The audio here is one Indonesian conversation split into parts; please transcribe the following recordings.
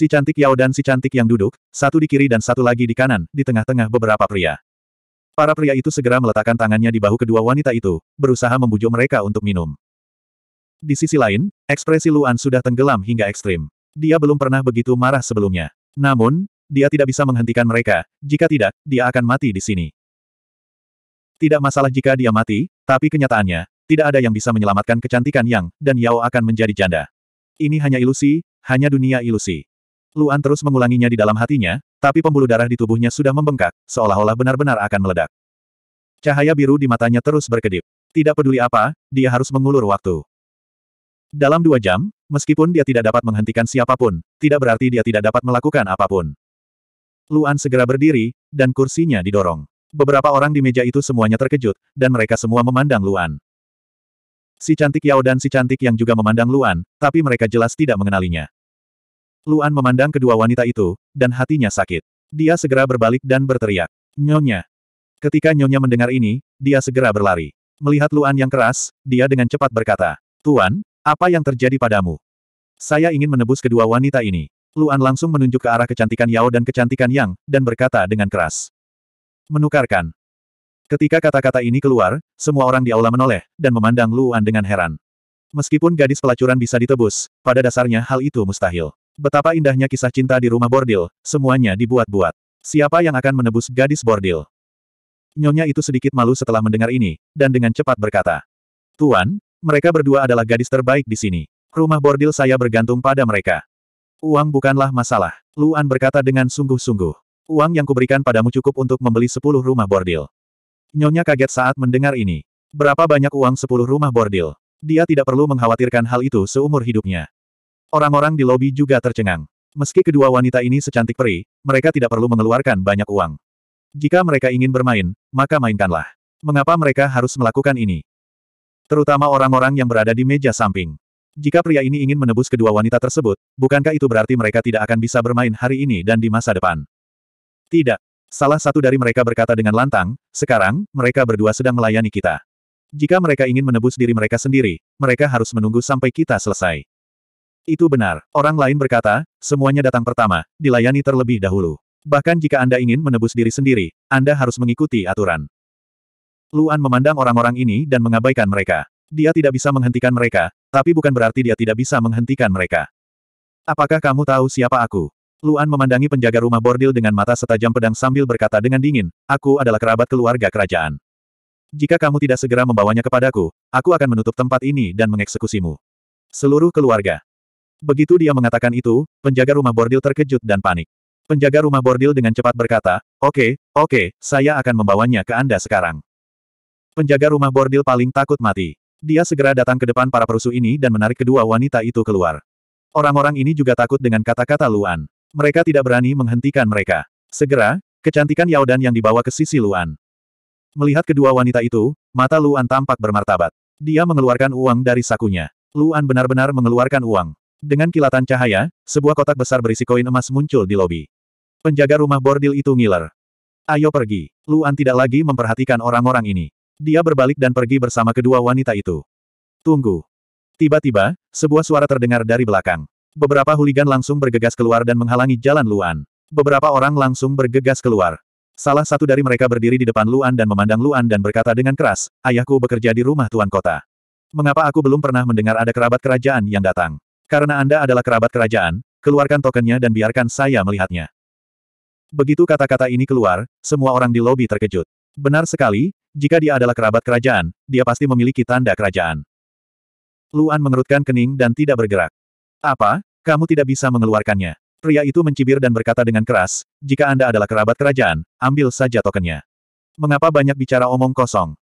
Si cantik Yao dan si cantik yang duduk, satu di kiri dan satu lagi di kanan, di tengah-tengah beberapa pria. Para pria itu segera meletakkan tangannya di bahu kedua wanita itu, berusaha membujuk mereka untuk minum. Di sisi lain, ekspresi Luan sudah tenggelam hingga ekstrim. Dia belum pernah begitu marah sebelumnya. Namun, dia tidak bisa menghentikan mereka, jika tidak, dia akan mati di sini. Tidak masalah jika dia mati, tapi kenyataannya, tidak ada yang bisa menyelamatkan kecantikan Yang, dan Yao akan menjadi janda. Ini hanya ilusi, hanya dunia ilusi. Luan terus mengulanginya di dalam hatinya, tapi pembuluh darah di tubuhnya sudah membengkak, seolah-olah benar-benar akan meledak. Cahaya biru di matanya terus berkedip. Tidak peduli apa, dia harus mengulur waktu. Dalam dua jam, meskipun dia tidak dapat menghentikan siapapun, tidak berarti dia tidak dapat melakukan apapun. Luan segera berdiri, dan kursinya didorong. Beberapa orang di meja itu semuanya terkejut, dan mereka semua memandang Luan. Si cantik Yao dan si cantik yang juga memandang Luan, tapi mereka jelas tidak mengenalinya. Luan memandang kedua wanita itu, dan hatinya sakit. Dia segera berbalik dan berteriak. Nyonya. Ketika Nyonya mendengar ini, dia segera berlari. Melihat Luan yang keras, dia dengan cepat berkata, Tuan, apa yang terjadi padamu? Saya ingin menebus kedua wanita ini. Luan langsung menunjuk ke arah kecantikan Yao dan kecantikan Yang, dan berkata dengan keras. Menukarkan. Ketika kata-kata ini keluar, semua orang di aula menoleh, dan memandang Luan dengan heran. Meskipun gadis pelacuran bisa ditebus, pada dasarnya hal itu mustahil. Betapa indahnya kisah cinta di rumah bordil, semuanya dibuat-buat. Siapa yang akan menebus gadis bordil? Nyonya itu sedikit malu setelah mendengar ini, dan dengan cepat berkata. Tuan, mereka berdua adalah gadis terbaik di sini. Rumah bordil saya bergantung pada mereka. Uang bukanlah masalah, Luan berkata dengan sungguh-sungguh. Uang yang kuberikan padamu cukup untuk membeli sepuluh rumah bordil. Nyonya kaget saat mendengar ini. Berapa banyak uang sepuluh rumah bordil? Dia tidak perlu mengkhawatirkan hal itu seumur hidupnya. Orang-orang di lobi juga tercengang. Meski kedua wanita ini secantik peri, mereka tidak perlu mengeluarkan banyak uang. Jika mereka ingin bermain, maka mainkanlah. Mengapa mereka harus melakukan ini? Terutama orang-orang yang berada di meja samping. Jika pria ini ingin menebus kedua wanita tersebut, bukankah itu berarti mereka tidak akan bisa bermain hari ini dan di masa depan? Tidak. Salah satu dari mereka berkata dengan lantang, sekarang, mereka berdua sedang melayani kita. Jika mereka ingin menebus diri mereka sendiri, mereka harus menunggu sampai kita selesai. Itu benar. Orang lain berkata, semuanya datang pertama, dilayani terlebih dahulu. Bahkan jika Anda ingin menebus diri sendiri, Anda harus mengikuti aturan. Luan memandang orang-orang ini dan mengabaikan mereka. Dia tidak bisa menghentikan mereka, tapi bukan berarti dia tidak bisa menghentikan mereka. Apakah kamu tahu siapa aku? Luan memandangi penjaga rumah bordil dengan mata setajam pedang sambil berkata dengan dingin, aku adalah kerabat keluarga kerajaan. Jika kamu tidak segera membawanya kepadaku, aku akan menutup tempat ini dan mengeksekusimu. Seluruh keluarga. Begitu dia mengatakan itu, penjaga rumah bordil terkejut dan panik. Penjaga rumah bordil dengan cepat berkata, Oke, okay, oke, okay, saya akan membawanya ke Anda sekarang. Penjaga rumah bordil paling takut mati. Dia segera datang ke depan para perusuh ini dan menarik kedua wanita itu keluar. Orang-orang ini juga takut dengan kata-kata Luan. Mereka tidak berani menghentikan mereka. Segera, kecantikan Yao Dan yang dibawa ke sisi Luan. Melihat kedua wanita itu, mata Luan tampak bermartabat. Dia mengeluarkan uang dari sakunya. Luan benar-benar mengeluarkan uang. Dengan kilatan cahaya, sebuah kotak besar berisi koin emas muncul di lobi. Penjaga rumah bordil itu ngiler. Ayo pergi. Luan tidak lagi memperhatikan orang-orang ini. Dia berbalik dan pergi bersama kedua wanita itu. Tunggu. Tiba-tiba, sebuah suara terdengar dari belakang. Beberapa huligan langsung bergegas keluar dan menghalangi jalan Luan. Beberapa orang langsung bergegas keluar. Salah satu dari mereka berdiri di depan Luan dan memandang Luan dan berkata dengan keras, ayahku bekerja di rumah tuan kota. Mengapa aku belum pernah mendengar ada kerabat kerajaan yang datang? Karena Anda adalah kerabat kerajaan, keluarkan tokennya dan biarkan saya melihatnya. Begitu kata-kata ini keluar, semua orang di lobi terkejut. Benar sekali, jika dia adalah kerabat kerajaan, dia pasti memiliki tanda kerajaan. Luan mengerutkan kening dan tidak bergerak. Apa? Kamu tidak bisa mengeluarkannya. Pria itu mencibir dan berkata dengan keras, jika Anda adalah kerabat kerajaan, ambil saja tokennya. Mengapa banyak bicara omong kosong?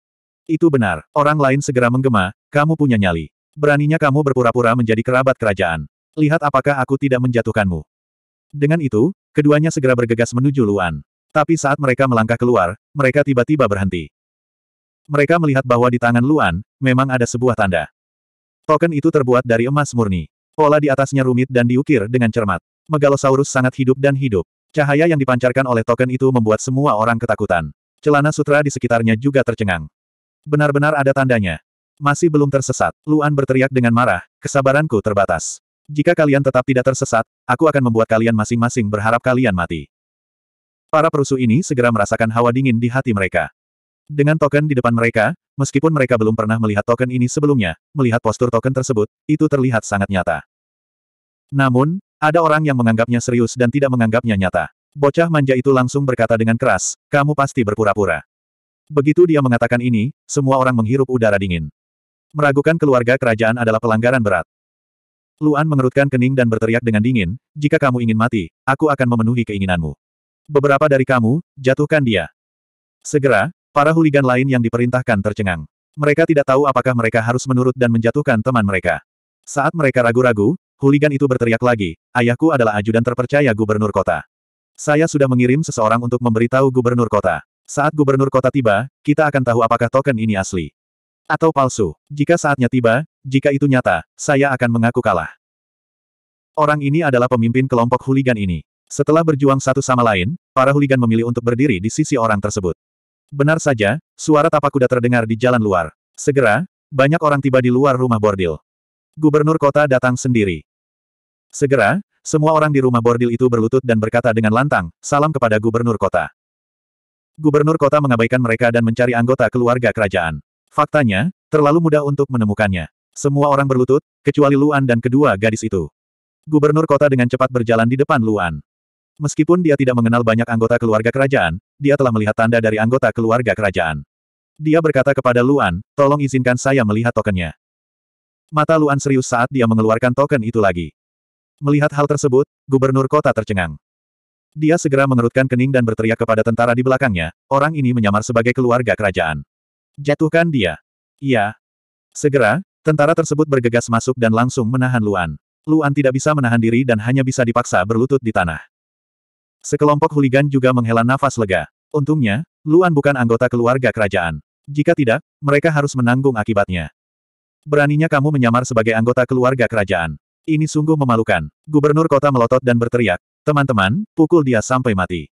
Itu benar, orang lain segera menggema, kamu punya nyali. Beraninya kamu berpura-pura menjadi kerabat kerajaan. Lihat apakah aku tidak menjatuhkanmu. Dengan itu, keduanya segera bergegas menuju Luan. Tapi saat mereka melangkah keluar, mereka tiba-tiba berhenti. Mereka melihat bahwa di tangan Luan, memang ada sebuah tanda. Token itu terbuat dari emas murni. Pola di atasnya rumit dan diukir dengan cermat. Megalosaurus sangat hidup dan hidup. Cahaya yang dipancarkan oleh token itu membuat semua orang ketakutan. Celana sutra di sekitarnya juga tercengang. Benar-benar ada tandanya. Masih belum tersesat, Luan berteriak dengan marah, kesabaranku terbatas. Jika kalian tetap tidak tersesat, aku akan membuat kalian masing-masing berharap kalian mati. Para perusuh ini segera merasakan hawa dingin di hati mereka. Dengan token di depan mereka, meskipun mereka belum pernah melihat token ini sebelumnya, melihat postur token tersebut, itu terlihat sangat nyata. Namun, ada orang yang menganggapnya serius dan tidak menganggapnya nyata. Bocah manja itu langsung berkata dengan keras, kamu pasti berpura-pura. Begitu dia mengatakan ini, semua orang menghirup udara dingin. Meragukan keluarga kerajaan adalah pelanggaran berat. Luan mengerutkan kening dan berteriak dengan dingin, jika kamu ingin mati, aku akan memenuhi keinginanmu. Beberapa dari kamu, jatuhkan dia. Segera, para huligan lain yang diperintahkan tercengang. Mereka tidak tahu apakah mereka harus menurut dan menjatuhkan teman mereka. Saat mereka ragu-ragu, huligan itu berteriak lagi, ayahku adalah ajudan terpercaya gubernur kota. Saya sudah mengirim seseorang untuk memberitahu gubernur kota. Saat gubernur kota tiba, kita akan tahu apakah token ini asli. Atau palsu. Jika saatnya tiba, jika itu nyata, saya akan mengaku kalah. Orang ini adalah pemimpin kelompok huligan ini. Setelah berjuang satu sama lain, para huligan memilih untuk berdiri di sisi orang tersebut. Benar saja, suara tapak kuda terdengar di jalan luar. Segera, banyak orang tiba di luar rumah bordil. Gubernur kota datang sendiri. Segera, semua orang di rumah bordil itu berlutut dan berkata dengan lantang, salam kepada gubernur kota. Gubernur kota mengabaikan mereka dan mencari anggota keluarga kerajaan. Faktanya, terlalu mudah untuk menemukannya. Semua orang berlutut, kecuali Luan dan kedua gadis itu. Gubernur kota dengan cepat berjalan di depan Luan. Meskipun dia tidak mengenal banyak anggota keluarga kerajaan, dia telah melihat tanda dari anggota keluarga kerajaan. Dia berkata kepada Luan, tolong izinkan saya melihat tokennya. Mata Luan serius saat dia mengeluarkan token itu lagi. Melihat hal tersebut, gubernur kota tercengang. Dia segera mengerutkan kening dan berteriak kepada tentara di belakangnya, orang ini menyamar sebagai keluarga kerajaan. Jatuhkan dia. Iya. Segera, tentara tersebut bergegas masuk dan langsung menahan Luan. Luan tidak bisa menahan diri dan hanya bisa dipaksa berlutut di tanah. Sekelompok huligan juga menghela nafas lega. Untungnya, Luan bukan anggota keluarga kerajaan. Jika tidak, mereka harus menanggung akibatnya. Beraninya kamu menyamar sebagai anggota keluarga kerajaan. Ini sungguh memalukan. Gubernur kota melotot dan berteriak, teman-teman, pukul dia sampai mati.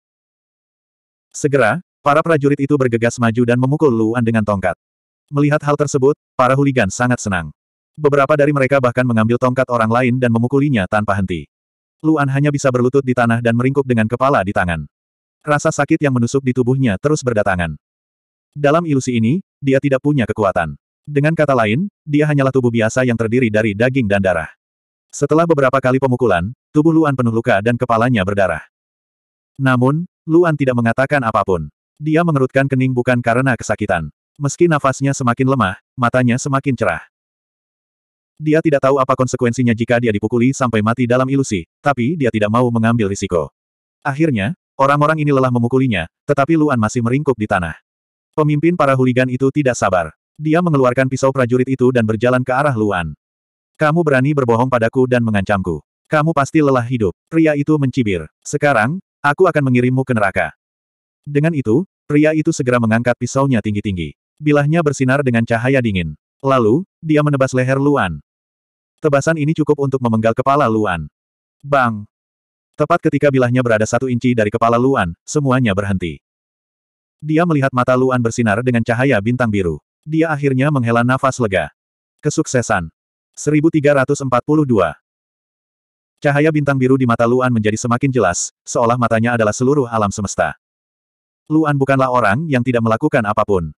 Segera, Para prajurit itu bergegas maju dan memukul Luan dengan tongkat. Melihat hal tersebut, para huligan sangat senang. Beberapa dari mereka bahkan mengambil tongkat orang lain dan memukulinya tanpa henti. Luan hanya bisa berlutut di tanah dan meringkuk dengan kepala di tangan. Rasa sakit yang menusuk di tubuhnya terus berdatangan. Dalam ilusi ini, dia tidak punya kekuatan. Dengan kata lain, dia hanyalah tubuh biasa yang terdiri dari daging dan darah. Setelah beberapa kali pemukulan, tubuh Luan penuh luka dan kepalanya berdarah. Namun, Luan tidak mengatakan apapun. Dia mengerutkan kening bukan karena kesakitan. Meski nafasnya semakin lemah, matanya semakin cerah. Dia tidak tahu apa konsekuensinya jika dia dipukuli sampai mati dalam ilusi, tapi dia tidak mau mengambil risiko. Akhirnya, orang-orang ini lelah memukulinya, tetapi Luan masih meringkuk di tanah. Pemimpin para huligan itu tidak sabar. Dia mengeluarkan pisau prajurit itu dan berjalan ke arah Luan. Kamu berani berbohong padaku dan mengancamku. Kamu pasti lelah hidup. Pria itu mencibir. Sekarang, aku akan mengirimmu ke neraka. Dengan itu, pria itu segera mengangkat pisaunya tinggi-tinggi. Bilahnya bersinar dengan cahaya dingin. Lalu, dia menebas leher Luan. Tebasan ini cukup untuk memenggal kepala Luan. Bang! Tepat ketika bilahnya berada satu inci dari kepala Luan, semuanya berhenti. Dia melihat mata Luan bersinar dengan cahaya bintang biru. Dia akhirnya menghela nafas lega. Kesuksesan. 1342. Cahaya bintang biru di mata Luan menjadi semakin jelas, seolah matanya adalah seluruh alam semesta. Luan bukanlah orang yang tidak melakukan apapun.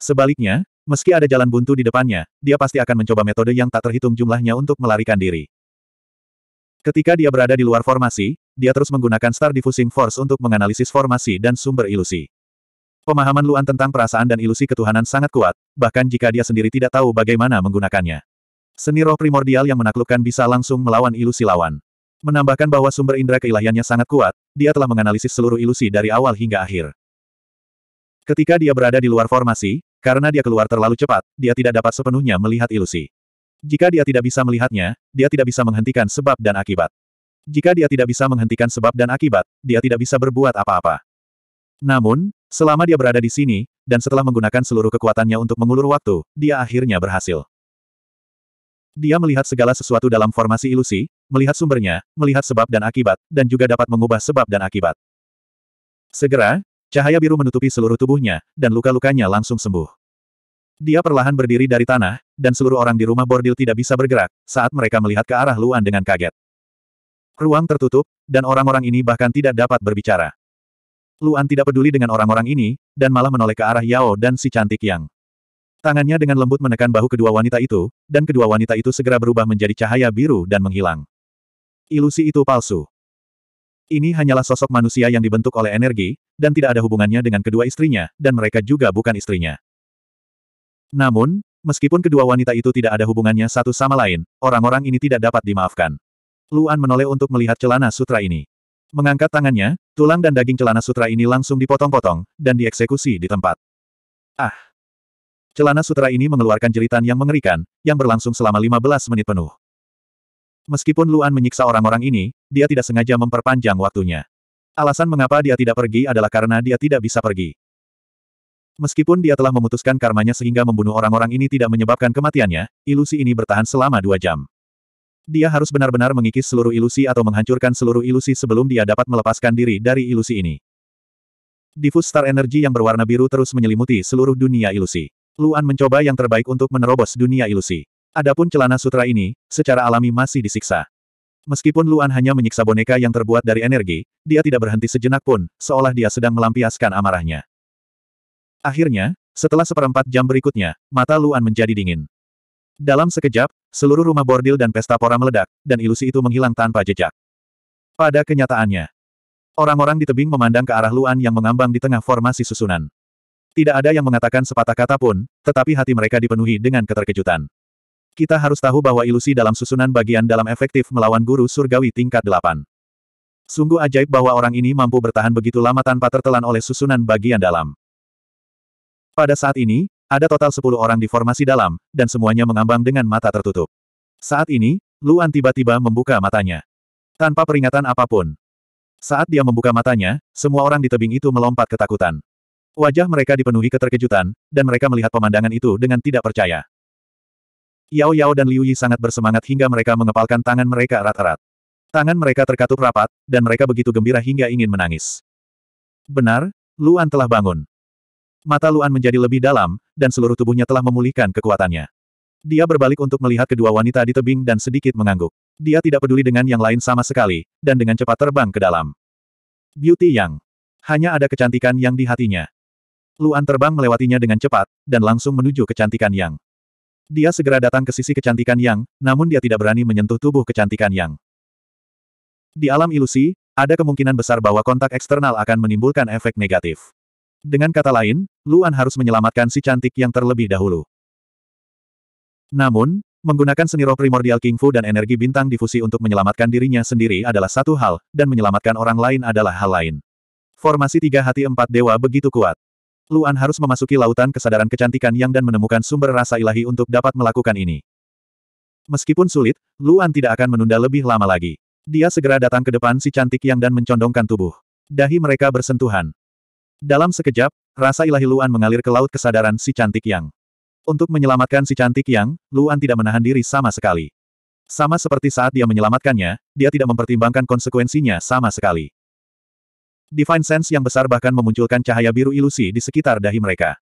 Sebaliknya, meski ada jalan buntu di depannya, dia pasti akan mencoba metode yang tak terhitung jumlahnya untuk melarikan diri. Ketika dia berada di luar formasi, dia terus menggunakan Star Diffusing Force untuk menganalisis formasi dan sumber ilusi. Pemahaman Luan tentang perasaan dan ilusi ketuhanan sangat kuat, bahkan jika dia sendiri tidak tahu bagaimana menggunakannya. Seni roh primordial yang menaklukkan bisa langsung melawan ilusi lawan menambahkan bahwa sumber indera keilahiannya sangat kuat, dia telah menganalisis seluruh ilusi dari awal hingga akhir. Ketika dia berada di luar formasi, karena dia keluar terlalu cepat, dia tidak dapat sepenuhnya melihat ilusi. Jika dia tidak bisa melihatnya, dia tidak bisa menghentikan sebab dan akibat. Jika dia tidak bisa menghentikan sebab dan akibat, dia tidak bisa berbuat apa-apa. Namun, selama dia berada di sini, dan setelah menggunakan seluruh kekuatannya untuk mengulur waktu, dia akhirnya berhasil. Dia melihat segala sesuatu dalam formasi ilusi, melihat sumbernya, melihat sebab dan akibat, dan juga dapat mengubah sebab dan akibat. Segera, cahaya biru menutupi seluruh tubuhnya, dan luka-lukanya langsung sembuh. Dia perlahan berdiri dari tanah, dan seluruh orang di rumah bordil tidak bisa bergerak, saat mereka melihat ke arah Luan dengan kaget. Ruang tertutup, dan orang-orang ini bahkan tidak dapat berbicara. Luan tidak peduli dengan orang-orang ini, dan malah menoleh ke arah Yao dan si cantik Yang. Tangannya dengan lembut menekan bahu kedua wanita itu, dan kedua wanita itu segera berubah menjadi cahaya biru dan menghilang. Ilusi itu palsu. Ini hanyalah sosok manusia yang dibentuk oleh energi, dan tidak ada hubungannya dengan kedua istrinya, dan mereka juga bukan istrinya. Namun, meskipun kedua wanita itu tidak ada hubungannya satu sama lain, orang-orang ini tidak dapat dimaafkan. Luan menoleh untuk melihat celana sutra ini. Mengangkat tangannya, tulang dan daging celana sutra ini langsung dipotong-potong, dan dieksekusi di tempat. Ah! Celana sutra ini mengeluarkan jeritan yang mengerikan, yang berlangsung selama 15 menit penuh. Meskipun Luan menyiksa orang-orang ini, dia tidak sengaja memperpanjang waktunya. Alasan mengapa dia tidak pergi adalah karena dia tidak bisa pergi. Meskipun dia telah memutuskan karmanya sehingga membunuh orang-orang ini tidak menyebabkan kematiannya, ilusi ini bertahan selama dua jam. Dia harus benar-benar mengikis seluruh ilusi atau menghancurkan seluruh ilusi sebelum dia dapat melepaskan diri dari ilusi ini. Difus star energi yang berwarna biru terus menyelimuti seluruh dunia ilusi. Luan mencoba yang terbaik untuk menerobos dunia ilusi. Adapun celana sutra ini, secara alami masih disiksa. Meskipun Luan hanya menyiksa boneka yang terbuat dari energi, dia tidak berhenti sejenak pun, seolah dia sedang melampiaskan amarahnya. Akhirnya, setelah seperempat jam berikutnya, mata Luan menjadi dingin. Dalam sekejap, seluruh rumah bordil dan pesta pora meledak, dan ilusi itu menghilang tanpa jejak. Pada kenyataannya, orang-orang di tebing memandang ke arah Luan yang mengambang di tengah formasi susunan. Tidak ada yang mengatakan sepatah kata pun, tetapi hati mereka dipenuhi dengan keterkejutan. Kita harus tahu bahwa ilusi dalam susunan bagian dalam efektif melawan guru surgawi tingkat 8. Sungguh ajaib bahwa orang ini mampu bertahan begitu lama tanpa tertelan oleh susunan bagian dalam. Pada saat ini, ada total 10 orang di formasi dalam, dan semuanya mengambang dengan mata tertutup. Saat ini, Luan tiba-tiba membuka matanya. Tanpa peringatan apapun. Saat dia membuka matanya, semua orang di tebing itu melompat ketakutan. Wajah mereka dipenuhi keterkejutan, dan mereka melihat pemandangan itu dengan tidak percaya. Yao Yao dan Liu Yi sangat bersemangat hingga mereka mengepalkan tangan mereka erat-erat. Tangan mereka terkatup rapat, dan mereka begitu gembira hingga ingin menangis. Benar, Luan telah bangun. Mata Luan menjadi lebih dalam, dan seluruh tubuhnya telah memulihkan kekuatannya. Dia berbalik untuk melihat kedua wanita di tebing dan sedikit mengangguk. Dia tidak peduli dengan yang lain sama sekali, dan dengan cepat terbang ke dalam. Beauty Yang. Hanya ada kecantikan yang di hatinya. Luan terbang melewatinya dengan cepat, dan langsung menuju kecantikan Yang. Dia segera datang ke sisi kecantikan Yang, namun dia tidak berani menyentuh tubuh kecantikan Yang. Di alam ilusi, ada kemungkinan besar bahwa kontak eksternal akan menimbulkan efek negatif. Dengan kata lain, Luan harus menyelamatkan si cantik yang terlebih dahulu. Namun, menggunakan seni roh primordial King Fu dan energi bintang difusi untuk menyelamatkan dirinya sendiri adalah satu hal, dan menyelamatkan orang lain adalah hal lain. Formasi tiga hati empat dewa begitu kuat. Luan harus memasuki lautan kesadaran kecantikan yang dan menemukan sumber rasa ilahi untuk dapat melakukan ini. Meskipun sulit, Luan tidak akan menunda lebih lama lagi. Dia segera datang ke depan si cantik yang dan mencondongkan tubuh. Dahi mereka bersentuhan. Dalam sekejap, rasa ilahi Luan mengalir ke laut kesadaran si cantik yang. Untuk menyelamatkan si cantik yang, Luan tidak menahan diri sama sekali. Sama seperti saat dia menyelamatkannya, dia tidak mempertimbangkan konsekuensinya sama sekali. Divine Sense yang besar bahkan memunculkan cahaya biru ilusi di sekitar dahi mereka.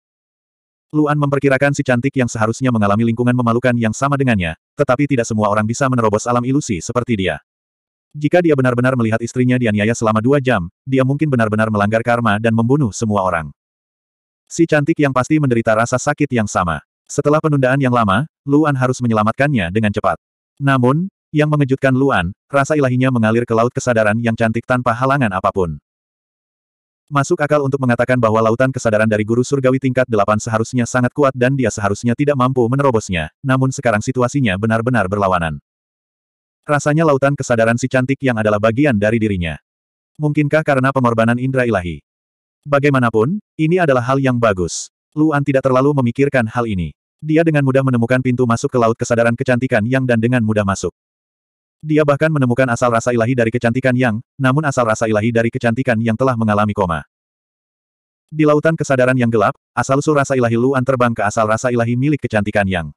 Luan memperkirakan si cantik yang seharusnya mengalami lingkungan memalukan yang sama dengannya, tetapi tidak semua orang bisa menerobos alam ilusi seperti dia. Jika dia benar-benar melihat istrinya dianiaya selama dua jam, dia mungkin benar-benar melanggar karma dan membunuh semua orang. Si cantik yang pasti menderita rasa sakit yang sama. Setelah penundaan yang lama, Luan harus menyelamatkannya dengan cepat. Namun, yang mengejutkan Luan, rasa ilahinya mengalir ke laut kesadaran yang cantik tanpa halangan apapun. Masuk akal untuk mengatakan bahwa lautan kesadaran dari guru surgawi tingkat delapan seharusnya sangat kuat dan dia seharusnya tidak mampu menerobosnya, namun sekarang situasinya benar-benar berlawanan. Rasanya lautan kesadaran si cantik yang adalah bagian dari dirinya. Mungkinkah karena pengorbanan indra ilahi? Bagaimanapun, ini adalah hal yang bagus. Luan tidak terlalu memikirkan hal ini. Dia dengan mudah menemukan pintu masuk ke laut kesadaran kecantikan yang dan dengan mudah masuk. Dia bahkan menemukan asal rasa ilahi dari kecantikan yang, namun asal rasa ilahi dari kecantikan yang telah mengalami koma. Di lautan kesadaran yang gelap, asal-usul rasa ilahi Luan terbang ke asal rasa ilahi milik kecantikan yang.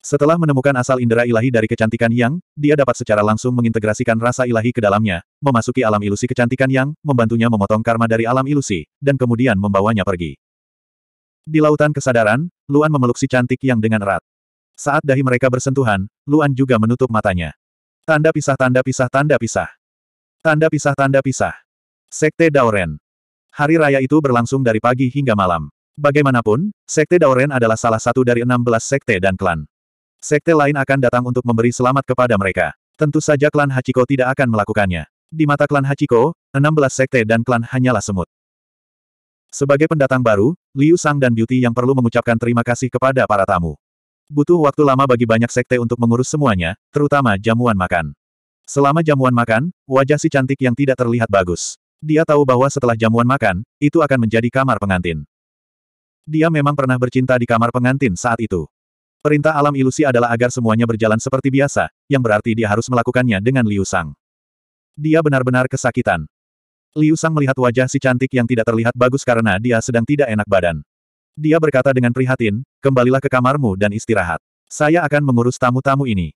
Setelah menemukan asal indera ilahi dari kecantikan yang, dia dapat secara langsung mengintegrasikan rasa ilahi ke dalamnya, memasuki alam ilusi kecantikan yang, membantunya memotong karma dari alam ilusi, dan kemudian membawanya pergi. Di lautan kesadaran, Luan memeluk si cantik yang dengan erat. Saat dahi mereka bersentuhan, Luan juga menutup matanya. Tanda pisah tanda pisah tanda pisah. Tanda pisah tanda pisah. Sekte Daoren. Hari raya itu berlangsung dari pagi hingga malam. Bagaimanapun, Sekte Daoren adalah salah satu dari 16 sekte dan klan. Sekte lain akan datang untuk memberi selamat kepada mereka. Tentu saja klan Hachiko tidak akan melakukannya. Di mata klan Hachiko, 16 sekte dan klan hanyalah semut. Sebagai pendatang baru, Liu Sang dan Beauty yang perlu mengucapkan terima kasih kepada para tamu. Butuh waktu lama bagi banyak sekte untuk mengurus semuanya, terutama jamuan makan. Selama jamuan makan, wajah si cantik yang tidak terlihat bagus. Dia tahu bahwa setelah jamuan makan, itu akan menjadi kamar pengantin. Dia memang pernah bercinta di kamar pengantin saat itu. Perintah alam ilusi adalah agar semuanya berjalan seperti biasa, yang berarti dia harus melakukannya dengan Liu Sang. Dia benar-benar kesakitan. Liu Sang melihat wajah si cantik yang tidak terlihat bagus karena dia sedang tidak enak badan. Dia berkata dengan prihatin, kembalilah ke kamarmu dan istirahat. Saya akan mengurus tamu-tamu ini.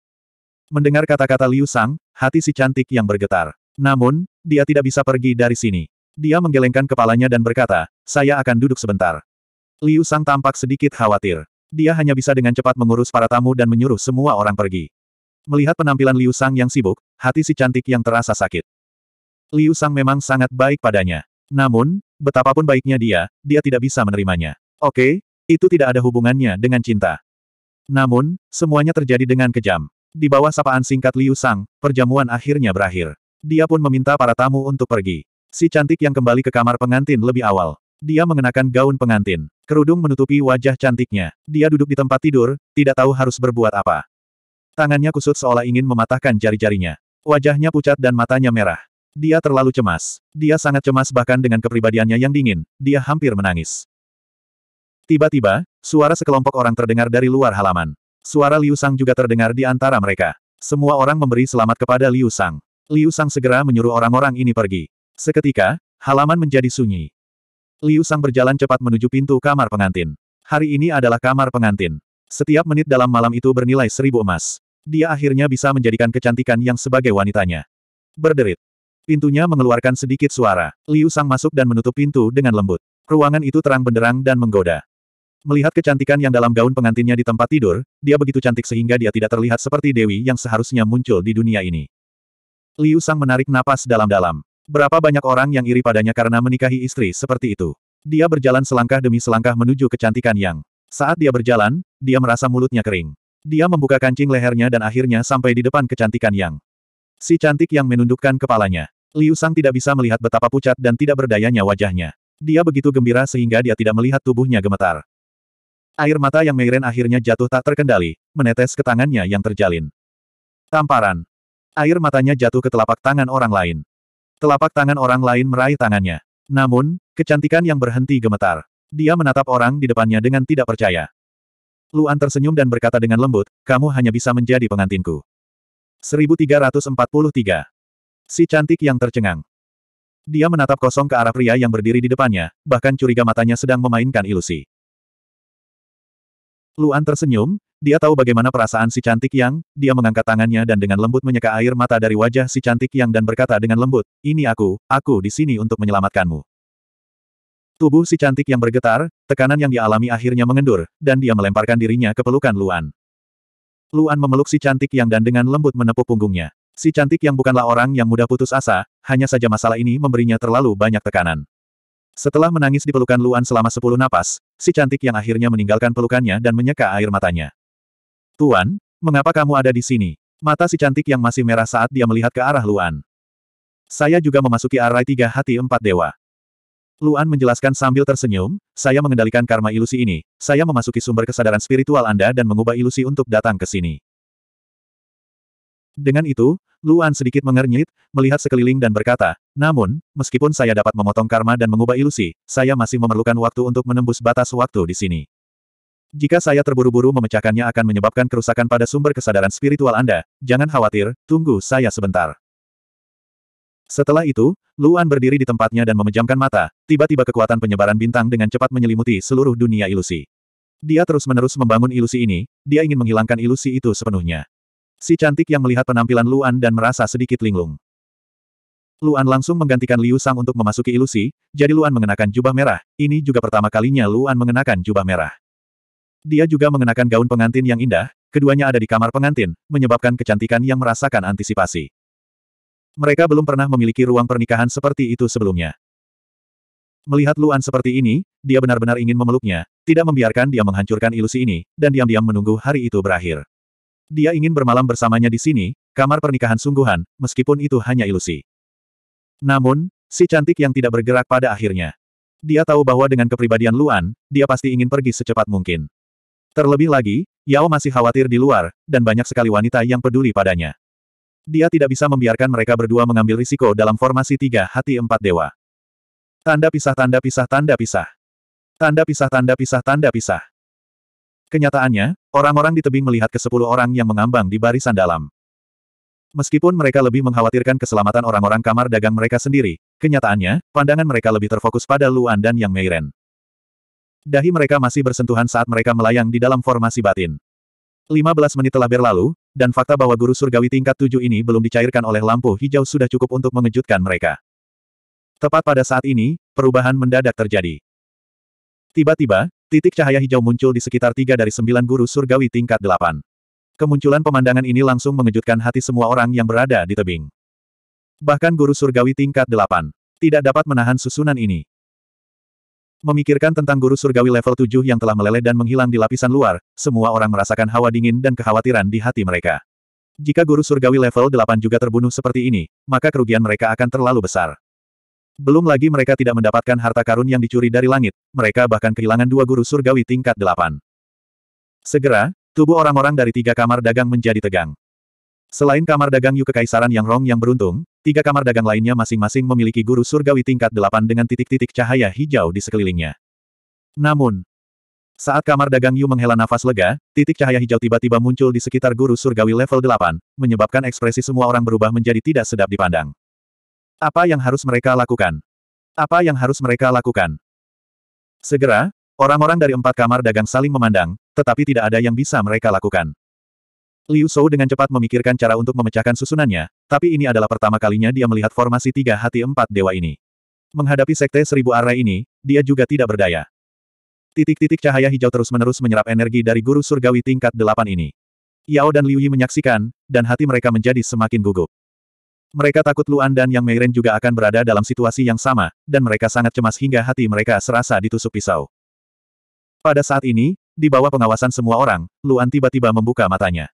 Mendengar kata-kata Liu Sang, hati si cantik yang bergetar. Namun, dia tidak bisa pergi dari sini. Dia menggelengkan kepalanya dan berkata, saya akan duduk sebentar. Liu Sang tampak sedikit khawatir. Dia hanya bisa dengan cepat mengurus para tamu dan menyuruh semua orang pergi. Melihat penampilan Liu Sang yang sibuk, hati si cantik yang terasa sakit. Liu Sang memang sangat baik padanya. Namun, betapapun baiknya dia, dia tidak bisa menerimanya. Oke, itu tidak ada hubungannya dengan cinta. Namun, semuanya terjadi dengan kejam. Di bawah sapaan singkat Liu Sang, perjamuan akhirnya berakhir. Dia pun meminta para tamu untuk pergi. Si cantik yang kembali ke kamar pengantin lebih awal. Dia mengenakan gaun pengantin. Kerudung menutupi wajah cantiknya. Dia duduk di tempat tidur, tidak tahu harus berbuat apa. Tangannya kusut seolah ingin mematahkan jari-jarinya. Wajahnya pucat dan matanya merah. Dia terlalu cemas. Dia sangat cemas bahkan dengan kepribadiannya yang dingin, dia hampir menangis. Tiba-tiba, suara sekelompok orang terdengar dari luar halaman. Suara Liu Sang juga terdengar di antara mereka. Semua orang memberi selamat kepada Liu Sang. Liu Sang segera menyuruh orang-orang ini pergi. Seketika, halaman menjadi sunyi. Liu Sang berjalan cepat menuju pintu kamar pengantin. Hari ini adalah kamar pengantin. Setiap menit dalam malam itu bernilai seribu emas. Dia akhirnya bisa menjadikan kecantikan yang sebagai wanitanya. Berderit. Pintunya mengeluarkan sedikit suara. Liu Sang masuk dan menutup pintu dengan lembut. Ruangan itu terang benderang dan menggoda. Melihat kecantikan yang dalam gaun pengantinnya di tempat tidur, dia begitu cantik sehingga dia tidak terlihat seperti Dewi yang seharusnya muncul di dunia ini. Liu Sang menarik napas dalam-dalam. Berapa banyak orang yang iri padanya karena menikahi istri seperti itu. Dia berjalan selangkah demi selangkah menuju kecantikan yang. Saat dia berjalan, dia merasa mulutnya kering. Dia membuka kancing lehernya dan akhirnya sampai di depan kecantikan yang. Si cantik yang menundukkan kepalanya. Liu Sang tidak bisa melihat betapa pucat dan tidak berdayanya wajahnya. Dia begitu gembira sehingga dia tidak melihat tubuhnya gemetar. Air mata yang Meiren akhirnya jatuh tak terkendali, menetes ke tangannya yang terjalin. Tamparan. Air matanya jatuh ke telapak tangan orang lain. Telapak tangan orang lain meraih tangannya. Namun, kecantikan yang berhenti gemetar. Dia menatap orang di depannya dengan tidak percaya. Luan tersenyum dan berkata dengan lembut, kamu hanya bisa menjadi pengantinku. 1343. Si cantik yang tercengang. Dia menatap kosong ke arah pria yang berdiri di depannya, bahkan curiga matanya sedang memainkan ilusi. Luan tersenyum, dia tahu bagaimana perasaan si cantik yang, dia mengangkat tangannya dan dengan lembut menyeka air mata dari wajah si cantik yang dan berkata dengan lembut, ini aku, aku di sini untuk menyelamatkanmu. Tubuh si cantik yang bergetar, tekanan yang dialami akhirnya mengendur, dan dia melemparkan dirinya ke pelukan Luan. Luan memeluk si cantik yang dan dengan lembut menepuk punggungnya. Si cantik yang bukanlah orang yang mudah putus asa, hanya saja masalah ini memberinya terlalu banyak tekanan. Setelah menangis di pelukan Luan selama sepuluh napas, si cantik yang akhirnya meninggalkan pelukannya dan menyeka air matanya. Tuan, mengapa kamu ada di sini? Mata si cantik yang masih merah saat dia melihat ke arah Luan. Saya juga memasuki arai tiga hati empat dewa. Luan menjelaskan sambil tersenyum, saya mengendalikan karma ilusi ini, saya memasuki sumber kesadaran spiritual Anda dan mengubah ilusi untuk datang ke sini. Dengan itu, Luan sedikit mengernyit, melihat sekeliling dan berkata, namun, meskipun saya dapat memotong karma dan mengubah ilusi, saya masih memerlukan waktu untuk menembus batas waktu di sini. Jika saya terburu-buru memecahkannya akan menyebabkan kerusakan pada sumber kesadaran spiritual Anda, jangan khawatir, tunggu saya sebentar. Setelah itu, Luan berdiri di tempatnya dan memejamkan mata, tiba-tiba kekuatan penyebaran bintang dengan cepat menyelimuti seluruh dunia ilusi. Dia terus-menerus membangun ilusi ini, dia ingin menghilangkan ilusi itu sepenuhnya. Si cantik yang melihat penampilan Luan dan merasa sedikit linglung. Luan langsung menggantikan Liu Sang untuk memasuki ilusi, jadi Luan mengenakan jubah merah, ini juga pertama kalinya Luan mengenakan jubah merah. Dia juga mengenakan gaun pengantin yang indah, keduanya ada di kamar pengantin, menyebabkan kecantikan yang merasakan antisipasi. Mereka belum pernah memiliki ruang pernikahan seperti itu sebelumnya. Melihat Luan seperti ini, dia benar-benar ingin memeluknya, tidak membiarkan dia menghancurkan ilusi ini, dan diam-diam menunggu hari itu berakhir. Dia ingin bermalam bersamanya di sini, kamar pernikahan sungguhan, meskipun itu hanya ilusi. Namun, si cantik yang tidak bergerak pada akhirnya. Dia tahu bahwa dengan kepribadian Luan, dia pasti ingin pergi secepat mungkin. Terlebih lagi, Yao masih khawatir di luar, dan banyak sekali wanita yang peduli padanya. Dia tidak bisa membiarkan mereka berdua mengambil risiko dalam formasi tiga hati empat dewa. Tanda pisah tanda pisah tanda pisah. Tanda pisah tanda pisah tanda pisah. Kenyataannya, orang-orang di tebing melihat ke sepuluh orang yang mengambang di barisan dalam. Meskipun mereka lebih mengkhawatirkan keselamatan orang-orang kamar dagang mereka sendiri, kenyataannya, pandangan mereka lebih terfokus pada Luan dan Yang Meiren. Dahi mereka masih bersentuhan saat mereka melayang di dalam formasi batin. 15 menit telah berlalu, dan fakta bahwa guru surgawi tingkat tujuh ini belum dicairkan oleh lampu hijau sudah cukup untuk mengejutkan mereka. Tepat pada saat ini, perubahan mendadak terjadi. Tiba-tiba, Titik cahaya hijau muncul di sekitar tiga dari sembilan guru surgawi tingkat delapan. Kemunculan pemandangan ini langsung mengejutkan hati semua orang yang berada di tebing. Bahkan guru surgawi tingkat delapan tidak dapat menahan susunan ini. Memikirkan tentang guru surgawi level 7 yang telah meleleh dan menghilang di lapisan luar, semua orang merasakan hawa dingin dan kekhawatiran di hati mereka. Jika guru surgawi level delapan juga terbunuh seperti ini, maka kerugian mereka akan terlalu besar. Belum lagi mereka tidak mendapatkan harta karun yang dicuri dari langit, mereka bahkan kehilangan dua guru surgawi tingkat delapan. Segera, tubuh orang-orang dari tiga kamar dagang menjadi tegang. Selain kamar dagang Yu Kekaisaran Yang Rong yang beruntung, tiga kamar dagang lainnya masing-masing memiliki guru surgawi tingkat delapan dengan titik-titik cahaya hijau di sekelilingnya. Namun, saat kamar dagang Yu menghela nafas lega, titik cahaya hijau tiba-tiba muncul di sekitar guru surgawi level delapan, menyebabkan ekspresi semua orang berubah menjadi tidak sedap dipandang. Apa yang harus mereka lakukan? Apa yang harus mereka lakukan? Segera, orang-orang dari empat kamar dagang saling memandang, tetapi tidak ada yang bisa mereka lakukan. Liu Shou dengan cepat memikirkan cara untuk memecahkan susunannya, tapi ini adalah pertama kalinya dia melihat formasi tiga hati empat dewa ini. Menghadapi sekte seribu arah ini, dia juga tidak berdaya. Titik-titik cahaya hijau terus-menerus menyerap energi dari guru surgawi tingkat delapan ini. Yao dan Liu Yi menyaksikan, dan hati mereka menjadi semakin gugup. Mereka takut Luan dan Yang Meiren juga akan berada dalam situasi yang sama, dan mereka sangat cemas hingga hati mereka serasa ditusuk pisau. Pada saat ini, di bawah pengawasan semua orang, Luan tiba-tiba membuka matanya.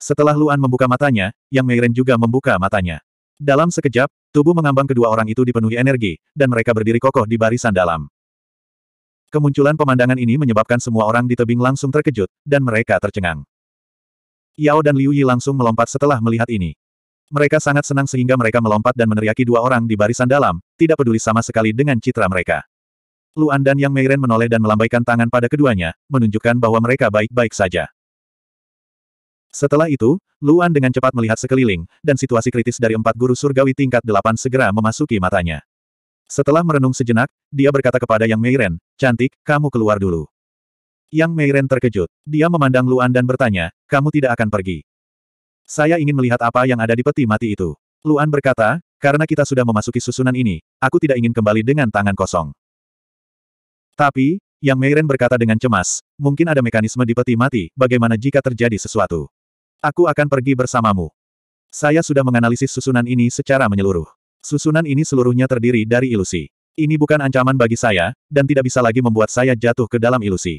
Setelah Luan membuka matanya, Yang Meiren juga membuka matanya. Dalam sekejap, tubuh mengambang kedua orang itu dipenuhi energi, dan mereka berdiri kokoh di barisan dalam. Kemunculan pemandangan ini menyebabkan semua orang di tebing langsung terkejut, dan mereka tercengang. Yao dan Liu Yi langsung melompat setelah melihat ini. Mereka sangat senang sehingga mereka melompat dan meneriaki dua orang di barisan dalam, tidak peduli sama sekali dengan citra mereka. Luan dan Yang Meiren menoleh dan melambaikan tangan pada keduanya, menunjukkan bahwa mereka baik-baik saja. Setelah itu, Luan dengan cepat melihat sekeliling, dan situasi kritis dari empat guru surgawi tingkat delapan segera memasuki matanya. Setelah merenung sejenak, dia berkata kepada Yang Meiren, cantik, kamu keluar dulu. Yang Meiren terkejut. Dia memandang Luan dan bertanya, kamu tidak akan pergi. Saya ingin melihat apa yang ada di peti mati itu. Luan berkata, karena kita sudah memasuki susunan ini, aku tidak ingin kembali dengan tangan kosong. Tapi, Yang Meiren berkata dengan cemas, mungkin ada mekanisme di peti mati, bagaimana jika terjadi sesuatu. Aku akan pergi bersamamu. Saya sudah menganalisis susunan ini secara menyeluruh. Susunan ini seluruhnya terdiri dari ilusi. Ini bukan ancaman bagi saya, dan tidak bisa lagi membuat saya jatuh ke dalam ilusi.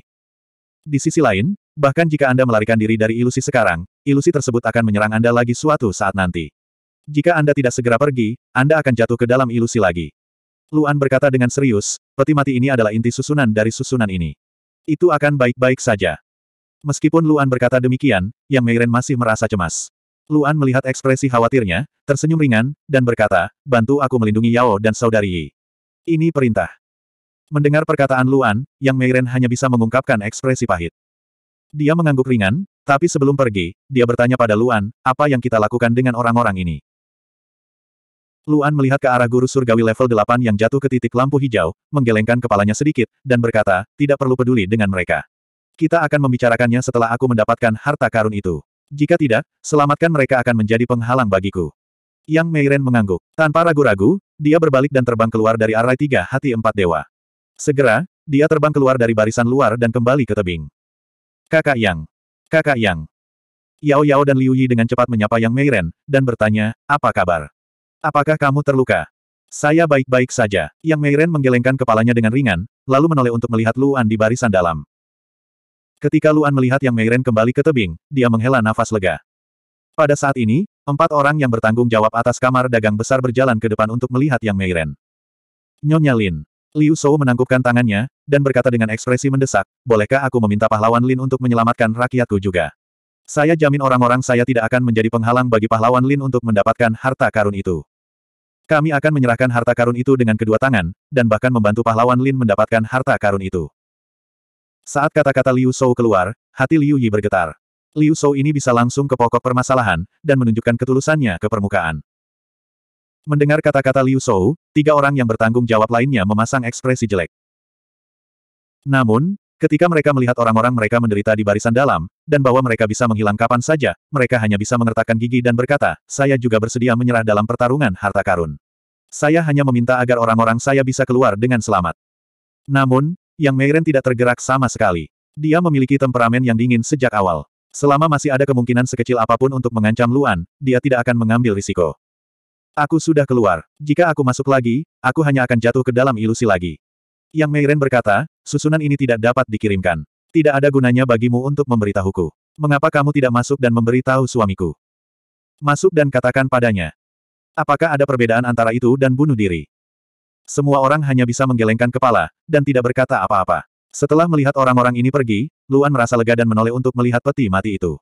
Di sisi lain, Bahkan jika Anda melarikan diri dari ilusi sekarang, ilusi tersebut akan menyerang Anda lagi suatu saat nanti. Jika Anda tidak segera pergi, Anda akan jatuh ke dalam ilusi lagi. Luan berkata dengan serius, peti mati ini adalah inti susunan dari susunan ini. Itu akan baik-baik saja. Meskipun Luan berkata demikian, Yang Meiren masih merasa cemas. Luan melihat ekspresi khawatirnya, tersenyum ringan, dan berkata, bantu aku melindungi Yao dan saudari Yi. Ini perintah. Mendengar perkataan Luan, Yang Meiren hanya bisa mengungkapkan ekspresi pahit. Dia mengangguk ringan, tapi sebelum pergi, dia bertanya pada Luan, apa yang kita lakukan dengan orang-orang ini? Luan melihat ke arah guru surgawi level 8 yang jatuh ke titik lampu hijau, menggelengkan kepalanya sedikit, dan berkata, tidak perlu peduli dengan mereka. Kita akan membicarakannya setelah aku mendapatkan harta karun itu. Jika tidak, selamatkan mereka akan menjadi penghalang bagiku. Yang Meiren mengangguk. Tanpa ragu-ragu, dia berbalik dan terbang keluar dari arai tiga hati empat dewa. Segera, dia terbang keluar dari barisan luar dan kembali ke tebing. Kakak Yang. Kakak Yang. Yao Yao dan Liu Yi dengan cepat menyapa Yang Meiren, dan bertanya, apa kabar? Apakah kamu terluka? Saya baik-baik saja. Yang Meiren menggelengkan kepalanya dengan ringan, lalu menoleh untuk melihat Luan di barisan dalam. Ketika Luan melihat Yang Meiren kembali ke tebing, dia menghela nafas lega. Pada saat ini, empat orang yang bertanggung jawab atas kamar dagang besar berjalan ke depan untuk melihat Yang Meiren. Nyonya Lin. Liu Shou menangkupkan tangannya, dan berkata dengan ekspresi mendesak, bolehkah aku meminta pahlawan Lin untuk menyelamatkan rakyatku juga? Saya jamin orang-orang saya tidak akan menjadi penghalang bagi pahlawan Lin untuk mendapatkan harta karun itu. Kami akan menyerahkan harta karun itu dengan kedua tangan, dan bahkan membantu pahlawan Lin mendapatkan harta karun itu. Saat kata-kata Liu Shou keluar, hati Liu Yi bergetar. Liu Shou ini bisa langsung ke pokok permasalahan, dan menunjukkan ketulusannya ke permukaan. Mendengar kata-kata Liu Shou, tiga orang yang bertanggung jawab lainnya memasang ekspresi jelek. Namun, ketika mereka melihat orang-orang mereka menderita di barisan dalam, dan bahwa mereka bisa menghilang kapan saja, mereka hanya bisa mengertakkan gigi dan berkata, saya juga bersedia menyerah dalam pertarungan harta karun. Saya hanya meminta agar orang-orang saya bisa keluar dengan selamat. Namun, Yang Meiren tidak tergerak sama sekali. Dia memiliki temperamen yang dingin sejak awal. Selama masih ada kemungkinan sekecil apapun untuk mengancam Luan, dia tidak akan mengambil risiko. Aku sudah keluar. Jika aku masuk lagi, aku hanya akan jatuh ke dalam ilusi lagi. Yang Meiren berkata, susunan ini tidak dapat dikirimkan. Tidak ada gunanya bagimu untuk memberitahuku. Mengapa kamu tidak masuk dan memberitahu suamiku? Masuk dan katakan padanya. Apakah ada perbedaan antara itu dan bunuh diri? Semua orang hanya bisa menggelengkan kepala, dan tidak berkata apa-apa. Setelah melihat orang-orang ini pergi, Luan merasa lega dan menoleh untuk melihat peti mati itu.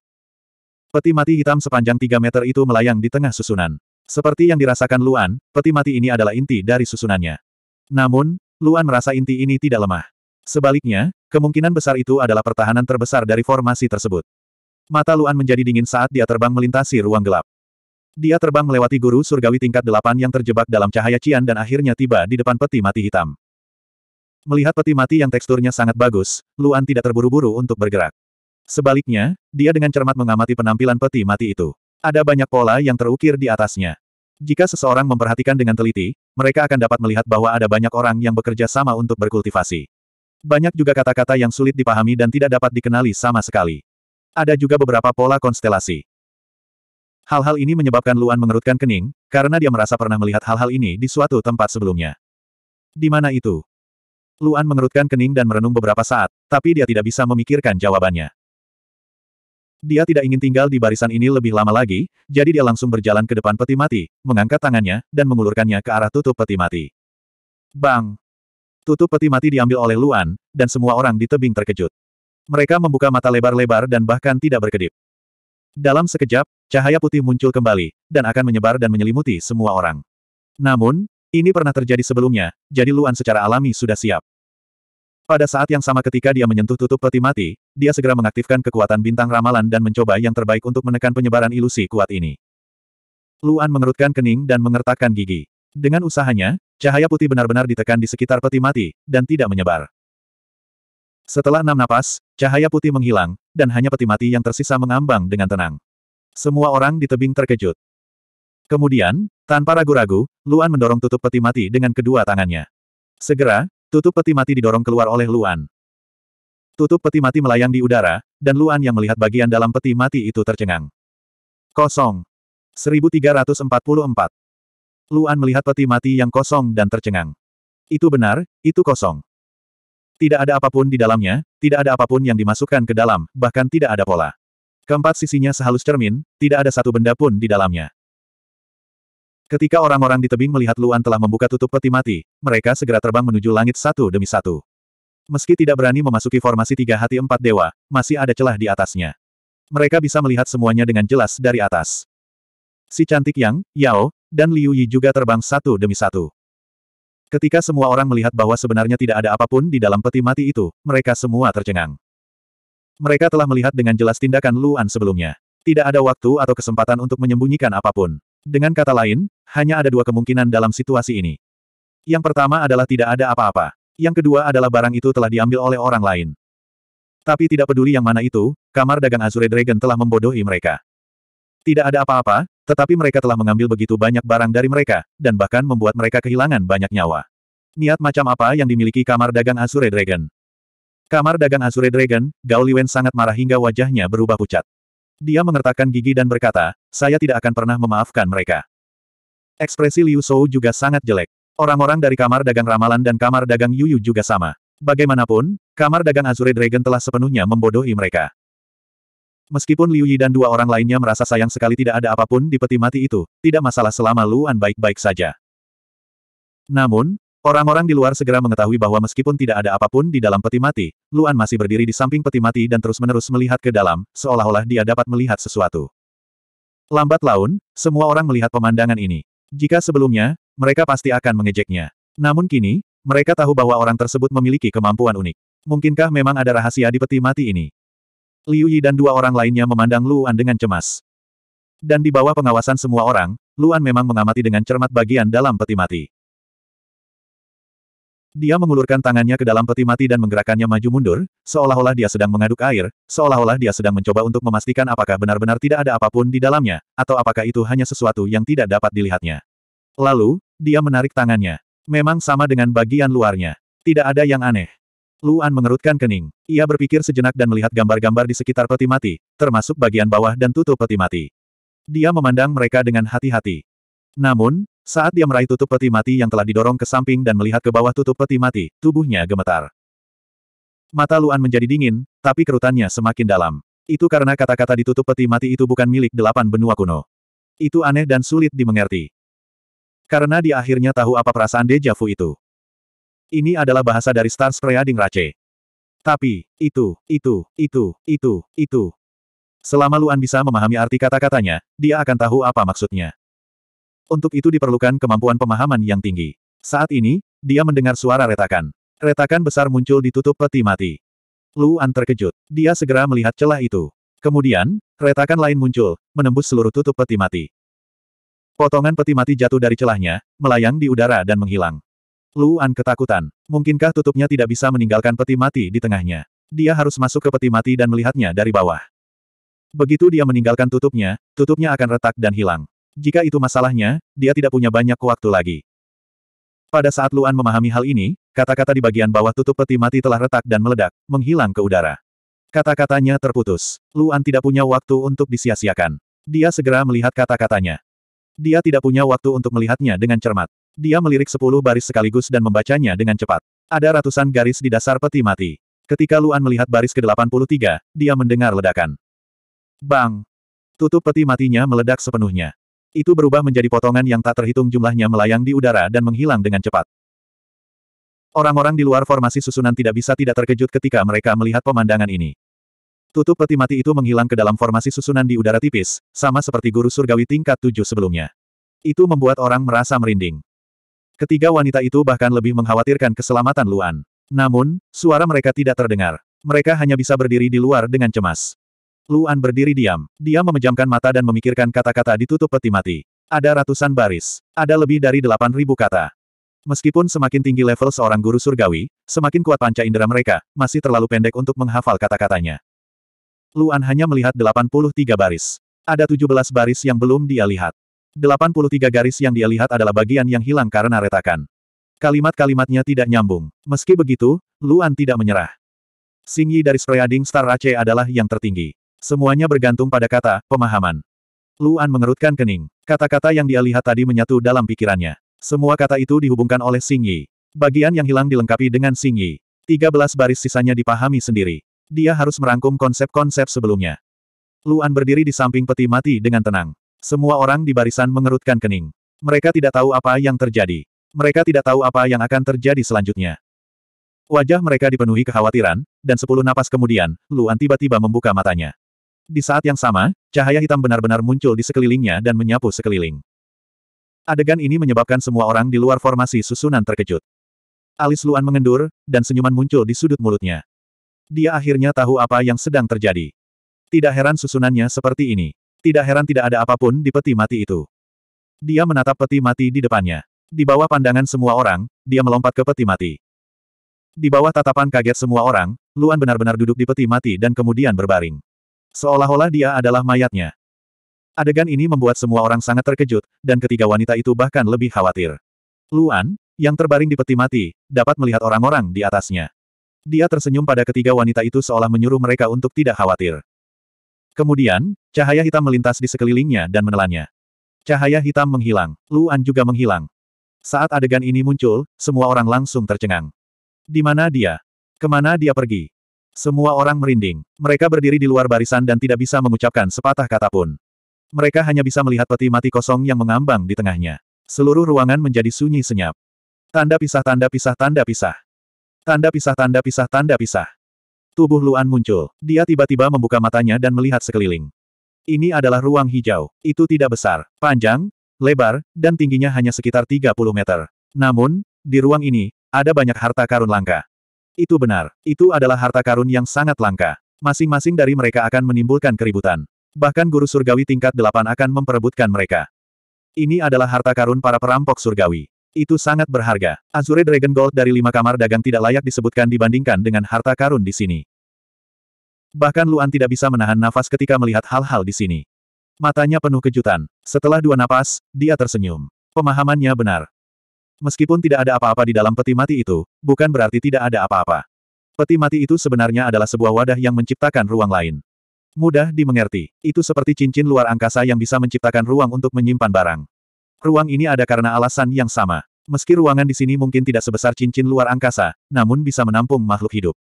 Peti mati hitam sepanjang 3 meter itu melayang di tengah susunan. Seperti yang dirasakan Luan, peti mati ini adalah inti dari susunannya. Namun, Luan merasa inti ini tidak lemah. Sebaliknya, kemungkinan besar itu adalah pertahanan terbesar dari formasi tersebut. Mata Luan menjadi dingin saat dia terbang melintasi ruang gelap. Dia terbang melewati guru surgawi tingkat delapan yang terjebak dalam cahaya cian dan akhirnya tiba di depan peti mati hitam. Melihat peti mati yang teksturnya sangat bagus, Luan tidak terburu-buru untuk bergerak. Sebaliknya, dia dengan cermat mengamati penampilan peti mati itu. Ada banyak pola yang terukir di atasnya. Jika seseorang memperhatikan dengan teliti, mereka akan dapat melihat bahwa ada banyak orang yang bekerja sama untuk berkultivasi. Banyak juga kata-kata yang sulit dipahami dan tidak dapat dikenali sama sekali. Ada juga beberapa pola konstelasi. Hal-hal ini menyebabkan Luan mengerutkan kening, karena dia merasa pernah melihat hal-hal ini di suatu tempat sebelumnya. Di mana itu? Luan mengerutkan kening dan merenung beberapa saat, tapi dia tidak bisa memikirkan jawabannya. Dia tidak ingin tinggal di barisan ini lebih lama lagi, jadi dia langsung berjalan ke depan peti mati, mengangkat tangannya, dan mengulurkannya ke arah tutup peti mati. Bang! Tutup peti mati diambil oleh Luan, dan semua orang di tebing terkejut. Mereka membuka mata lebar-lebar dan bahkan tidak berkedip. Dalam sekejap, cahaya putih muncul kembali, dan akan menyebar dan menyelimuti semua orang. Namun, ini pernah terjadi sebelumnya, jadi Luan secara alami sudah siap. Pada saat yang sama ketika dia menyentuh tutup peti mati, dia segera mengaktifkan kekuatan bintang ramalan dan mencoba yang terbaik untuk menekan penyebaran ilusi kuat ini. Luan mengerutkan kening dan mengertakkan gigi. Dengan usahanya, cahaya putih benar-benar ditekan di sekitar peti mati, dan tidak menyebar. Setelah enam napas, cahaya putih menghilang, dan hanya peti mati yang tersisa mengambang dengan tenang. Semua orang di tebing terkejut. Kemudian, tanpa ragu-ragu, Luan mendorong tutup peti mati dengan kedua tangannya. Segera, Tutup peti mati didorong keluar oleh Luan. Tutup peti mati melayang di udara, dan Luan yang melihat bagian dalam peti mati itu tercengang. Kosong. 1344. Luan melihat peti mati yang kosong dan tercengang. Itu benar, itu kosong. Tidak ada apapun di dalamnya, tidak ada apapun yang dimasukkan ke dalam, bahkan tidak ada pola. Keempat sisinya sehalus cermin, tidak ada satu benda pun di dalamnya. Ketika orang-orang di tebing melihat Luan telah membuka tutup peti mati, mereka segera terbang menuju langit satu demi satu. Meski tidak berani memasuki formasi tiga hati empat dewa, masih ada celah di atasnya. Mereka bisa melihat semuanya dengan jelas dari atas. Si cantik Yang, Yao, dan Liu Yi juga terbang satu demi satu. Ketika semua orang melihat bahwa sebenarnya tidak ada apapun di dalam peti mati itu, mereka semua tercengang. Mereka telah melihat dengan jelas tindakan Luan sebelumnya. Tidak ada waktu atau kesempatan untuk menyembunyikan apapun. Dengan kata lain, hanya ada dua kemungkinan dalam situasi ini. Yang pertama adalah tidak ada apa-apa. Yang kedua adalah barang itu telah diambil oleh orang lain. Tapi tidak peduli yang mana itu, kamar dagang Azure Dragon telah membodohi mereka. Tidak ada apa-apa, tetapi mereka telah mengambil begitu banyak barang dari mereka, dan bahkan membuat mereka kehilangan banyak nyawa. Niat macam apa yang dimiliki kamar dagang Azure Dragon? Kamar dagang Azure Dragon, Gao Liwen sangat marah hingga wajahnya berubah pucat. Dia mengertakkan gigi dan berkata, saya tidak akan pernah memaafkan mereka. Ekspresi Liu Shou juga sangat jelek. Orang-orang dari kamar dagang Ramalan dan kamar dagang Yuyu juga sama. Bagaimanapun, kamar dagang Azure Dragon telah sepenuhnya membodohi mereka. Meskipun Liu Yi dan dua orang lainnya merasa sayang sekali tidak ada apapun di peti mati itu, tidak masalah selama Luan baik-baik saja. Namun, Orang-orang di luar segera mengetahui bahwa meskipun tidak ada apapun di dalam peti mati, Luan masih berdiri di samping peti mati dan terus-menerus melihat ke dalam, seolah-olah dia dapat melihat sesuatu. Lambat laun, semua orang melihat pemandangan ini. Jika sebelumnya, mereka pasti akan mengejeknya. Namun kini, mereka tahu bahwa orang tersebut memiliki kemampuan unik. Mungkinkah memang ada rahasia di peti mati ini? Liu Yi dan dua orang lainnya memandang Luan dengan cemas. Dan di bawah pengawasan semua orang, Luan memang mengamati dengan cermat bagian dalam peti mati. Dia mengulurkan tangannya ke dalam peti mati dan menggerakkannya maju mundur, seolah-olah dia sedang mengaduk air, seolah-olah dia sedang mencoba untuk memastikan apakah benar-benar tidak ada apapun di dalamnya, atau apakah itu hanya sesuatu yang tidak dapat dilihatnya. Lalu, dia menarik tangannya. Memang sama dengan bagian luarnya. Tidak ada yang aneh. Luan mengerutkan kening. Ia berpikir sejenak dan melihat gambar-gambar di sekitar peti mati, termasuk bagian bawah dan tutup peti mati. Dia memandang mereka dengan hati-hati. Namun, saat dia meraih tutup peti mati yang telah didorong ke samping dan melihat ke bawah tutup peti mati, tubuhnya gemetar. Mata Luan menjadi dingin, tapi kerutannya semakin dalam. Itu karena kata-kata di tutup peti mati itu bukan milik delapan benua kuno. Itu aneh dan sulit dimengerti. Karena dia akhirnya tahu apa perasaan deja vu itu. Ini adalah bahasa dari Star Spreading Rache. Tapi, itu, itu, itu, itu, itu. Selama Luan bisa memahami arti kata-katanya, dia akan tahu apa maksudnya. Untuk itu diperlukan kemampuan pemahaman yang tinggi. Saat ini, dia mendengar suara retakan. Retakan besar muncul di tutup peti mati. Luan terkejut. Dia segera melihat celah itu. Kemudian, retakan lain muncul, menembus seluruh tutup peti mati. Potongan peti mati jatuh dari celahnya, melayang di udara dan menghilang. Luan ketakutan. Mungkinkah tutupnya tidak bisa meninggalkan peti mati di tengahnya? Dia harus masuk ke peti mati dan melihatnya dari bawah. Begitu dia meninggalkan tutupnya, tutupnya akan retak dan hilang. Jika itu masalahnya, dia tidak punya banyak waktu lagi. Pada saat Luan memahami hal ini, kata-kata di bagian bawah tutup peti mati telah retak dan meledak, menghilang ke udara. Kata-katanya terputus. Luan tidak punya waktu untuk disia-siakan. Dia segera melihat kata-katanya. Dia tidak punya waktu untuk melihatnya dengan cermat. Dia melirik sepuluh baris sekaligus dan membacanya dengan cepat. Ada ratusan garis di dasar peti mati. Ketika Luan melihat baris ke-83, dia mendengar ledakan. Bang! Tutup peti matinya meledak sepenuhnya. Itu berubah menjadi potongan yang tak terhitung jumlahnya melayang di udara dan menghilang dengan cepat. Orang-orang di luar formasi susunan tidak bisa tidak terkejut ketika mereka melihat pemandangan ini. Tutup peti mati itu menghilang ke dalam formasi susunan di udara tipis, sama seperti guru surgawi tingkat tujuh sebelumnya. Itu membuat orang merasa merinding. Ketiga wanita itu bahkan lebih mengkhawatirkan keselamatan Luan. Namun, suara mereka tidak terdengar. Mereka hanya bisa berdiri di luar dengan cemas. Luan berdiri diam. Dia memejamkan mata dan memikirkan kata-kata ditutup peti mati. Ada ratusan baris. Ada lebih dari delapan ribu kata. Meskipun semakin tinggi level seorang guru surgawi, semakin kuat panca indera mereka, masih terlalu pendek untuk menghafal kata-katanya. Luan hanya melihat 83 baris. Ada 17 baris yang belum dia lihat. 83 garis yang dia lihat adalah bagian yang hilang karena retakan. Kalimat-kalimatnya tidak nyambung. Meski begitu, Luan tidak menyerah. Singyi dari Spreading Star Race adalah yang tertinggi. Semuanya bergantung pada kata, pemahaman. Luan mengerutkan kening. Kata-kata yang dia lihat tadi menyatu dalam pikirannya. Semua kata itu dihubungkan oleh Xing Bagian yang hilang dilengkapi dengan Xing Yi. 13 baris sisanya dipahami sendiri. Dia harus merangkum konsep-konsep sebelumnya. Luan berdiri di samping peti mati dengan tenang. Semua orang di barisan mengerutkan kening. Mereka tidak tahu apa yang terjadi. Mereka tidak tahu apa yang akan terjadi selanjutnya. Wajah mereka dipenuhi kekhawatiran, dan sepuluh napas kemudian, Luan tiba-tiba membuka matanya. Di saat yang sama, cahaya hitam benar-benar muncul di sekelilingnya dan menyapu sekeliling. Adegan ini menyebabkan semua orang di luar formasi susunan terkejut. Alis Luan mengendur, dan senyuman muncul di sudut mulutnya. Dia akhirnya tahu apa yang sedang terjadi. Tidak heran susunannya seperti ini. Tidak heran tidak ada apapun di peti mati itu. Dia menatap peti mati di depannya. Di bawah pandangan semua orang, dia melompat ke peti mati. Di bawah tatapan kaget semua orang, Luan benar-benar duduk di peti mati dan kemudian berbaring. Seolah-olah dia adalah mayatnya. Adegan ini membuat semua orang sangat terkejut, dan ketiga wanita itu bahkan lebih khawatir. Luan, yang terbaring di peti mati, dapat melihat orang-orang di atasnya. Dia tersenyum pada ketiga wanita itu seolah menyuruh mereka untuk tidak khawatir. Kemudian, cahaya hitam melintas di sekelilingnya dan menelannya. Cahaya hitam menghilang, Luan juga menghilang. Saat adegan ini muncul, semua orang langsung tercengang. Di mana dia? Kemana dia pergi? Semua orang merinding. Mereka berdiri di luar barisan dan tidak bisa mengucapkan sepatah kata pun. Mereka hanya bisa melihat peti mati kosong yang mengambang di tengahnya. Seluruh ruangan menjadi sunyi senyap. Tanda pisah tanda pisah tanda pisah. Tanda pisah tanda pisah tanda pisah. Tubuh Luan muncul. Dia tiba-tiba membuka matanya dan melihat sekeliling. Ini adalah ruang hijau. Itu tidak besar, panjang, lebar, dan tingginya hanya sekitar 30 meter. Namun, di ruang ini, ada banyak harta karun langka. Itu benar, itu adalah harta karun yang sangat langka. Masing-masing dari mereka akan menimbulkan keributan. Bahkan guru surgawi tingkat delapan akan memperebutkan mereka. Ini adalah harta karun para perampok surgawi. Itu sangat berharga. Azure Dragon Gold dari lima kamar dagang tidak layak disebutkan dibandingkan dengan harta karun di sini. Bahkan Luan tidak bisa menahan nafas ketika melihat hal-hal di sini. Matanya penuh kejutan. Setelah dua napas, dia tersenyum. Pemahamannya benar. Meskipun tidak ada apa-apa di dalam peti mati itu, bukan berarti tidak ada apa-apa. Peti mati itu sebenarnya adalah sebuah wadah yang menciptakan ruang lain. Mudah dimengerti, itu seperti cincin luar angkasa yang bisa menciptakan ruang untuk menyimpan barang. Ruang ini ada karena alasan yang sama. Meski ruangan di sini mungkin tidak sebesar cincin luar angkasa, namun bisa menampung makhluk hidup.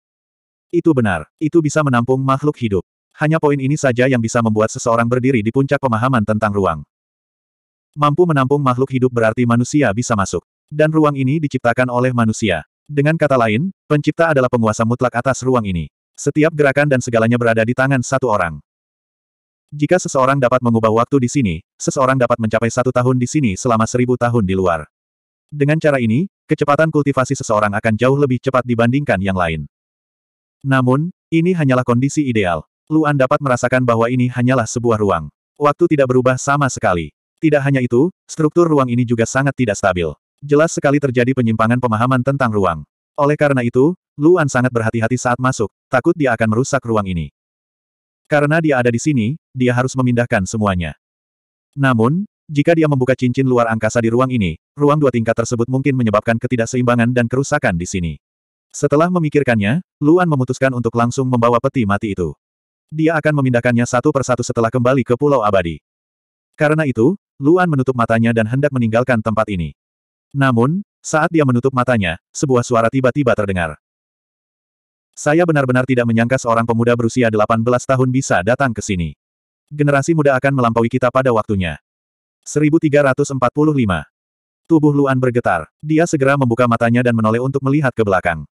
Itu benar, itu bisa menampung makhluk hidup. Hanya poin ini saja yang bisa membuat seseorang berdiri di puncak pemahaman tentang ruang. Mampu menampung makhluk hidup berarti manusia bisa masuk. Dan ruang ini diciptakan oleh manusia. Dengan kata lain, pencipta adalah penguasa mutlak atas ruang ini. Setiap gerakan dan segalanya berada di tangan satu orang. Jika seseorang dapat mengubah waktu di sini, seseorang dapat mencapai satu tahun di sini selama seribu tahun di luar. Dengan cara ini, kecepatan kultivasi seseorang akan jauh lebih cepat dibandingkan yang lain. Namun, ini hanyalah kondisi ideal. Luan dapat merasakan bahwa ini hanyalah sebuah ruang. Waktu tidak berubah sama sekali. Tidak hanya itu, struktur ruang ini juga sangat tidak stabil. Jelas sekali terjadi penyimpangan pemahaman tentang ruang. Oleh karena itu, Luan sangat berhati-hati saat masuk, takut dia akan merusak ruang ini. Karena dia ada di sini, dia harus memindahkan semuanya. Namun, jika dia membuka cincin luar angkasa di ruang ini, ruang dua tingkat tersebut mungkin menyebabkan ketidakseimbangan dan kerusakan di sini. Setelah memikirkannya, Luan memutuskan untuk langsung membawa peti mati itu. Dia akan memindahkannya satu persatu setelah kembali ke Pulau Abadi. Karena itu, Luan menutup matanya dan hendak meninggalkan tempat ini. Namun, saat dia menutup matanya, sebuah suara tiba-tiba terdengar. Saya benar-benar tidak menyangka seorang pemuda berusia 18 tahun bisa datang ke sini. Generasi muda akan melampaui kita pada waktunya. 1345. Tubuh Luan bergetar. Dia segera membuka matanya dan menoleh untuk melihat ke belakang.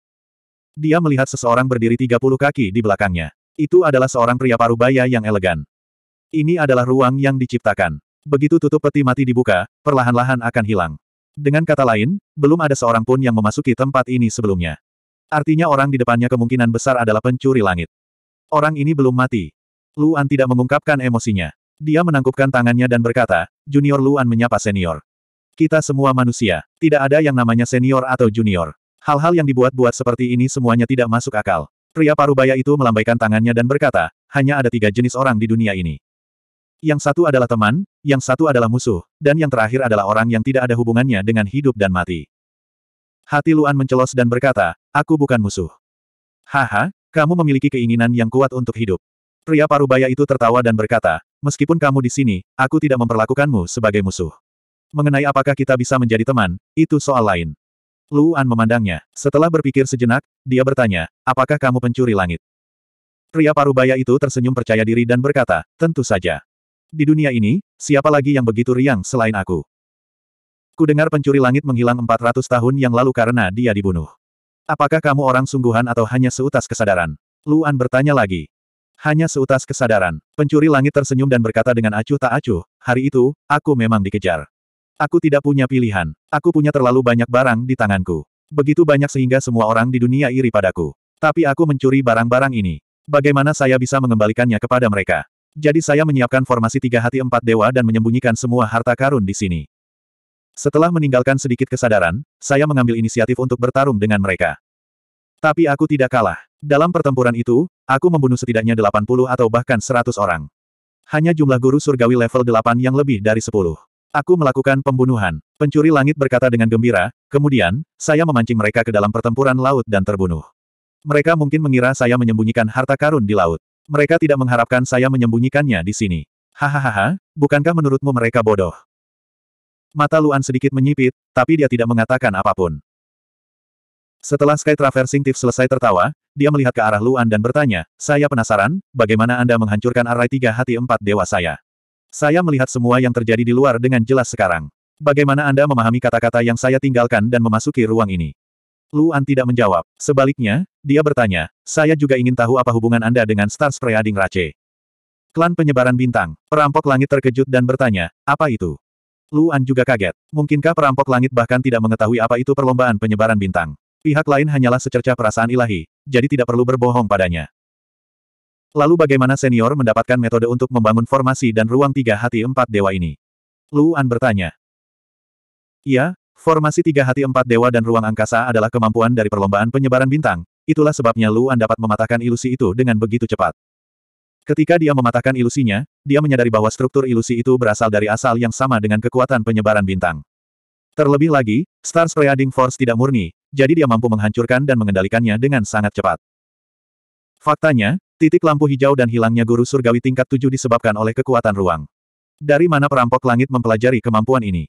Dia melihat seseorang berdiri 30 kaki di belakangnya. Itu adalah seorang pria parubaya yang elegan. Ini adalah ruang yang diciptakan. Begitu tutup peti mati dibuka, perlahan-lahan akan hilang. Dengan kata lain, belum ada seorang pun yang memasuki tempat ini sebelumnya. Artinya orang di depannya kemungkinan besar adalah pencuri langit. Orang ini belum mati. Luan tidak mengungkapkan emosinya. Dia menangkupkan tangannya dan berkata, Junior Luan menyapa senior. Kita semua manusia, tidak ada yang namanya senior atau junior. Hal-hal yang dibuat-buat seperti ini semuanya tidak masuk akal. Pria parubaya itu melambaikan tangannya dan berkata, hanya ada tiga jenis orang di dunia ini. Yang satu adalah teman, yang satu adalah musuh, dan yang terakhir adalah orang yang tidak ada hubungannya dengan hidup dan mati. Hati Luan mencelos dan berkata, aku bukan musuh. Haha, kamu memiliki keinginan yang kuat untuk hidup. Pria parubaya itu tertawa dan berkata, meskipun kamu di sini, aku tidak memperlakukanmu sebagai musuh. Mengenai apakah kita bisa menjadi teman, itu soal lain. Luan memandangnya. Setelah berpikir sejenak, dia bertanya, apakah kamu pencuri langit? Pria parubaya itu tersenyum percaya diri dan berkata, tentu saja. Di dunia ini, siapa lagi yang begitu riang selain aku? Ku dengar pencuri langit menghilang 400 tahun yang lalu karena dia dibunuh. Apakah kamu orang sungguhan atau hanya seutas kesadaran? Luan bertanya lagi. Hanya seutas kesadaran. Pencuri langit tersenyum dan berkata dengan acuh tak acuh, hari itu, aku memang dikejar. Aku tidak punya pilihan. Aku punya terlalu banyak barang di tanganku. Begitu banyak sehingga semua orang di dunia iri padaku. Tapi aku mencuri barang-barang ini. Bagaimana saya bisa mengembalikannya kepada mereka? Jadi saya menyiapkan formasi tiga hati empat dewa dan menyembunyikan semua harta karun di sini. Setelah meninggalkan sedikit kesadaran, saya mengambil inisiatif untuk bertarung dengan mereka. Tapi aku tidak kalah. Dalam pertempuran itu, aku membunuh setidaknya 80 atau bahkan 100 orang. Hanya jumlah guru surgawi level 8 yang lebih dari 10. Aku melakukan pembunuhan. Pencuri langit berkata dengan gembira, kemudian, saya memancing mereka ke dalam pertempuran laut dan terbunuh. Mereka mungkin mengira saya menyembunyikan harta karun di laut. Mereka tidak mengharapkan saya menyembunyikannya di sini. Hahaha, bukankah menurutmu mereka bodoh? Mata Luan sedikit menyipit, tapi dia tidak mengatakan apapun. Setelah Sky Traversing Thief selesai tertawa, dia melihat ke arah Luan dan bertanya, Saya penasaran, bagaimana Anda menghancurkan arai tiga hati empat dewa saya? Saya melihat semua yang terjadi di luar dengan jelas sekarang. Bagaimana Anda memahami kata-kata yang saya tinggalkan dan memasuki ruang ini? Luan tidak menjawab. Sebaliknya, dia bertanya, saya juga ingin tahu apa hubungan Anda dengan Star Spreading Race, Klan penyebaran bintang, perampok langit terkejut dan bertanya, apa itu? Luan juga kaget. Mungkinkah perampok langit bahkan tidak mengetahui apa itu perlombaan penyebaran bintang? Pihak lain hanyalah secercah perasaan ilahi, jadi tidak perlu berbohong padanya. Lalu bagaimana senior mendapatkan metode untuk membangun formasi dan ruang tiga hati empat dewa ini? Luan bertanya. Ya, Formasi tiga hati empat dewa dan ruang angkasa adalah kemampuan dari perlombaan penyebaran bintang, itulah sebabnya Luan dapat mematahkan ilusi itu dengan begitu cepat. Ketika dia mematahkan ilusinya, dia menyadari bahwa struktur ilusi itu berasal dari asal yang sama dengan kekuatan penyebaran bintang. Terlebih lagi, Star Spreading Force tidak murni, jadi dia mampu menghancurkan dan mengendalikannya dengan sangat cepat. Faktanya, titik lampu hijau dan hilangnya guru surgawi tingkat 7 disebabkan oleh kekuatan ruang. Dari mana perampok langit mempelajari kemampuan ini?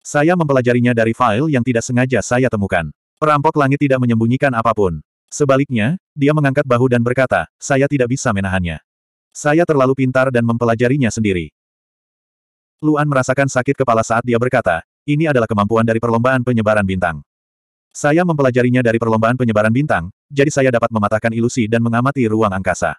Saya mempelajarinya dari file yang tidak sengaja saya temukan. Perampok langit tidak menyembunyikan apapun. Sebaliknya, dia mengangkat bahu dan berkata, saya tidak bisa menahannya. Saya terlalu pintar dan mempelajarinya sendiri. Luan merasakan sakit kepala saat dia berkata, ini adalah kemampuan dari perlombaan penyebaran bintang. Saya mempelajarinya dari perlombaan penyebaran bintang, jadi saya dapat mematahkan ilusi dan mengamati ruang angkasa.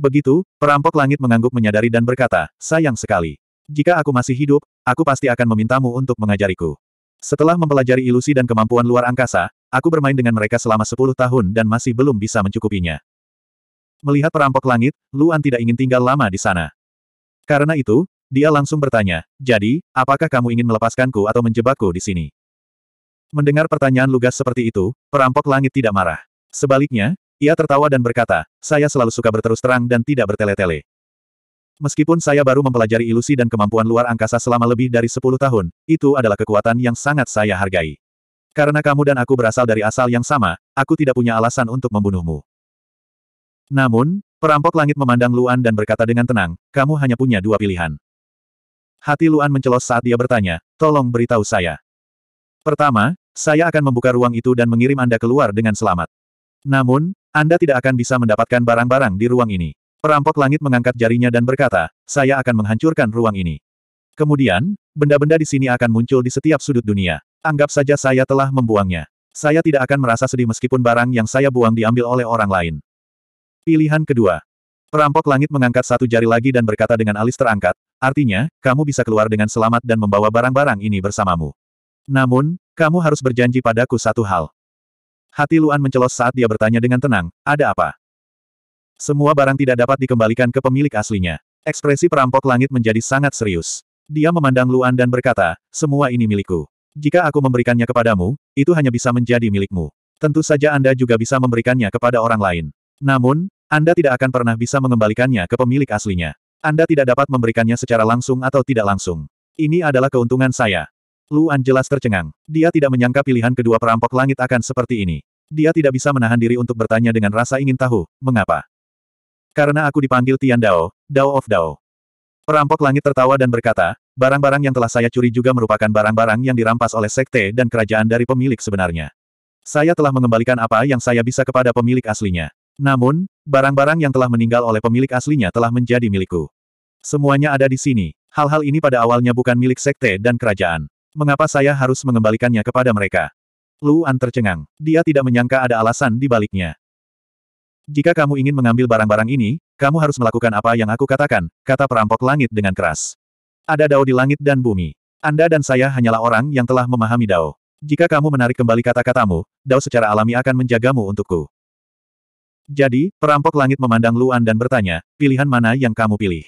Begitu, perampok langit mengangguk menyadari dan berkata, sayang sekali. Jika aku masih hidup, aku pasti akan memintamu untuk mengajariku. Setelah mempelajari ilusi dan kemampuan luar angkasa, aku bermain dengan mereka selama sepuluh tahun dan masih belum bisa mencukupinya. Melihat perampok langit, Luan tidak ingin tinggal lama di sana. Karena itu, dia langsung bertanya, jadi, apakah kamu ingin melepaskanku atau menjebakku di sini? Mendengar pertanyaan lugas seperti itu, perampok langit tidak marah. Sebaliknya, ia tertawa dan berkata, saya selalu suka berterus terang dan tidak bertele-tele. Meskipun saya baru mempelajari ilusi dan kemampuan luar angkasa selama lebih dari 10 tahun, itu adalah kekuatan yang sangat saya hargai. Karena kamu dan aku berasal dari asal yang sama, aku tidak punya alasan untuk membunuhmu. Namun, perampok langit memandang Luan dan berkata dengan tenang, kamu hanya punya dua pilihan. Hati Luan mencelos saat dia bertanya, tolong beritahu saya. Pertama, saya akan membuka ruang itu dan mengirim Anda keluar dengan selamat. Namun, Anda tidak akan bisa mendapatkan barang-barang di ruang ini. Perampok langit mengangkat jarinya dan berkata, saya akan menghancurkan ruang ini. Kemudian, benda-benda di sini akan muncul di setiap sudut dunia. Anggap saja saya telah membuangnya. Saya tidak akan merasa sedih meskipun barang yang saya buang diambil oleh orang lain. Pilihan kedua. Perampok langit mengangkat satu jari lagi dan berkata dengan alis terangkat, artinya, kamu bisa keluar dengan selamat dan membawa barang-barang ini bersamamu. Namun, kamu harus berjanji padaku satu hal. Hati Luan mencelos saat dia bertanya dengan tenang, ada apa? Semua barang tidak dapat dikembalikan ke pemilik aslinya. Ekspresi perampok langit menjadi sangat serius. Dia memandang Luan dan berkata, semua ini milikku. Jika aku memberikannya kepadamu, itu hanya bisa menjadi milikmu. Tentu saja Anda juga bisa memberikannya kepada orang lain. Namun, Anda tidak akan pernah bisa mengembalikannya ke pemilik aslinya. Anda tidak dapat memberikannya secara langsung atau tidak langsung. Ini adalah keuntungan saya. Luan jelas tercengang. Dia tidak menyangka pilihan kedua perampok langit akan seperti ini. Dia tidak bisa menahan diri untuk bertanya dengan rasa ingin tahu, mengapa? Karena aku dipanggil Tian Dao, Dao of Dao. Perampok langit tertawa dan berkata, barang-barang yang telah saya curi juga merupakan barang-barang yang dirampas oleh sekte dan kerajaan dari pemilik sebenarnya. Saya telah mengembalikan apa yang saya bisa kepada pemilik aslinya. Namun, barang-barang yang telah meninggal oleh pemilik aslinya telah menjadi milikku. Semuanya ada di sini. Hal-hal ini pada awalnya bukan milik sekte dan kerajaan. Mengapa saya harus mengembalikannya kepada mereka? Luan tercengang. Dia tidak menyangka ada alasan di baliknya. Jika kamu ingin mengambil barang-barang ini, kamu harus melakukan apa yang aku katakan, kata perampok langit dengan keras. Ada dao di langit dan bumi. Anda dan saya hanyalah orang yang telah memahami dao. Jika kamu menarik kembali kata-katamu, dao secara alami akan menjagamu untukku. Jadi, perampok langit memandang Luan dan bertanya, pilihan mana yang kamu pilih?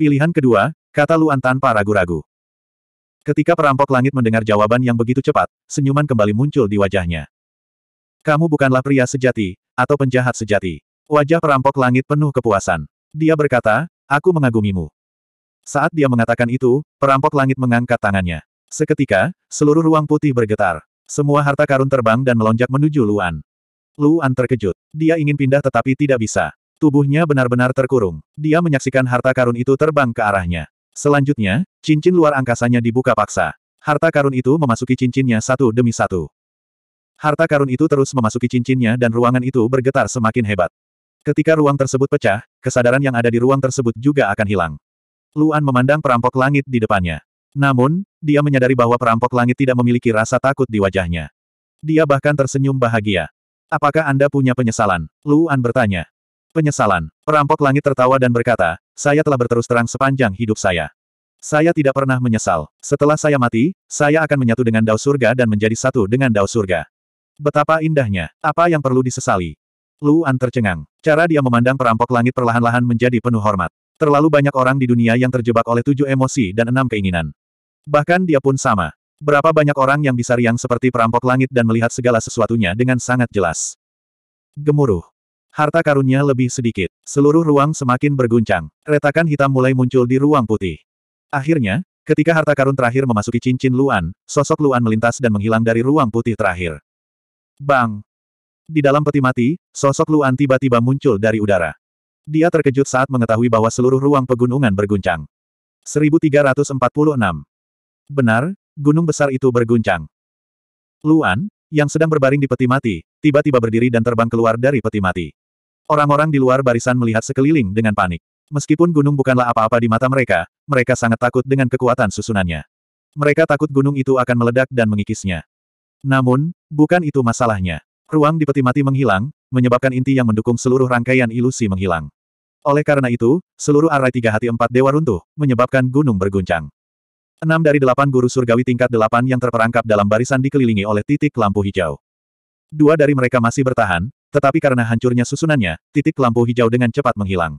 Pilihan kedua, kata Luan tanpa ragu-ragu. Ketika perampok langit mendengar jawaban yang begitu cepat, senyuman kembali muncul di wajahnya. Kamu bukanlah pria sejati, atau penjahat sejati. Wajah perampok langit penuh kepuasan. Dia berkata, aku mengagumimu. Saat dia mengatakan itu, perampok langit mengangkat tangannya. Seketika, seluruh ruang putih bergetar. Semua harta karun terbang dan melonjak menuju Luan. Luan terkejut. Dia ingin pindah tetapi tidak bisa. Tubuhnya benar-benar terkurung. Dia menyaksikan harta karun itu terbang ke arahnya. Selanjutnya, cincin luar angkasanya dibuka paksa. Harta karun itu memasuki cincinnya satu demi satu. Harta karun itu terus memasuki cincinnya dan ruangan itu bergetar semakin hebat. Ketika ruang tersebut pecah, kesadaran yang ada di ruang tersebut juga akan hilang. Luan memandang perampok langit di depannya. Namun, dia menyadari bahwa perampok langit tidak memiliki rasa takut di wajahnya. Dia bahkan tersenyum bahagia. Apakah Anda punya penyesalan? Luan bertanya. Penyesalan. Perampok langit tertawa dan berkata, saya telah berterus terang sepanjang hidup saya. Saya tidak pernah menyesal. Setelah saya mati, saya akan menyatu dengan Dao Surga dan menjadi satu dengan Dao Surga. Betapa indahnya, apa yang perlu disesali? Luan tercengang. Cara dia memandang perampok langit perlahan-lahan menjadi penuh hormat. Terlalu banyak orang di dunia yang terjebak oleh tujuh emosi dan enam keinginan. Bahkan dia pun sama. Berapa banyak orang yang bisa riang seperti perampok langit dan melihat segala sesuatunya dengan sangat jelas. Gemuruh. Harta karunnya lebih sedikit. Seluruh ruang semakin berguncang. Retakan hitam mulai muncul di ruang putih. Akhirnya, ketika harta karun terakhir memasuki cincin Luan, sosok Luan melintas dan menghilang dari ruang putih terakhir. Bang! Di dalam peti mati, sosok Luan tiba-tiba muncul dari udara. Dia terkejut saat mengetahui bahwa seluruh ruang pegunungan berguncang. 1346. Benar, gunung besar itu berguncang. Luan, yang sedang berbaring di peti mati, tiba-tiba berdiri dan terbang keluar dari peti mati. Orang-orang di luar barisan melihat sekeliling dengan panik. Meskipun gunung bukanlah apa-apa di mata mereka, mereka sangat takut dengan kekuatan susunannya. Mereka takut gunung itu akan meledak dan mengikisnya. Namun, bukan itu masalahnya. Ruang di peti mati menghilang, menyebabkan inti yang mendukung seluruh rangkaian ilusi menghilang. Oleh karena itu, seluruh arai tiga hati empat dewa runtuh, menyebabkan gunung berguncang. Enam dari delapan guru surgawi tingkat delapan yang terperangkap dalam barisan dikelilingi oleh titik lampu hijau. Dua dari mereka masih bertahan, tetapi karena hancurnya susunannya, titik lampu hijau dengan cepat menghilang.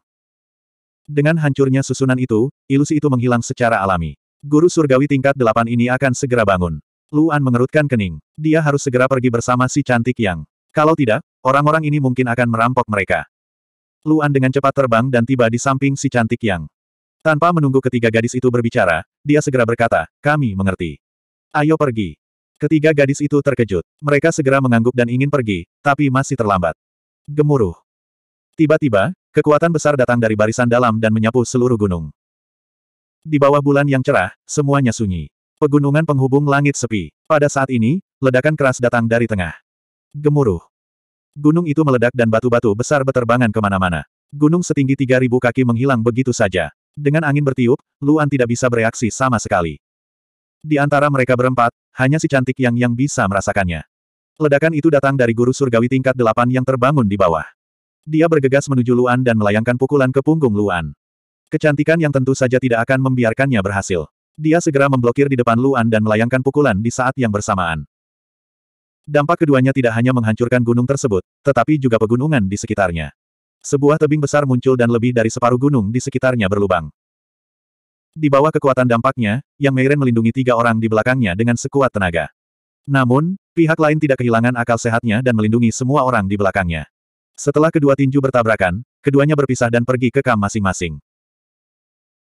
Dengan hancurnya susunan itu, ilusi itu menghilang secara alami. Guru surgawi tingkat delapan ini akan segera bangun. Luan mengerutkan kening. Dia harus segera pergi bersama si cantik yang. Kalau tidak, orang-orang ini mungkin akan merampok mereka. Luan dengan cepat terbang dan tiba di samping si cantik yang. Tanpa menunggu ketiga gadis itu berbicara, dia segera berkata, kami mengerti. Ayo pergi. Ketiga gadis itu terkejut. Mereka segera mengangguk dan ingin pergi, tapi masih terlambat. Gemuruh. Tiba-tiba, kekuatan besar datang dari barisan dalam dan menyapu seluruh gunung. Di bawah bulan yang cerah, semuanya sunyi. Pegunungan penghubung langit sepi. Pada saat ini, ledakan keras datang dari tengah. Gemuruh. Gunung itu meledak dan batu-batu besar beterbangan kemana-mana. Gunung setinggi 3.000 kaki menghilang begitu saja. Dengan angin bertiup, Luan tidak bisa bereaksi sama sekali. Di antara mereka berempat, hanya si cantik yang yang bisa merasakannya. Ledakan itu datang dari guru surgawi tingkat delapan yang terbangun di bawah. Dia bergegas menuju Luan dan melayangkan pukulan ke punggung Luan. Kecantikan yang tentu saja tidak akan membiarkannya berhasil. Dia segera memblokir di depan Luan dan melayangkan pukulan di saat yang bersamaan. Dampak keduanya tidak hanya menghancurkan gunung tersebut, tetapi juga pegunungan di sekitarnya. Sebuah tebing besar muncul dan lebih dari separuh gunung di sekitarnya berlubang. Di bawah kekuatan dampaknya, Yang Meiren melindungi tiga orang di belakangnya dengan sekuat tenaga. Namun, pihak lain tidak kehilangan akal sehatnya dan melindungi semua orang di belakangnya. Setelah kedua tinju bertabrakan, keduanya berpisah dan pergi ke kam masing-masing.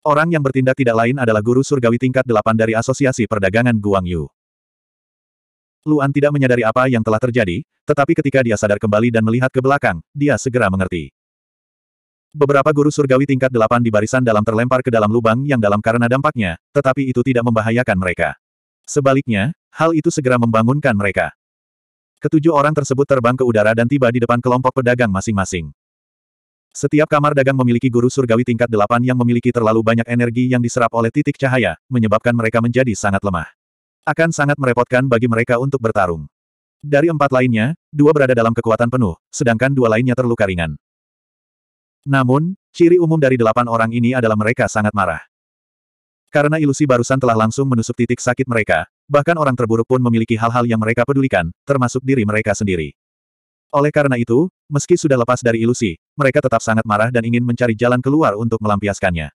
Orang yang bertindak tidak lain adalah guru surgawi tingkat delapan dari Asosiasi Perdagangan Guangyu. Yu. Luan tidak menyadari apa yang telah terjadi, tetapi ketika dia sadar kembali dan melihat ke belakang, dia segera mengerti. Beberapa guru surgawi tingkat delapan di barisan dalam terlempar ke dalam lubang yang dalam karena dampaknya, tetapi itu tidak membahayakan mereka. Sebaliknya, hal itu segera membangunkan mereka. Ketujuh orang tersebut terbang ke udara dan tiba di depan kelompok pedagang masing-masing. Setiap kamar dagang memiliki guru surgawi tingkat delapan yang memiliki terlalu banyak energi yang diserap oleh titik cahaya, menyebabkan mereka menjadi sangat lemah. Akan sangat merepotkan bagi mereka untuk bertarung. Dari empat lainnya, dua berada dalam kekuatan penuh, sedangkan dua lainnya terluka ringan. Namun, ciri umum dari delapan orang ini adalah mereka sangat marah. Karena ilusi barusan telah langsung menusuk titik sakit mereka, bahkan orang terburuk pun memiliki hal-hal yang mereka pedulikan, termasuk diri mereka sendiri. Oleh karena itu, meski sudah lepas dari ilusi, mereka tetap sangat marah dan ingin mencari jalan keluar untuk melampiaskannya.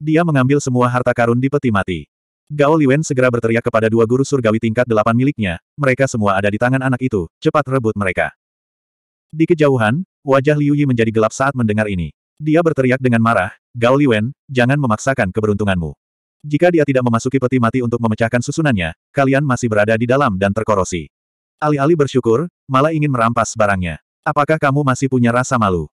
Dia mengambil semua harta karun di peti mati. Gao Liwen segera berteriak kepada dua guru surgawi tingkat delapan miliknya, mereka semua ada di tangan anak itu, cepat rebut mereka. Di kejauhan, wajah Liu Yi menjadi gelap saat mendengar ini. Dia berteriak dengan marah, Gao Liwen, jangan memaksakan keberuntunganmu. Jika dia tidak memasuki peti mati untuk memecahkan susunannya, kalian masih berada di dalam dan terkorosi. Alih-alih bersyukur, malah ingin merampas barangnya. Apakah kamu masih punya rasa malu?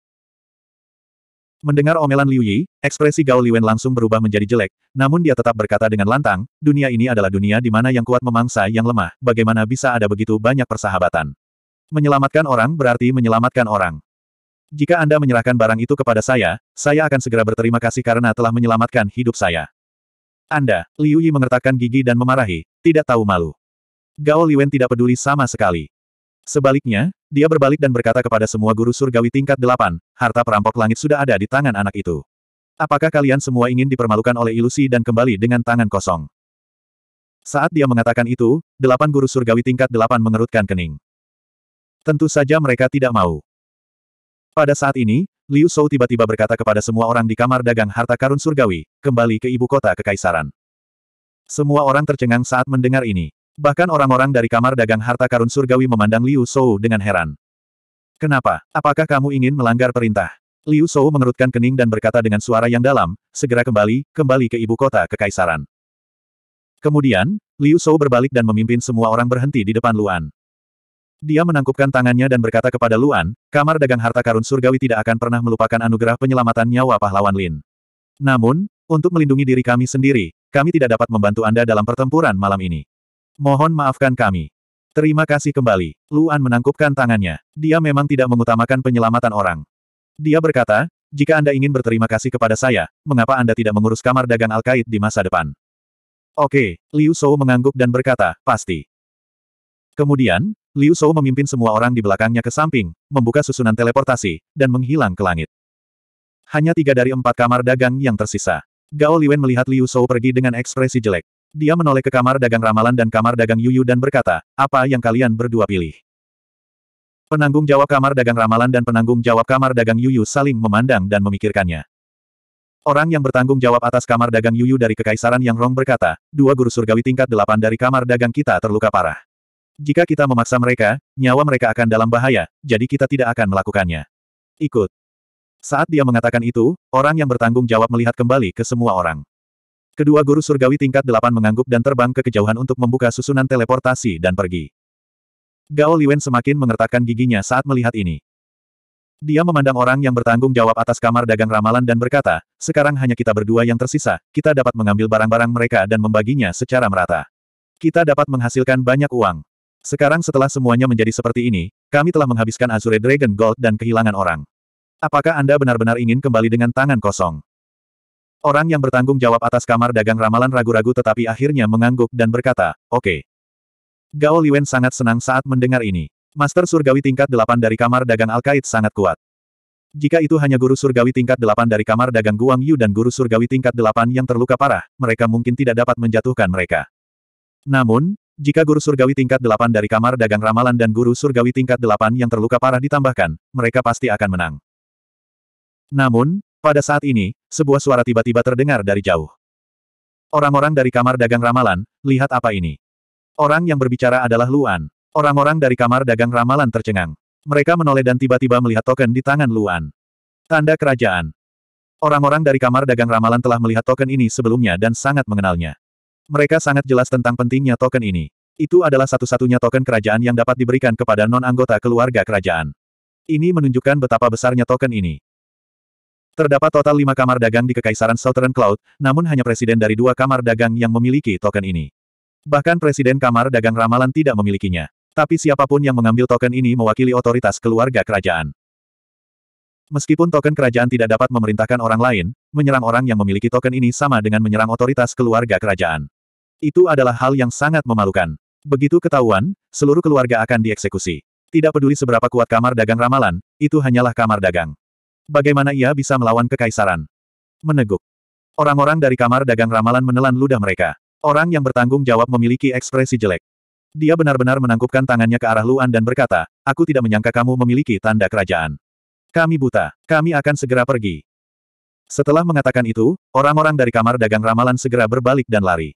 Mendengar omelan Liu Yi, ekspresi Gao Liwen langsung berubah menjadi jelek, namun dia tetap berkata dengan lantang, dunia ini adalah dunia di mana yang kuat memangsa yang lemah, bagaimana bisa ada begitu banyak persahabatan. Menyelamatkan orang berarti menyelamatkan orang. Jika Anda menyerahkan barang itu kepada saya, saya akan segera berterima kasih karena telah menyelamatkan hidup saya. Anda, Liu Yi mengertakkan gigi dan memarahi, tidak tahu malu. Gao Liwen tidak peduli sama sekali. Sebaliknya, dia berbalik dan berkata kepada semua guru surgawi tingkat delapan, harta perampok langit sudah ada di tangan anak itu. Apakah kalian semua ingin dipermalukan oleh ilusi dan kembali dengan tangan kosong? Saat dia mengatakan itu, delapan guru surgawi tingkat delapan mengerutkan kening. Tentu saja mereka tidak mau. Pada saat ini, Liu Shou tiba-tiba berkata kepada semua orang di kamar dagang harta karun surgawi, kembali ke ibu kota kekaisaran. Semua orang tercengang saat mendengar ini. Bahkan orang-orang dari kamar dagang harta karun surgawi memandang Liu Shou dengan heran. Kenapa? Apakah kamu ingin melanggar perintah? Liu Shou mengerutkan kening dan berkata dengan suara yang dalam, segera kembali, kembali ke ibu kota kekaisaran. Kemudian, Liu Shou berbalik dan memimpin semua orang berhenti di depan Luan. Dia menangkupkan tangannya dan berkata kepada Luan, kamar dagang harta karun surgawi tidak akan pernah melupakan anugerah penyelamatan nyawa pahlawan Lin. Namun, untuk melindungi diri kami sendiri, kami tidak dapat membantu Anda dalam pertempuran malam ini. Mohon maafkan kami. Terima kasih kembali. Luan menangkupkan tangannya. Dia memang tidak mengutamakan penyelamatan orang. Dia berkata, jika Anda ingin berterima kasih kepada saya, mengapa Anda tidak mengurus kamar dagang Alkait di masa depan? Oke, Liu Shou mengangguk dan berkata, pasti. Kemudian, Liu Shou memimpin semua orang di belakangnya ke samping, membuka susunan teleportasi, dan menghilang ke langit. Hanya tiga dari empat kamar dagang yang tersisa. Gao Liwen melihat Liu Shou pergi dengan ekspresi jelek. Dia menoleh ke kamar dagang ramalan dan kamar dagang Yuyu dan berkata, apa yang kalian berdua pilih? Penanggung jawab kamar dagang ramalan dan penanggung jawab kamar dagang Yuyu saling memandang dan memikirkannya. Orang yang bertanggung jawab atas kamar dagang Yuyu dari Kekaisaran Yang Rong berkata, dua guru surgawi tingkat delapan dari kamar dagang kita terluka parah. Jika kita memaksa mereka, nyawa mereka akan dalam bahaya, jadi kita tidak akan melakukannya. Ikut. Saat dia mengatakan itu, orang yang bertanggung jawab melihat kembali ke semua orang. Kedua guru surgawi tingkat delapan mengangguk dan terbang ke kejauhan untuk membuka susunan teleportasi dan pergi. Gao Liwen semakin mengertakkan giginya saat melihat ini. Dia memandang orang yang bertanggung jawab atas kamar dagang ramalan dan berkata, sekarang hanya kita berdua yang tersisa, kita dapat mengambil barang-barang mereka dan membaginya secara merata. Kita dapat menghasilkan banyak uang. Sekarang setelah semuanya menjadi seperti ini, kami telah menghabiskan Azure Dragon Gold dan kehilangan orang. Apakah Anda benar-benar ingin kembali dengan tangan kosong? Orang yang bertanggung jawab atas kamar dagang ramalan ragu-ragu tetapi akhirnya mengangguk dan berkata, oke. Okay. Gao Liwen sangat senang saat mendengar ini. Master Surgawi tingkat 8 dari kamar dagang Alkait sangat kuat. Jika itu hanya guru surgawi tingkat 8 dari kamar dagang Guang Yu dan guru surgawi tingkat 8 yang terluka parah, mereka mungkin tidak dapat menjatuhkan mereka. Namun, jika guru surgawi tingkat 8 dari kamar dagang Ramalan dan guru surgawi tingkat 8 yang terluka parah ditambahkan, mereka pasti akan menang. Namun, pada saat ini, sebuah suara tiba-tiba terdengar dari jauh. Orang-orang dari kamar dagang ramalan, lihat apa ini. Orang yang berbicara adalah Luan. Orang-orang dari kamar dagang ramalan tercengang. Mereka menoleh dan tiba-tiba melihat token di tangan Luan. Tanda kerajaan. Orang-orang dari kamar dagang ramalan telah melihat token ini sebelumnya dan sangat mengenalnya. Mereka sangat jelas tentang pentingnya token ini. Itu adalah satu-satunya token kerajaan yang dapat diberikan kepada non-anggota keluarga kerajaan. Ini menunjukkan betapa besarnya token ini. Terdapat total lima kamar dagang di Kekaisaran Southern Cloud, namun hanya presiden dari dua kamar dagang yang memiliki token ini. Bahkan presiden kamar dagang ramalan tidak memilikinya. Tapi siapapun yang mengambil token ini mewakili otoritas keluarga kerajaan. Meskipun token kerajaan tidak dapat memerintahkan orang lain, menyerang orang yang memiliki token ini sama dengan menyerang otoritas keluarga kerajaan. Itu adalah hal yang sangat memalukan. Begitu ketahuan, seluruh keluarga akan dieksekusi. Tidak peduli seberapa kuat kamar dagang ramalan, itu hanyalah kamar dagang. Bagaimana ia bisa melawan kekaisaran? Meneguk. Orang-orang dari kamar dagang ramalan menelan ludah mereka. Orang yang bertanggung jawab memiliki ekspresi jelek. Dia benar-benar menangkupkan tangannya ke arah Luan dan berkata, Aku tidak menyangka kamu memiliki tanda kerajaan. Kami buta. Kami akan segera pergi. Setelah mengatakan itu, orang-orang dari kamar dagang ramalan segera berbalik dan lari.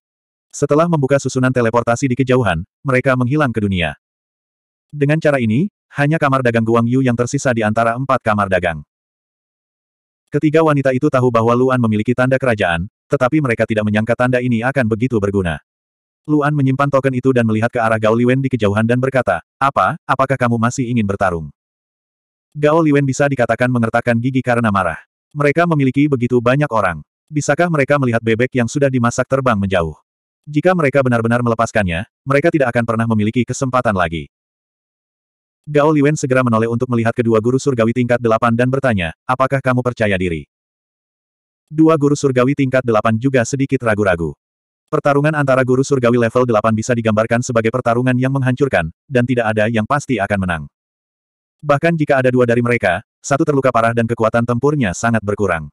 Setelah membuka susunan teleportasi di kejauhan, mereka menghilang ke dunia. Dengan cara ini, hanya kamar dagang Guang Yu yang tersisa di antara empat kamar dagang. Ketiga wanita itu tahu bahwa Luan memiliki tanda kerajaan, tetapi mereka tidak menyangka tanda ini akan begitu berguna. Luan menyimpan token itu dan melihat ke arah Gao Liwen di kejauhan dan berkata, Apa, apakah kamu masih ingin bertarung? Gao Liwen bisa dikatakan mengertakkan gigi karena marah. Mereka memiliki begitu banyak orang. Bisakah mereka melihat bebek yang sudah dimasak terbang menjauh? Jika mereka benar-benar melepaskannya, mereka tidak akan pernah memiliki kesempatan lagi. Gao Liwen segera menoleh untuk melihat kedua guru surgawi tingkat delapan dan bertanya, apakah kamu percaya diri? Dua guru surgawi tingkat delapan juga sedikit ragu-ragu. Pertarungan antara guru surgawi level delapan bisa digambarkan sebagai pertarungan yang menghancurkan, dan tidak ada yang pasti akan menang. Bahkan jika ada dua dari mereka, satu terluka parah dan kekuatan tempurnya sangat berkurang.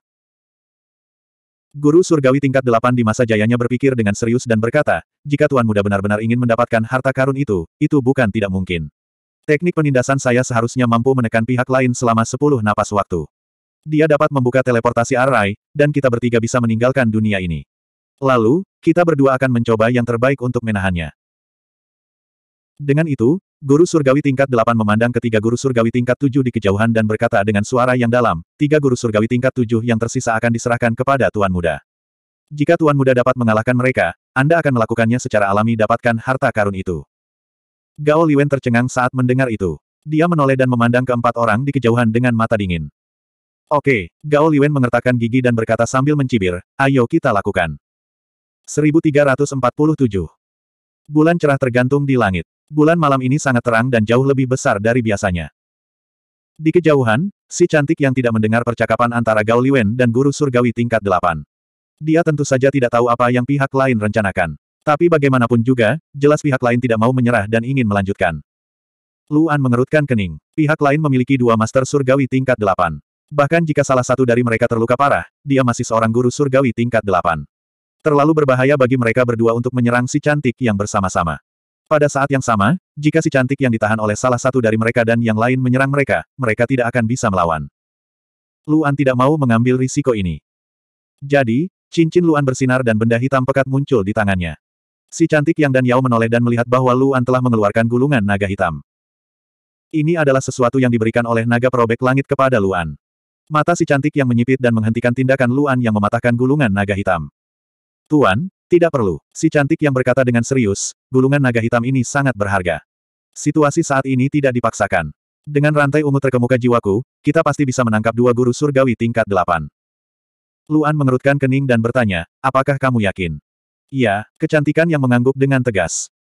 Guru surgawi tingkat delapan di masa jayanya berpikir dengan serius dan berkata, jika Tuan Muda benar-benar ingin mendapatkan harta karun itu, itu bukan tidak mungkin. Teknik penindasan saya seharusnya mampu menekan pihak lain selama sepuluh napas waktu. Dia dapat membuka teleportasi arai, dan kita bertiga bisa meninggalkan dunia ini. Lalu, kita berdua akan mencoba yang terbaik untuk menahannya. Dengan itu, guru surgawi tingkat 8 memandang ketiga guru surgawi tingkat 7 di kejauhan dan berkata dengan suara yang dalam, tiga guru surgawi tingkat 7 yang tersisa akan diserahkan kepada Tuan Muda. Jika Tuan Muda dapat mengalahkan mereka, Anda akan melakukannya secara alami dapatkan harta karun itu. Gao Liwen tercengang saat mendengar itu. Dia menoleh dan memandang keempat orang di kejauhan dengan mata dingin. Oke, Gao Liwen mengertakkan gigi dan berkata sambil mencibir, ayo kita lakukan. 1347 Bulan cerah tergantung di langit. Bulan malam ini sangat terang dan jauh lebih besar dari biasanya. Di kejauhan, si cantik yang tidak mendengar percakapan antara Gao Liwen dan guru surgawi tingkat delapan. Dia tentu saja tidak tahu apa yang pihak lain rencanakan. Tapi bagaimanapun juga, jelas pihak lain tidak mau menyerah dan ingin melanjutkan. Luan mengerutkan kening. Pihak lain memiliki dua master surgawi tingkat delapan. Bahkan jika salah satu dari mereka terluka parah, dia masih seorang guru surgawi tingkat delapan. Terlalu berbahaya bagi mereka berdua untuk menyerang si cantik yang bersama-sama. Pada saat yang sama, jika si cantik yang ditahan oleh salah satu dari mereka dan yang lain menyerang mereka, mereka tidak akan bisa melawan. Luan tidak mau mengambil risiko ini. Jadi, cincin Luan bersinar dan benda hitam pekat muncul di tangannya. Si cantik yang Dan Yao menoleh dan melihat bahwa Luan telah mengeluarkan gulungan naga hitam. Ini adalah sesuatu yang diberikan oleh naga perobek langit kepada Luan. Mata si cantik yang menyipit dan menghentikan tindakan Luan yang mematahkan gulungan naga hitam. Tuan, tidak perlu. Si cantik yang berkata dengan serius, gulungan naga hitam ini sangat berharga. Situasi saat ini tidak dipaksakan. Dengan rantai ungu terkemuka jiwaku, kita pasti bisa menangkap dua guru surgawi tingkat delapan. Luan mengerutkan kening dan bertanya, apakah kamu yakin? Iya, kecantikan yang mengangguk dengan tegas.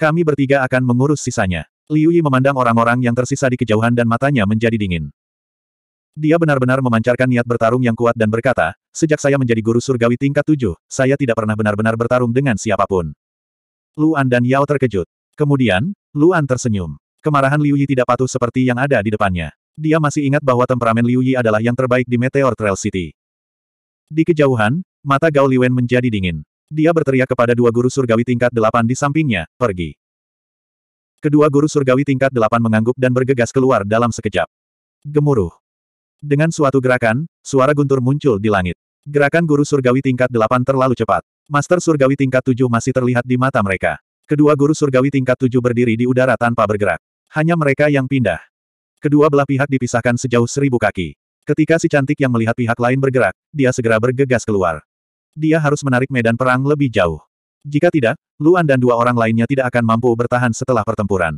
Kami bertiga akan mengurus sisanya. Liu Yi memandang orang-orang yang tersisa di kejauhan dan matanya menjadi dingin. Dia benar-benar memancarkan niat bertarung yang kuat dan berkata, sejak saya menjadi guru surgawi tingkat tujuh, saya tidak pernah benar-benar bertarung dengan siapapun. Luan dan Yao terkejut. Kemudian, Luan tersenyum. Kemarahan Liu Yi tidak patuh seperti yang ada di depannya. Dia masih ingat bahwa temperamen Liu Yi adalah yang terbaik di Meteor Trail City. Di kejauhan, mata Gao Liwen menjadi dingin. Dia berteriak kepada dua guru surgawi tingkat delapan di sampingnya, pergi. Kedua guru surgawi tingkat delapan mengangguk dan bergegas keluar dalam sekejap. Gemuruh. Dengan suatu gerakan, suara guntur muncul di langit. Gerakan guru surgawi tingkat delapan terlalu cepat. Master surgawi tingkat tujuh masih terlihat di mata mereka. Kedua guru surgawi tingkat tujuh berdiri di udara tanpa bergerak. Hanya mereka yang pindah. Kedua belah pihak dipisahkan sejauh seribu kaki. Ketika si cantik yang melihat pihak lain bergerak, dia segera bergegas keluar. Dia harus menarik medan perang lebih jauh. Jika tidak, Luan dan dua orang lainnya tidak akan mampu bertahan setelah pertempuran.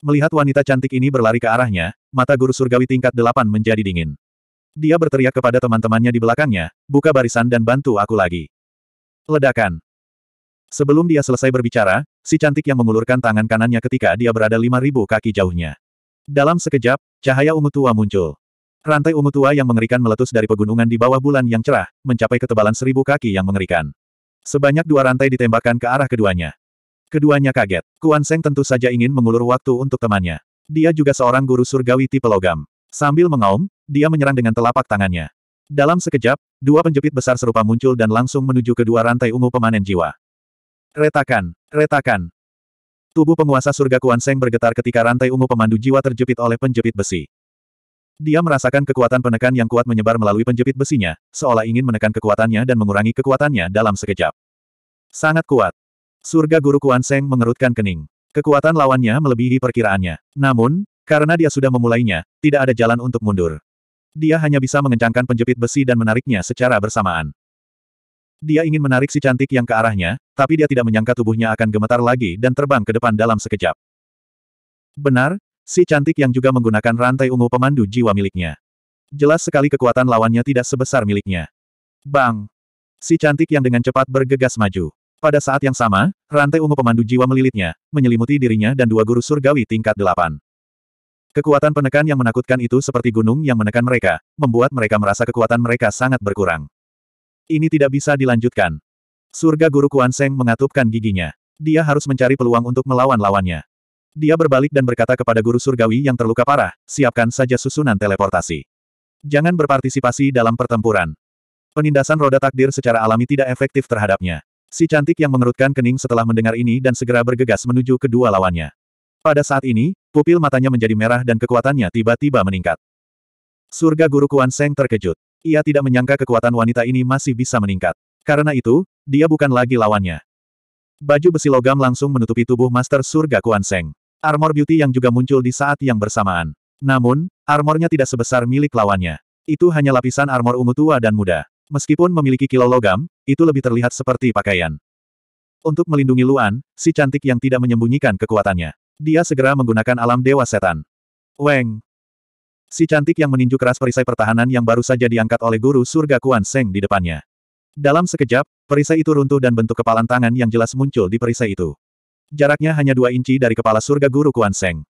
Melihat wanita cantik ini berlari ke arahnya, mata guru surgawi tingkat delapan menjadi dingin. Dia berteriak kepada teman-temannya di belakangnya, buka barisan dan bantu aku lagi. Ledakan. Sebelum dia selesai berbicara, si cantik yang mengulurkan tangan kanannya ketika dia berada lima ribu kaki jauhnya. Dalam sekejap, cahaya ungu tua muncul. Rantai ungu tua yang mengerikan meletus dari pegunungan di bawah bulan yang cerah, mencapai ketebalan seribu kaki yang mengerikan. Sebanyak dua rantai ditembakkan ke arah keduanya. Keduanya kaget. Kuan Seng tentu saja ingin mengulur waktu untuk temannya. Dia juga seorang guru surgawi tipe logam. Sambil mengaum, dia menyerang dengan telapak tangannya. Dalam sekejap, dua penjepit besar serupa muncul dan langsung menuju kedua rantai ungu pemanen jiwa. Retakan, retakan. Tubuh penguasa surga Kuan Seng bergetar ketika rantai ungu pemandu jiwa terjepit oleh penjepit besi. Dia merasakan kekuatan penekan yang kuat menyebar melalui penjepit besinya, seolah ingin menekan kekuatannya dan mengurangi kekuatannya dalam sekejap. Sangat kuat. Surga Guru Kuan Seng mengerutkan kening. Kekuatan lawannya melebihi perkiraannya. Namun, karena dia sudah memulainya, tidak ada jalan untuk mundur. Dia hanya bisa mengencangkan penjepit besi dan menariknya secara bersamaan. Dia ingin menarik si cantik yang ke arahnya, tapi dia tidak menyangka tubuhnya akan gemetar lagi dan terbang ke depan dalam sekejap. Benar, Si cantik yang juga menggunakan rantai ungu pemandu jiwa miliknya. Jelas sekali kekuatan lawannya tidak sebesar miliknya. Bang! Si cantik yang dengan cepat bergegas maju. Pada saat yang sama, rantai ungu pemandu jiwa melilitnya, menyelimuti dirinya dan dua guru surgawi tingkat delapan. Kekuatan penekan yang menakutkan itu seperti gunung yang menekan mereka, membuat mereka merasa kekuatan mereka sangat berkurang. Ini tidak bisa dilanjutkan. Surga Guru Kuan Seng mengatupkan giginya. Dia harus mencari peluang untuk melawan lawannya. Dia berbalik dan berkata kepada guru surgawi yang terluka parah, siapkan saja susunan teleportasi. Jangan berpartisipasi dalam pertempuran. Penindasan roda takdir secara alami tidak efektif terhadapnya. Si cantik yang mengerutkan kening setelah mendengar ini dan segera bergegas menuju kedua lawannya. Pada saat ini, pupil matanya menjadi merah dan kekuatannya tiba-tiba meningkat. Surga Guru Kuan Seng terkejut. Ia tidak menyangka kekuatan wanita ini masih bisa meningkat. Karena itu, dia bukan lagi lawannya. Baju besi logam langsung menutupi tubuh Master Surga Kuan Seng. Armor Beauty yang juga muncul di saat yang bersamaan. Namun, armornya tidak sebesar milik lawannya. Itu hanya lapisan armor ungu tua dan muda. Meskipun memiliki kilo logam, itu lebih terlihat seperti pakaian. Untuk melindungi Luan, si cantik yang tidak menyembunyikan kekuatannya. Dia segera menggunakan alam dewa setan. Weng! Si cantik yang meninju keras perisai pertahanan yang baru saja diangkat oleh guru surga Kuan Seng di depannya. Dalam sekejap, perisai itu runtuh dan bentuk kepalan tangan yang jelas muncul di perisai itu. Jaraknya hanya dua inci dari kepala surga guru Kuan Seng.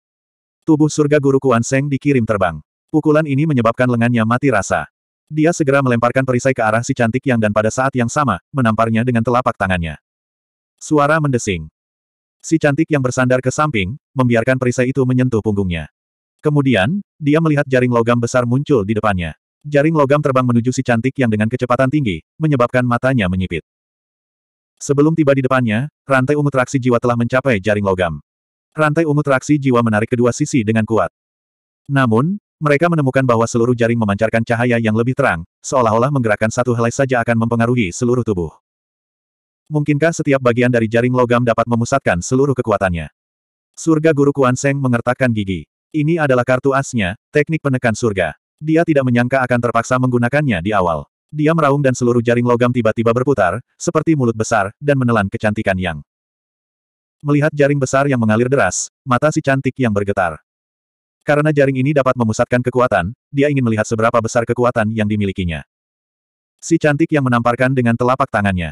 Tubuh surga guru Kuan Seng dikirim terbang. Pukulan ini menyebabkan lengannya mati rasa. Dia segera melemparkan perisai ke arah si cantik yang dan pada saat yang sama, menamparnya dengan telapak tangannya. Suara mendesing. Si cantik yang bersandar ke samping, membiarkan perisai itu menyentuh punggungnya. Kemudian, dia melihat jaring logam besar muncul di depannya. Jaring logam terbang menuju si cantik yang dengan kecepatan tinggi, menyebabkan matanya menyipit. Sebelum tiba di depannya, rantai ungu traksi jiwa telah mencapai jaring logam. Rantai ungu traksi jiwa menarik kedua sisi dengan kuat. Namun, mereka menemukan bahwa seluruh jaring memancarkan cahaya yang lebih terang, seolah-olah menggerakkan satu helai saja akan mempengaruhi seluruh tubuh. Mungkinkah setiap bagian dari jaring logam dapat memusatkan seluruh kekuatannya? Surga Guru Kuan Seng mengertakkan gigi. Ini adalah kartu asnya, teknik penekan surga. Dia tidak menyangka akan terpaksa menggunakannya di awal. Dia meraung dan seluruh jaring logam tiba-tiba berputar, seperti mulut besar, dan menelan kecantikan Yang. Melihat jaring besar yang mengalir deras, mata si cantik yang bergetar. Karena jaring ini dapat memusatkan kekuatan, dia ingin melihat seberapa besar kekuatan yang dimilikinya. Si cantik yang menamparkan dengan telapak tangannya.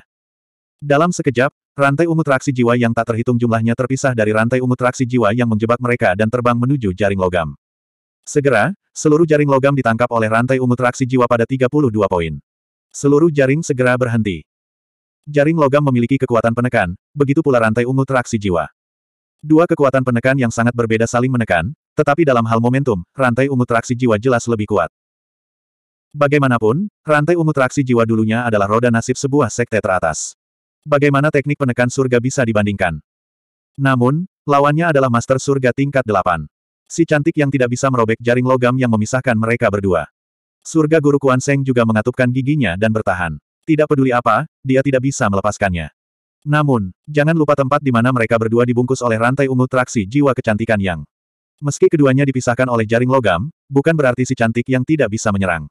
Dalam sekejap, rantai ungu traksi jiwa yang tak terhitung jumlahnya terpisah dari rantai ungu traksi jiwa yang menjebak mereka dan terbang menuju jaring logam. Segera, Seluruh jaring logam ditangkap oleh rantai ungu traksi jiwa pada 32 poin. Seluruh jaring segera berhenti. Jaring logam memiliki kekuatan penekan, begitu pula rantai ungu traksi jiwa. Dua kekuatan penekan yang sangat berbeda saling menekan, tetapi dalam hal momentum, rantai ungu traksi jiwa jelas lebih kuat. Bagaimanapun, rantai ungu traksi jiwa dulunya adalah roda nasib sebuah sekte teratas. Bagaimana teknik penekan surga bisa dibandingkan? Namun, lawannya adalah master surga tingkat 8. Si cantik yang tidak bisa merobek jaring logam yang memisahkan mereka berdua. Surga Guru Kuan Seng juga mengatupkan giginya dan bertahan. Tidak peduli apa, dia tidak bisa melepaskannya. Namun, jangan lupa tempat di mana mereka berdua dibungkus oleh rantai ungu traksi jiwa kecantikan yang. Meski keduanya dipisahkan oleh jaring logam, bukan berarti si cantik yang tidak bisa menyerang.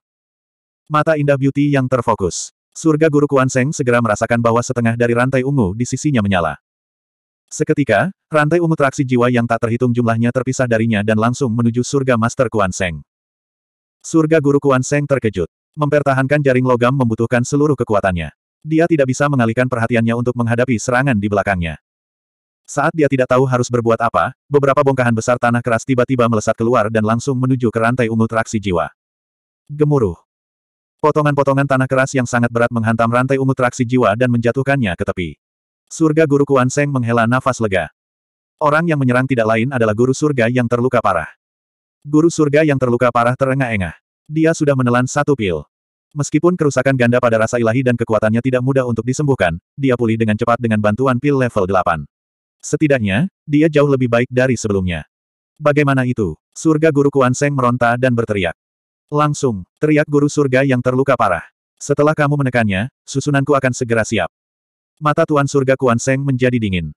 Mata indah beauty yang terfokus. Surga Guru Kuan Seng segera merasakan bahwa setengah dari rantai ungu di sisinya menyala. Seketika, rantai ungu traksi jiwa yang tak terhitung jumlahnya terpisah darinya dan langsung menuju surga Master Kuan Seng. Surga Guru Kuan Seng terkejut. Mempertahankan jaring logam membutuhkan seluruh kekuatannya. Dia tidak bisa mengalihkan perhatiannya untuk menghadapi serangan di belakangnya. Saat dia tidak tahu harus berbuat apa, beberapa bongkahan besar tanah keras tiba-tiba melesat keluar dan langsung menuju ke rantai ungu traksi jiwa. Gemuruh. Potongan-potongan tanah keras yang sangat berat menghantam rantai ungu traksi jiwa dan menjatuhkannya ke tepi. Surga Guru Kuan Seng menghela nafas lega. Orang yang menyerang tidak lain adalah Guru Surga yang terluka parah. Guru Surga yang terluka parah terengah-engah. Dia sudah menelan satu pil. Meskipun kerusakan ganda pada rasa ilahi dan kekuatannya tidak mudah untuk disembuhkan, dia pulih dengan cepat dengan bantuan pil level 8. Setidaknya, dia jauh lebih baik dari sebelumnya. Bagaimana itu? Surga Guru Kuan Seng meronta dan berteriak. Langsung, teriak Guru Surga yang terluka parah. Setelah kamu menekannya, susunanku akan segera siap. Mata Tuan Surga Kuan Seng menjadi dingin.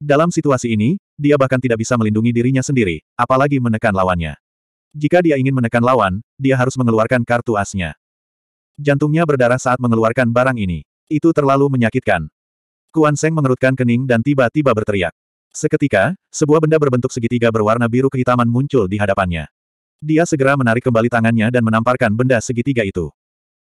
Dalam situasi ini, dia bahkan tidak bisa melindungi dirinya sendiri, apalagi menekan lawannya. Jika dia ingin menekan lawan, dia harus mengeluarkan kartu asnya. Jantungnya berdarah saat mengeluarkan barang ini. Itu terlalu menyakitkan. Kuan Seng mengerutkan kening dan tiba-tiba berteriak. Seketika, sebuah benda berbentuk segitiga berwarna biru kehitaman muncul di hadapannya. Dia segera menarik kembali tangannya dan menamparkan benda segitiga itu.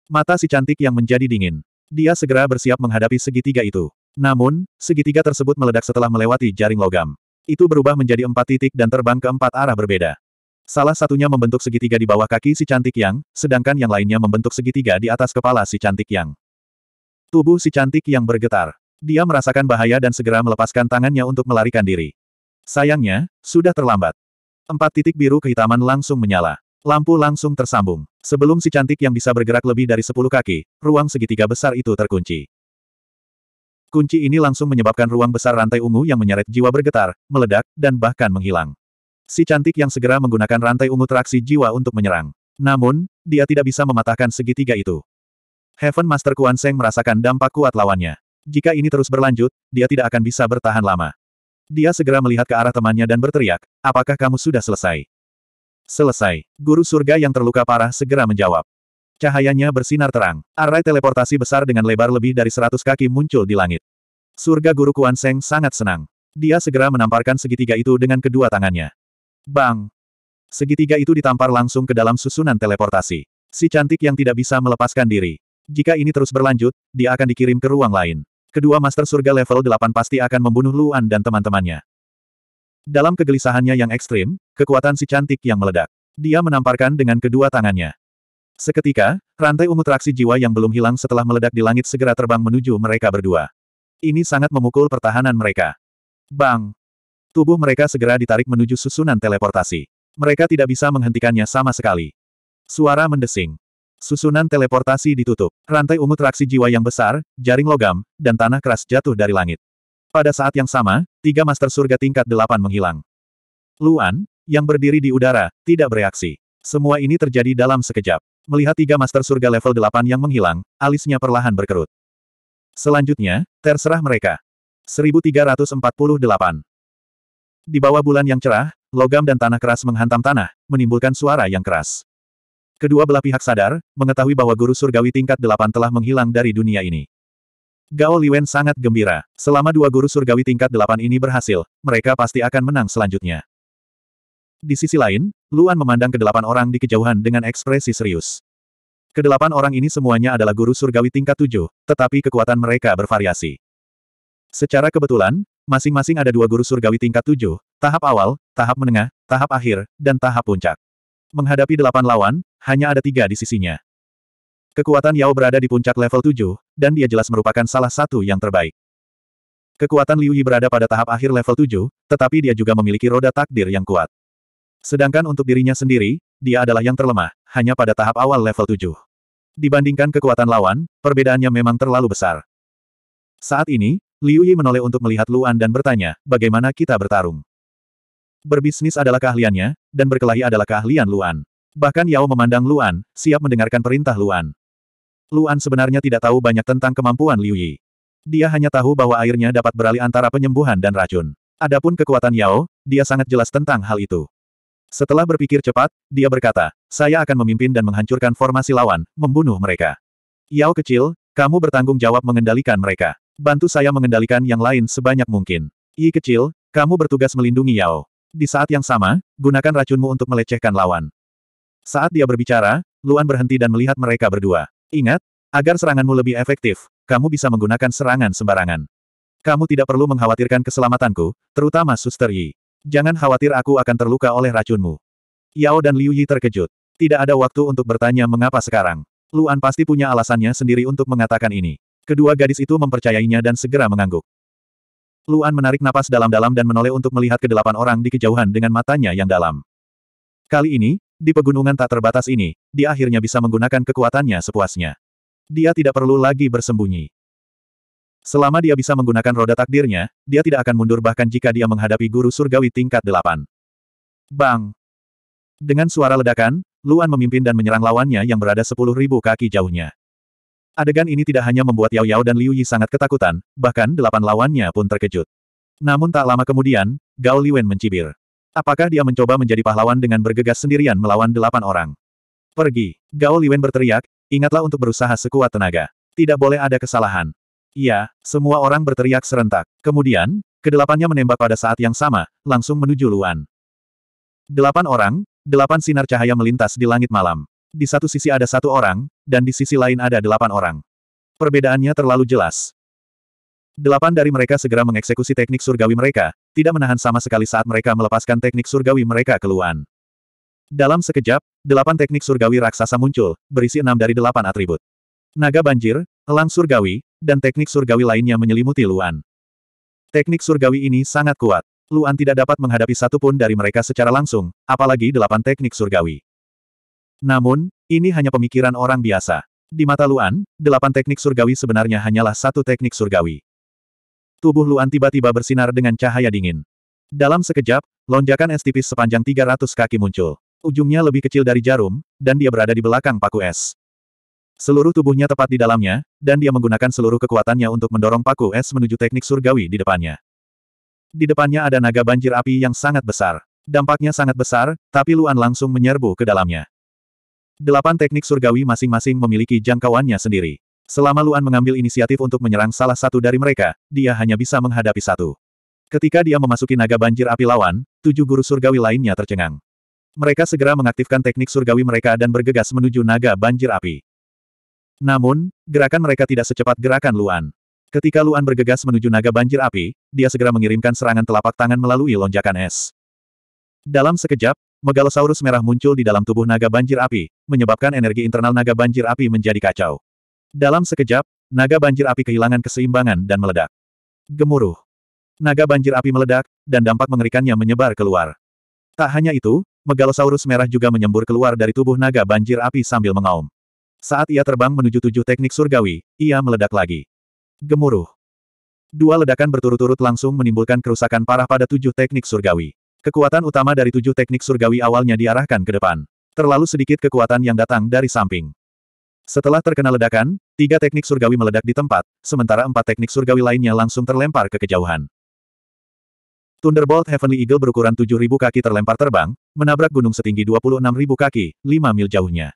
Mata si cantik yang menjadi dingin. Dia segera bersiap menghadapi segitiga itu. Namun, segitiga tersebut meledak setelah melewati jaring logam. Itu berubah menjadi empat titik dan terbang ke empat arah berbeda. Salah satunya membentuk segitiga di bawah kaki si cantik yang, sedangkan yang lainnya membentuk segitiga di atas kepala si cantik yang. Tubuh si cantik yang bergetar. Dia merasakan bahaya dan segera melepaskan tangannya untuk melarikan diri. Sayangnya, sudah terlambat. Empat titik biru kehitaman langsung menyala. Lampu langsung tersambung. Sebelum si cantik yang bisa bergerak lebih dari 10 kaki, ruang segitiga besar itu terkunci. Kunci ini langsung menyebabkan ruang besar rantai ungu yang menyeret jiwa bergetar, meledak, dan bahkan menghilang. Si cantik yang segera menggunakan rantai ungu traksi jiwa untuk menyerang. Namun, dia tidak bisa mematahkan segitiga itu. Heaven Master Kuan Seng merasakan dampak kuat lawannya. Jika ini terus berlanjut, dia tidak akan bisa bertahan lama. Dia segera melihat ke arah temannya dan berteriak, apakah kamu sudah selesai? Selesai. Guru surga yang terluka parah segera menjawab. Cahayanya bersinar terang. Array teleportasi besar dengan lebar lebih dari 100 kaki muncul di langit. Surga guru Kuan Seng sangat senang. Dia segera menamparkan segitiga itu dengan kedua tangannya. Bang! Segitiga itu ditampar langsung ke dalam susunan teleportasi. Si cantik yang tidak bisa melepaskan diri. Jika ini terus berlanjut, dia akan dikirim ke ruang lain. Kedua Master Surga level 8 pasti akan membunuh Luan dan teman-temannya. Dalam kegelisahannya yang ekstrim, kekuatan si cantik yang meledak. Dia menamparkan dengan kedua tangannya. Seketika, rantai ungu traksi jiwa yang belum hilang setelah meledak di langit segera terbang menuju mereka berdua. Ini sangat memukul pertahanan mereka. Bang! Tubuh mereka segera ditarik menuju susunan teleportasi. Mereka tidak bisa menghentikannya sama sekali. Suara mendesing. Susunan teleportasi ditutup. Rantai ungu traksi jiwa yang besar, jaring logam, dan tanah keras jatuh dari langit. Pada saat yang sama, tiga master surga tingkat delapan menghilang. Luan, yang berdiri di udara, tidak bereaksi. Semua ini terjadi dalam sekejap. Melihat tiga master surga level delapan yang menghilang, alisnya perlahan berkerut. Selanjutnya, terserah mereka. 1348 Di bawah bulan yang cerah, logam dan tanah keras menghantam tanah, menimbulkan suara yang keras. Kedua belah pihak sadar, mengetahui bahwa guru surgawi tingkat delapan telah menghilang dari dunia ini. Gao Liwen sangat gembira. Selama dua guru surgawi tingkat delapan ini berhasil, mereka pasti akan menang selanjutnya. Di sisi lain, Luan memandang kedelapan orang di kejauhan dengan ekspresi serius. Kedelapan orang ini semuanya adalah guru surgawi tingkat tujuh, tetapi kekuatan mereka bervariasi. Secara kebetulan, masing-masing ada dua guru surgawi tingkat tujuh, tahap awal, tahap menengah, tahap akhir, dan tahap puncak. Menghadapi delapan lawan, hanya ada tiga di sisinya. Kekuatan Yao berada di puncak level 7, dan dia jelas merupakan salah satu yang terbaik. Kekuatan Liu Yi berada pada tahap akhir level 7, tetapi dia juga memiliki roda takdir yang kuat. Sedangkan untuk dirinya sendiri, dia adalah yang terlemah, hanya pada tahap awal level 7. Dibandingkan kekuatan lawan, perbedaannya memang terlalu besar. Saat ini, Liu Yi menoleh untuk melihat Luan dan bertanya, bagaimana kita bertarung? Berbisnis adalah keahliannya, dan berkelahi adalah keahlian Luan. Bahkan Yao memandang Luan, siap mendengarkan perintah Luan. Luan sebenarnya tidak tahu banyak tentang kemampuan Liu Yi. Dia hanya tahu bahwa airnya dapat beralih antara penyembuhan dan racun. Adapun kekuatan Yao, dia sangat jelas tentang hal itu. Setelah berpikir cepat, dia berkata, saya akan memimpin dan menghancurkan formasi lawan, membunuh mereka. Yao kecil, kamu bertanggung jawab mengendalikan mereka. Bantu saya mengendalikan yang lain sebanyak mungkin. Yi kecil, kamu bertugas melindungi Yao. Di saat yang sama, gunakan racunmu untuk melecehkan lawan. Saat dia berbicara, Luan berhenti dan melihat mereka berdua. Ingat, agar seranganmu lebih efektif, kamu bisa menggunakan serangan sembarangan. Kamu tidak perlu mengkhawatirkan keselamatanku, terutama Suster Yi. Jangan khawatir aku akan terluka oleh racunmu. Yao dan Liu Yi terkejut. Tidak ada waktu untuk bertanya mengapa sekarang. Luan pasti punya alasannya sendiri untuk mengatakan ini. Kedua gadis itu mempercayainya dan segera mengangguk. Luan menarik napas dalam-dalam dan menoleh untuk melihat kedelapan orang di kejauhan dengan matanya yang dalam. Kali ini, di pegunungan tak terbatas ini, dia akhirnya bisa menggunakan kekuatannya sepuasnya. Dia tidak perlu lagi bersembunyi. Selama dia bisa menggunakan roda takdirnya, dia tidak akan mundur bahkan jika dia menghadapi guru surgawi tingkat delapan. Bang! Dengan suara ledakan, Luan memimpin dan menyerang lawannya yang berada sepuluh ribu kaki jauhnya. Adegan ini tidak hanya membuat Yao Yao dan Liu Yi sangat ketakutan, bahkan delapan lawannya pun terkejut. Namun tak lama kemudian, Gao Liwen mencibir. Apakah dia mencoba menjadi pahlawan dengan bergegas sendirian melawan delapan orang? Pergi! Gao Liwen berteriak, ingatlah untuk berusaha sekuat tenaga. Tidak boleh ada kesalahan. Iya, semua orang berteriak serentak. Kemudian, kedelapannya menembak pada saat yang sama, langsung menuju Luan. Delapan orang, delapan sinar cahaya melintas di langit malam. Di satu sisi ada satu orang, dan di sisi lain ada delapan orang. Perbedaannya terlalu jelas. Delapan dari mereka segera mengeksekusi teknik surgawi mereka, tidak menahan sama sekali saat mereka melepaskan teknik surgawi mereka ke Luan. Dalam sekejap, delapan teknik surgawi raksasa muncul, berisi enam dari delapan atribut. Naga banjir, elang surgawi, dan teknik surgawi lainnya menyelimuti Luan. Teknik surgawi ini sangat kuat. Luan tidak dapat menghadapi satu pun dari mereka secara langsung, apalagi delapan teknik surgawi. Namun, ini hanya pemikiran orang biasa. Di mata Luan, delapan teknik surgawi sebenarnya hanyalah satu teknik surgawi tubuh Luan tiba-tiba bersinar dengan cahaya dingin. Dalam sekejap, lonjakan es tipis sepanjang 300 kaki muncul. Ujungnya lebih kecil dari jarum, dan dia berada di belakang paku es. Seluruh tubuhnya tepat di dalamnya, dan dia menggunakan seluruh kekuatannya untuk mendorong paku es menuju teknik surgawi di depannya. Di depannya ada naga banjir api yang sangat besar. Dampaknya sangat besar, tapi Luan langsung menyerbu ke dalamnya. Delapan teknik surgawi masing-masing memiliki jangkauannya sendiri. Selama Luan mengambil inisiatif untuk menyerang salah satu dari mereka, dia hanya bisa menghadapi satu. Ketika dia memasuki naga banjir api lawan, tujuh guru surgawi lainnya tercengang. Mereka segera mengaktifkan teknik surgawi mereka dan bergegas menuju naga banjir api. Namun, gerakan mereka tidak secepat gerakan Luan. Ketika Luan bergegas menuju naga banjir api, dia segera mengirimkan serangan telapak tangan melalui lonjakan es. Dalam sekejap, Megalosaurus merah muncul di dalam tubuh naga banjir api, menyebabkan energi internal naga banjir api menjadi kacau. Dalam sekejap, naga banjir api kehilangan keseimbangan dan meledak. Gemuruh. Naga banjir api meledak, dan dampak mengerikannya menyebar keluar. Tak hanya itu, megalosaurus merah juga menyembur keluar dari tubuh naga banjir api sambil mengaum. Saat ia terbang menuju tujuh teknik surgawi, ia meledak lagi. Gemuruh. Dua ledakan berturut-turut langsung menimbulkan kerusakan parah pada tujuh teknik surgawi. Kekuatan utama dari tujuh teknik surgawi awalnya diarahkan ke depan. Terlalu sedikit kekuatan yang datang dari samping. Setelah terkena ledakan, tiga teknik surgawi meledak di tempat, sementara empat teknik surgawi lainnya langsung terlempar ke kejauhan. Thunderbolt Heavenly Eagle berukuran 7.000 kaki terlempar terbang, menabrak gunung setinggi 26.000 kaki, 5 mil jauhnya.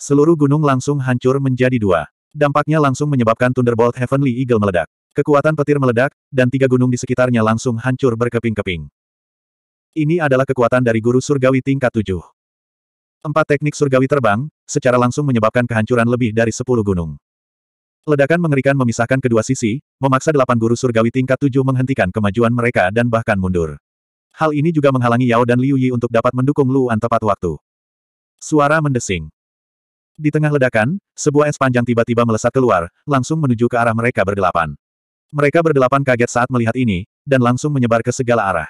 Seluruh gunung langsung hancur menjadi dua. Dampaknya langsung menyebabkan Thunderbolt Heavenly Eagle meledak. Kekuatan petir meledak, dan tiga gunung di sekitarnya langsung hancur berkeping-keping. Ini adalah kekuatan dari Guru Surgawi tingkat 7. Empat teknik surgawi terbang, secara langsung menyebabkan kehancuran lebih dari sepuluh gunung. Ledakan mengerikan memisahkan kedua sisi, memaksa delapan guru surgawi tingkat tujuh menghentikan kemajuan mereka dan bahkan mundur. Hal ini juga menghalangi Yao dan Liu Yi untuk dapat mendukung Luan tepat waktu. Suara mendesing. Di tengah ledakan, sebuah es panjang tiba-tiba melesat keluar, langsung menuju ke arah mereka berdelapan. Mereka berdelapan kaget saat melihat ini, dan langsung menyebar ke segala arah.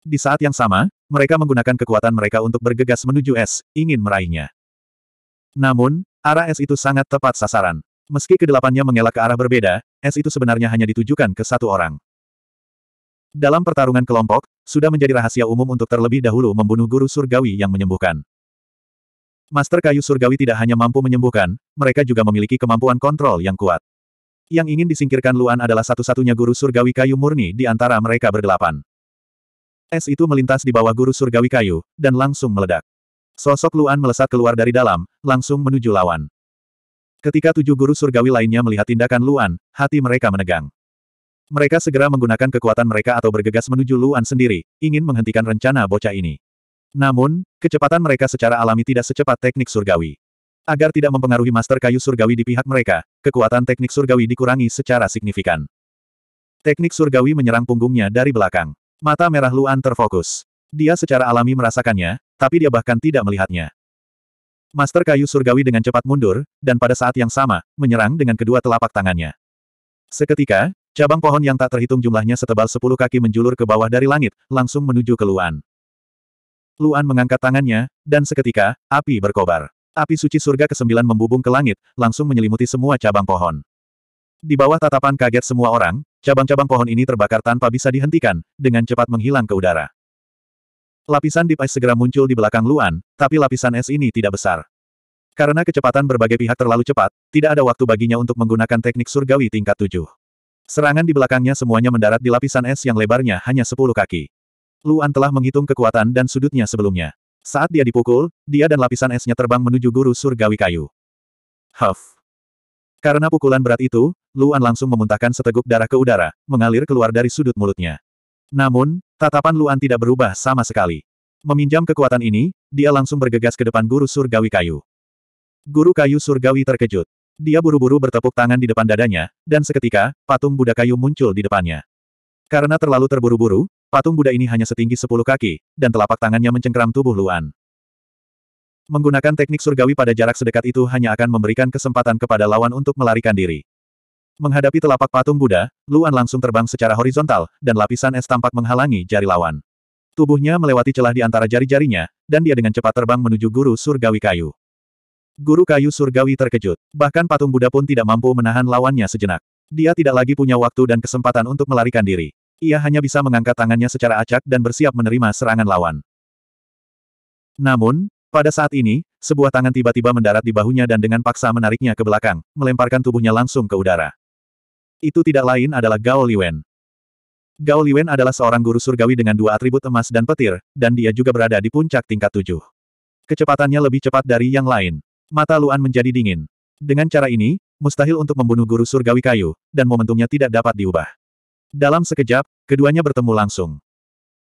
Di saat yang sama, mereka menggunakan kekuatan mereka untuk bergegas menuju es, ingin meraihnya. Namun, arah es itu sangat tepat sasaran. Meski kedelapannya mengelak ke arah berbeda, es itu sebenarnya hanya ditujukan ke satu orang. Dalam pertarungan kelompok, sudah menjadi rahasia umum untuk terlebih dahulu membunuh guru surgawi yang menyembuhkan. Master kayu surgawi tidak hanya mampu menyembuhkan, mereka juga memiliki kemampuan kontrol yang kuat. Yang ingin disingkirkan Luan adalah satu-satunya guru surgawi kayu murni di antara mereka berdelapan. Es itu melintas di bawah guru surgawi kayu, dan langsung meledak. Sosok Luan melesat keluar dari dalam, langsung menuju lawan. Ketika tujuh guru surgawi lainnya melihat tindakan Luan, hati mereka menegang. Mereka segera menggunakan kekuatan mereka atau bergegas menuju Luan sendiri, ingin menghentikan rencana bocah ini. Namun, kecepatan mereka secara alami tidak secepat teknik surgawi. Agar tidak mempengaruhi master kayu surgawi di pihak mereka, kekuatan teknik surgawi dikurangi secara signifikan. Teknik surgawi menyerang punggungnya dari belakang. Mata merah Luan terfokus. Dia secara alami merasakannya, tapi dia bahkan tidak melihatnya. Master kayu surgawi dengan cepat mundur, dan pada saat yang sama, menyerang dengan kedua telapak tangannya. Seketika, cabang pohon yang tak terhitung jumlahnya setebal sepuluh kaki menjulur ke bawah dari langit, langsung menuju ke Luan. Luan mengangkat tangannya, dan seketika, api berkobar. Api suci surga ke-9 membubung ke langit, langsung menyelimuti semua cabang pohon. Di bawah tatapan kaget semua orang, Cabang-cabang pohon ini terbakar tanpa bisa dihentikan, dengan cepat menghilang ke udara. Lapisan di ice segera muncul di belakang Luan, tapi lapisan es ini tidak besar. Karena kecepatan berbagai pihak terlalu cepat, tidak ada waktu baginya untuk menggunakan teknik surgawi tingkat tujuh. Serangan di belakangnya semuanya mendarat di lapisan es yang lebarnya hanya 10 kaki. Luan telah menghitung kekuatan dan sudutnya sebelumnya. Saat dia dipukul, dia dan lapisan esnya terbang menuju guru surgawi kayu. Huff. Karena pukulan berat itu, Luan langsung memuntahkan seteguk darah ke udara, mengalir keluar dari sudut mulutnya. Namun, tatapan Luan tidak berubah sama sekali. Meminjam kekuatan ini, dia langsung bergegas ke depan guru surgawi kayu. Guru kayu surgawi terkejut. Dia buru-buru bertepuk tangan di depan dadanya, dan seketika, patung Buddha kayu muncul di depannya. Karena terlalu terburu-buru, patung Buddha ini hanya setinggi sepuluh kaki, dan telapak tangannya mencengkram tubuh Luan. Menggunakan teknik surgawi pada jarak sedekat itu hanya akan memberikan kesempatan kepada lawan untuk melarikan diri. Menghadapi telapak patung Buddha, Luan langsung terbang secara horizontal, dan lapisan es tampak menghalangi jari lawan. Tubuhnya melewati celah di antara jari-jarinya, dan dia dengan cepat terbang menuju guru surgawi kayu. Guru kayu surgawi terkejut. Bahkan patung Buddha pun tidak mampu menahan lawannya sejenak. Dia tidak lagi punya waktu dan kesempatan untuk melarikan diri. Ia hanya bisa mengangkat tangannya secara acak dan bersiap menerima serangan lawan. Namun, pada saat ini, sebuah tangan tiba-tiba mendarat di bahunya dan dengan paksa menariknya ke belakang, melemparkan tubuhnya langsung ke udara. Itu tidak lain adalah Gao Liwen. Gao Liwen adalah seorang guru surgawi dengan dua atribut emas dan petir, dan dia juga berada di puncak tingkat tujuh. Kecepatannya lebih cepat dari yang lain. Mata Luan menjadi dingin. Dengan cara ini, mustahil untuk membunuh guru surgawi kayu, dan momentumnya tidak dapat diubah. Dalam sekejap, keduanya bertemu langsung.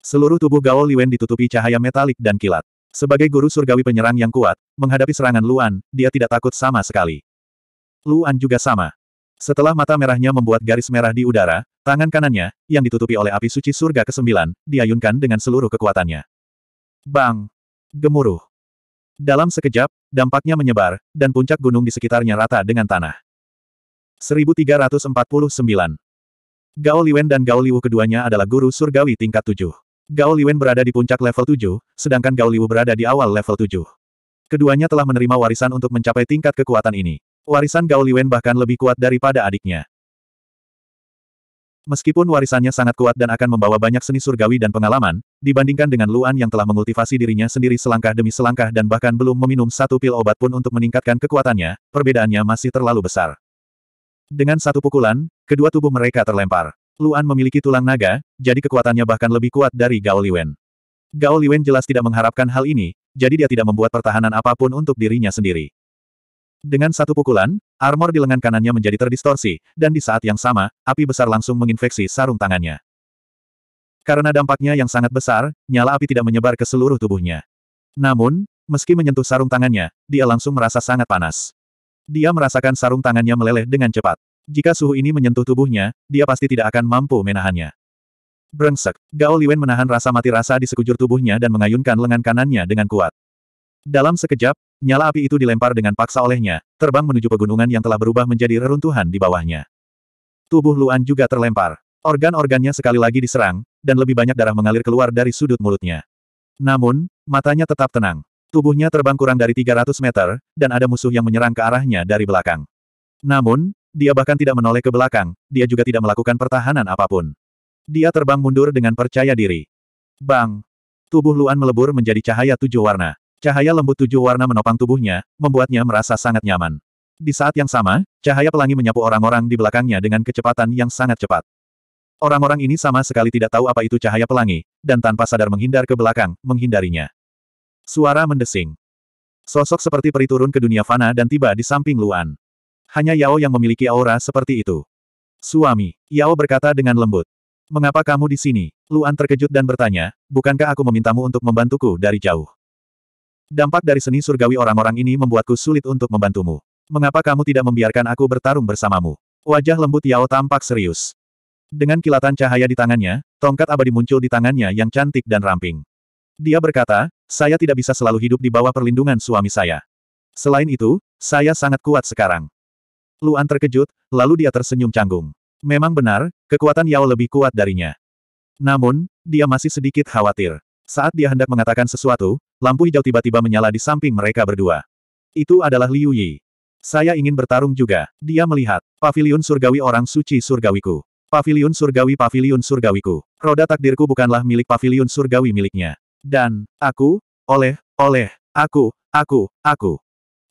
Seluruh tubuh Gao Liwen ditutupi cahaya metalik dan kilat. Sebagai guru surgawi penyerang yang kuat, menghadapi serangan Luan, dia tidak takut sama sekali. Luan juga sama. Setelah mata merahnya membuat garis merah di udara, tangan kanannya, yang ditutupi oleh api suci surga ke-9, diayunkan dengan seluruh kekuatannya. Bang! Gemuruh! Dalam sekejap, dampaknya menyebar, dan puncak gunung di sekitarnya rata dengan tanah. 1349 Gao Liwen dan Gao Liwu keduanya adalah guru surgawi tingkat tujuh. Gao Liwen berada di puncak level 7, sedangkan Gao Liwu berada di awal level 7. Keduanya telah menerima warisan untuk mencapai tingkat kekuatan ini. Warisan Gao Liwen bahkan lebih kuat daripada adiknya. Meskipun warisannya sangat kuat dan akan membawa banyak seni surgawi dan pengalaman, dibandingkan dengan Luan yang telah mengultivasi dirinya sendiri selangkah demi selangkah dan bahkan belum meminum satu pil obat pun untuk meningkatkan kekuatannya, perbedaannya masih terlalu besar. Dengan satu pukulan, kedua tubuh mereka terlempar. Luan memiliki tulang naga, jadi kekuatannya bahkan lebih kuat dari Gao Liwen. Gao Liwen jelas tidak mengharapkan hal ini, jadi dia tidak membuat pertahanan apapun untuk dirinya sendiri. Dengan satu pukulan, armor di lengan kanannya menjadi terdistorsi, dan di saat yang sama, api besar langsung menginfeksi sarung tangannya. Karena dampaknya yang sangat besar, nyala api tidak menyebar ke seluruh tubuhnya. Namun, meski menyentuh sarung tangannya, dia langsung merasa sangat panas. Dia merasakan sarung tangannya meleleh dengan cepat. Jika suhu ini menyentuh tubuhnya, dia pasti tidak akan mampu menahannya. Brengsek, Gao Liwen menahan rasa mati rasa di sekujur tubuhnya dan mengayunkan lengan kanannya dengan kuat. Dalam sekejap, nyala api itu dilempar dengan paksa olehnya, terbang menuju pegunungan yang telah berubah menjadi reruntuhan di bawahnya. Tubuh Luan juga terlempar. Organ-organnya sekali lagi diserang, dan lebih banyak darah mengalir keluar dari sudut mulutnya. Namun, matanya tetap tenang. Tubuhnya terbang kurang dari 300 meter, dan ada musuh yang menyerang ke arahnya dari belakang. Namun, dia bahkan tidak menoleh ke belakang, dia juga tidak melakukan pertahanan apapun. Dia terbang mundur dengan percaya diri. Bang! Tubuh Luan melebur menjadi cahaya tujuh warna. Cahaya lembut tujuh warna menopang tubuhnya, membuatnya merasa sangat nyaman. Di saat yang sama, cahaya pelangi menyapu orang-orang di belakangnya dengan kecepatan yang sangat cepat. Orang-orang ini sama sekali tidak tahu apa itu cahaya pelangi, dan tanpa sadar menghindar ke belakang, menghindarinya. Suara mendesing. Sosok seperti peri turun ke dunia fana dan tiba di samping Luan. Hanya Yao yang memiliki aura seperti itu. Suami, Yao berkata dengan lembut. Mengapa kamu di sini? Luan terkejut dan bertanya, bukankah aku memintamu untuk membantuku dari jauh? Dampak dari seni surgawi orang-orang ini membuatku sulit untuk membantumu. Mengapa kamu tidak membiarkan aku bertarung bersamamu? Wajah lembut Yao tampak serius. Dengan kilatan cahaya di tangannya, tongkat abadi muncul di tangannya yang cantik dan ramping. Dia berkata, saya tidak bisa selalu hidup di bawah perlindungan suami saya. Selain itu, saya sangat kuat sekarang. Luan terkejut, lalu dia tersenyum canggung. Memang benar, kekuatan Yao lebih kuat darinya. Namun, dia masih sedikit khawatir. Saat dia hendak mengatakan sesuatu, lampu hijau tiba-tiba menyala di samping mereka berdua. Itu adalah Liu Yi. Saya ingin bertarung juga. Dia melihat, pavilion surgawi orang suci surgawiku. Pavilion surgawi pavilion surgawiku. Roda takdirku bukanlah milik pavilion surgawi miliknya. Dan, aku, oleh, oleh, aku, aku, aku.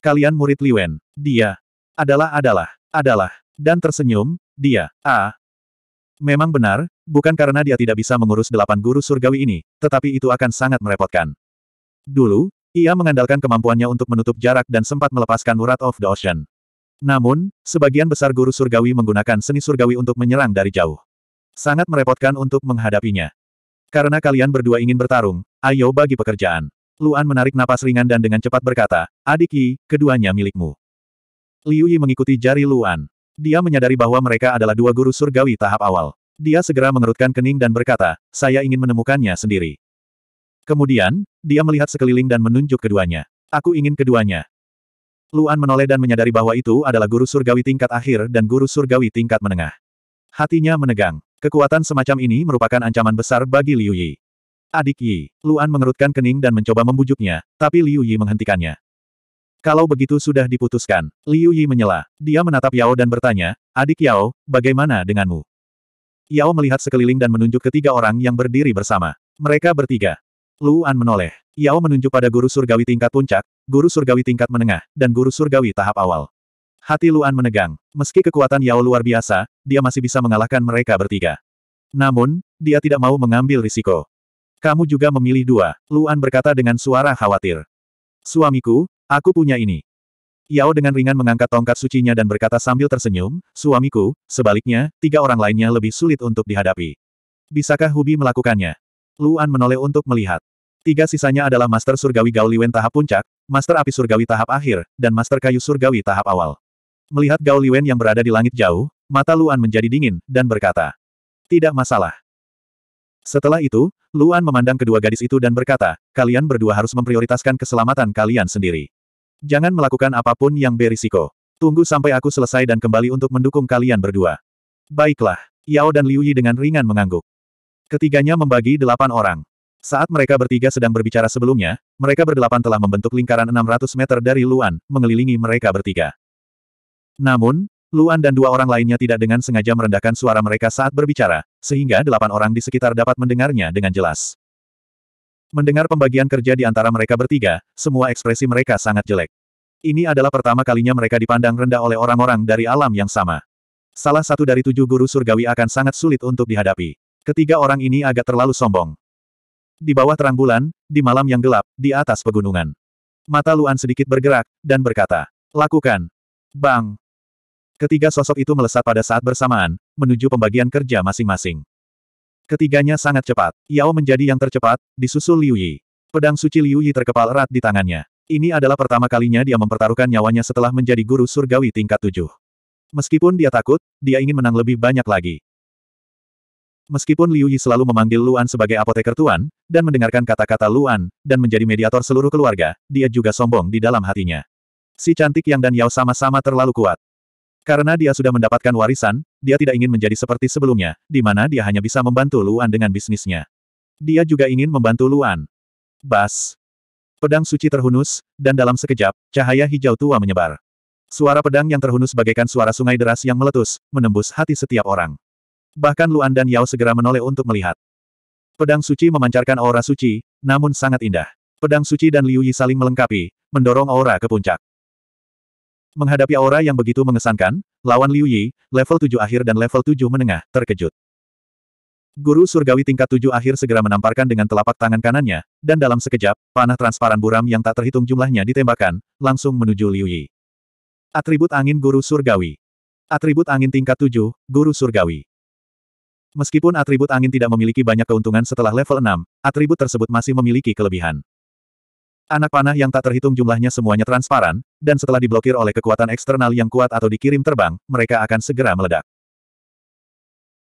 Kalian murid Liwen. Dia, adalah adalah, adalah, dan tersenyum, dia, ah. Memang benar, bukan karena dia tidak bisa mengurus delapan guru surgawi ini, tetapi itu akan sangat merepotkan. Dulu, ia mengandalkan kemampuannya untuk menutup jarak dan sempat melepaskan murat of the Ocean. Namun, sebagian besar guru surgawi menggunakan seni surgawi untuk menyerang dari jauh. Sangat merepotkan untuk menghadapinya. Karena kalian berdua ingin bertarung, ayo bagi pekerjaan. Luan menarik napas ringan dan dengan cepat berkata, Adiki, keduanya milikmu. Liu Yi mengikuti jari Luan. Dia menyadari bahwa mereka adalah dua guru surgawi tahap awal. Dia segera mengerutkan kening dan berkata, saya ingin menemukannya sendiri. Kemudian, dia melihat sekeliling dan menunjuk keduanya. Aku ingin keduanya. Luan menoleh dan menyadari bahwa itu adalah guru surgawi tingkat akhir dan guru surgawi tingkat menengah. Hatinya menegang. Kekuatan semacam ini merupakan ancaman besar bagi Liu Yi. Adik Yi, Luan mengerutkan kening dan mencoba membujuknya, tapi Liu Yi menghentikannya. Kalau begitu sudah diputuskan, Liu Yi menyela. Dia menatap Yao dan bertanya, adik Yao, bagaimana denganmu? Yao melihat sekeliling dan menunjuk ketiga orang yang berdiri bersama. Mereka bertiga. Luan menoleh. Yao menunjuk pada guru surgawi tingkat puncak, guru surgawi tingkat menengah, dan guru surgawi tahap awal. Hati Luan menegang. Meski kekuatan Yao luar biasa, dia masih bisa mengalahkan mereka bertiga. Namun, dia tidak mau mengambil risiko. Kamu juga memilih dua, Luan berkata dengan suara khawatir. Suamiku, Aku punya ini. Yao dengan ringan mengangkat tongkat sucinya dan berkata sambil tersenyum, suamiku, sebaliknya, tiga orang lainnya lebih sulit untuk dihadapi. Bisakah Hubi melakukannya? Luan menoleh untuk melihat. Tiga sisanya adalah Master Surgawi Gauliwen tahap puncak, Master Api Surgawi tahap akhir, dan Master Kayu Surgawi tahap awal. Melihat Gauliwen yang berada di langit jauh, mata Luan menjadi dingin, dan berkata, Tidak masalah. Setelah itu, Luan memandang kedua gadis itu dan berkata, kalian berdua harus memprioritaskan keselamatan kalian sendiri. Jangan melakukan apapun yang berisiko. Tunggu sampai aku selesai dan kembali untuk mendukung kalian berdua. Baiklah, Yao dan Liu Yi dengan ringan mengangguk. Ketiganya membagi delapan orang. Saat mereka bertiga sedang berbicara sebelumnya, mereka berdelapan telah membentuk lingkaran 600 meter dari Luan, mengelilingi mereka bertiga. Namun, Luan dan dua orang lainnya tidak dengan sengaja merendahkan suara mereka saat berbicara, sehingga delapan orang di sekitar dapat mendengarnya dengan jelas. Mendengar pembagian kerja di antara mereka bertiga, semua ekspresi mereka sangat jelek. Ini adalah pertama kalinya mereka dipandang rendah oleh orang-orang dari alam yang sama. Salah satu dari tujuh guru surgawi akan sangat sulit untuk dihadapi. Ketiga orang ini agak terlalu sombong. Di bawah terang bulan, di malam yang gelap, di atas pegunungan. Mata Luan sedikit bergerak, dan berkata, Lakukan. Bang. Ketiga sosok itu melesat pada saat bersamaan, menuju pembagian kerja masing-masing. Ketiganya sangat cepat. Yao menjadi yang tercepat, disusul Liu Yi. Pedang suci Liu Yi terkepal erat di tangannya. Ini adalah pertama kalinya dia mempertaruhkan nyawanya setelah menjadi guru surgawi tingkat tujuh. Meskipun dia takut, dia ingin menang lebih banyak lagi. Meskipun Liu Yi selalu memanggil Luan sebagai apoteker tuan, dan mendengarkan kata-kata Luan, dan menjadi mediator seluruh keluarga, dia juga sombong di dalam hatinya. Si cantik Yang dan Yao sama-sama terlalu kuat. Karena dia sudah mendapatkan warisan, dia tidak ingin menjadi seperti sebelumnya, di mana dia hanya bisa membantu Luan dengan bisnisnya. Dia juga ingin membantu Luan. Bas. Pedang suci terhunus, dan dalam sekejap, cahaya hijau tua menyebar. Suara pedang yang terhunus bagaikan suara sungai deras yang meletus, menembus hati setiap orang. Bahkan Luan dan Yao segera menoleh untuk melihat. Pedang suci memancarkan aura suci, namun sangat indah. Pedang suci dan Liu Yi saling melengkapi, mendorong aura ke puncak. Menghadapi aura yang begitu mengesankan, lawan Liu Yi, level 7 akhir dan level 7 menengah, terkejut. Guru surgawi tingkat 7 akhir segera menamparkan dengan telapak tangan kanannya, dan dalam sekejap, panah transparan buram yang tak terhitung jumlahnya ditembakkan, langsung menuju Liu Yi. Atribut angin guru surgawi. Atribut angin tingkat 7, guru surgawi. Meskipun atribut angin tidak memiliki banyak keuntungan setelah level 6, atribut tersebut masih memiliki kelebihan. Anak panah yang tak terhitung jumlahnya semuanya transparan, dan setelah diblokir oleh kekuatan eksternal yang kuat atau dikirim terbang, mereka akan segera meledak.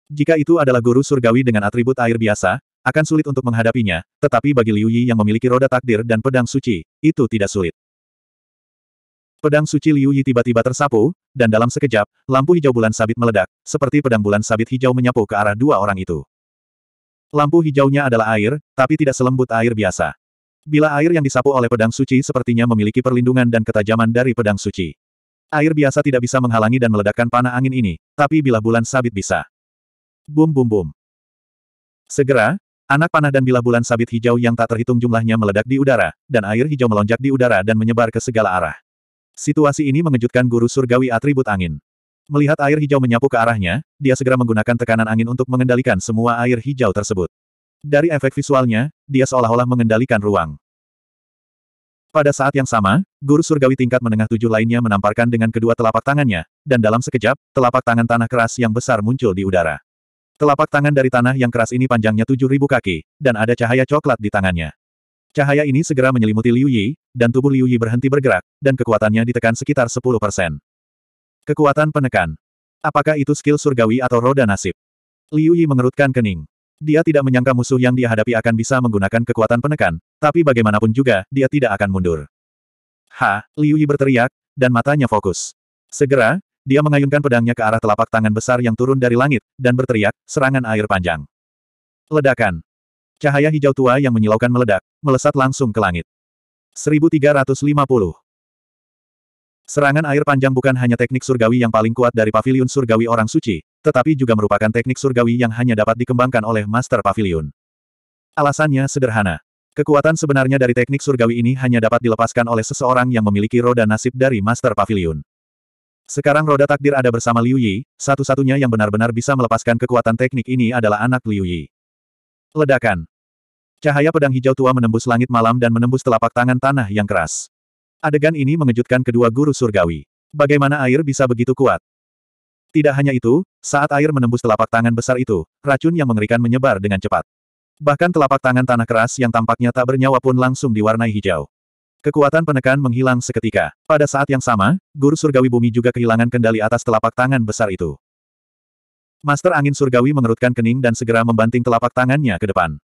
Jika itu adalah guru surgawi dengan atribut air biasa, akan sulit untuk menghadapinya, tetapi bagi Liu Yi yang memiliki roda takdir dan pedang suci, itu tidak sulit. Pedang suci Liu Yi tiba-tiba tersapu, dan dalam sekejap, lampu hijau bulan sabit meledak, seperti pedang bulan sabit hijau menyapu ke arah dua orang itu. Lampu hijaunya adalah air, tapi tidak selembut air biasa. Bila air yang disapu oleh pedang suci sepertinya memiliki perlindungan dan ketajaman dari pedang suci. Air biasa tidak bisa menghalangi dan meledakkan panah angin ini, tapi bila bulan sabit bisa. Bum bum bum. Segera, anak panah dan bila bulan sabit hijau yang tak terhitung jumlahnya meledak di udara, dan air hijau melonjak di udara dan menyebar ke segala arah. Situasi ini mengejutkan guru surgawi atribut angin. Melihat air hijau menyapu ke arahnya, dia segera menggunakan tekanan angin untuk mengendalikan semua air hijau tersebut. Dari efek visualnya, dia seolah-olah mengendalikan ruang. Pada saat yang sama, guru surgawi tingkat menengah tujuh lainnya menamparkan dengan kedua telapak tangannya, dan dalam sekejap, telapak tangan tanah keras yang besar muncul di udara. Telapak tangan dari tanah yang keras ini panjangnya tujuh ribu kaki, dan ada cahaya coklat di tangannya. Cahaya ini segera menyelimuti Liu Yi, dan tubuh Liu Yi berhenti bergerak, dan kekuatannya ditekan sekitar 10%. Kekuatan penekan. Apakah itu skill surgawi atau roda nasib? Liu Yi mengerutkan kening. Dia tidak menyangka musuh yang dia hadapi akan bisa menggunakan kekuatan penekan, tapi bagaimanapun juga, dia tidak akan mundur. Ha, Liu Yi berteriak, dan matanya fokus. Segera, dia mengayunkan pedangnya ke arah telapak tangan besar yang turun dari langit, dan berteriak, serangan air panjang. Ledakan. Cahaya hijau tua yang menyilaukan meledak, melesat langsung ke langit. 1350. Serangan air panjang bukan hanya teknik surgawi yang paling kuat dari pavilion surgawi orang suci, tetapi juga merupakan teknik surgawi yang hanya dapat dikembangkan oleh Master Pavilion. Alasannya sederhana. Kekuatan sebenarnya dari teknik surgawi ini hanya dapat dilepaskan oleh seseorang yang memiliki roda nasib dari Master Pavilion. Sekarang roda takdir ada bersama Liu Yi, satu-satunya yang benar-benar bisa melepaskan kekuatan teknik ini adalah anak Liu Yi. Ledakan. Cahaya pedang hijau tua menembus langit malam dan menembus telapak tangan tanah yang keras. Adegan ini mengejutkan kedua guru surgawi. Bagaimana air bisa begitu kuat? Tidak hanya itu, saat air menembus telapak tangan besar itu, racun yang mengerikan menyebar dengan cepat. Bahkan telapak tangan tanah keras yang tampaknya tak bernyawa pun langsung diwarnai hijau. Kekuatan penekan menghilang seketika. Pada saat yang sama, guru surgawi bumi juga kehilangan kendali atas telapak tangan besar itu. Master angin surgawi mengerutkan kening dan segera membanting telapak tangannya ke depan.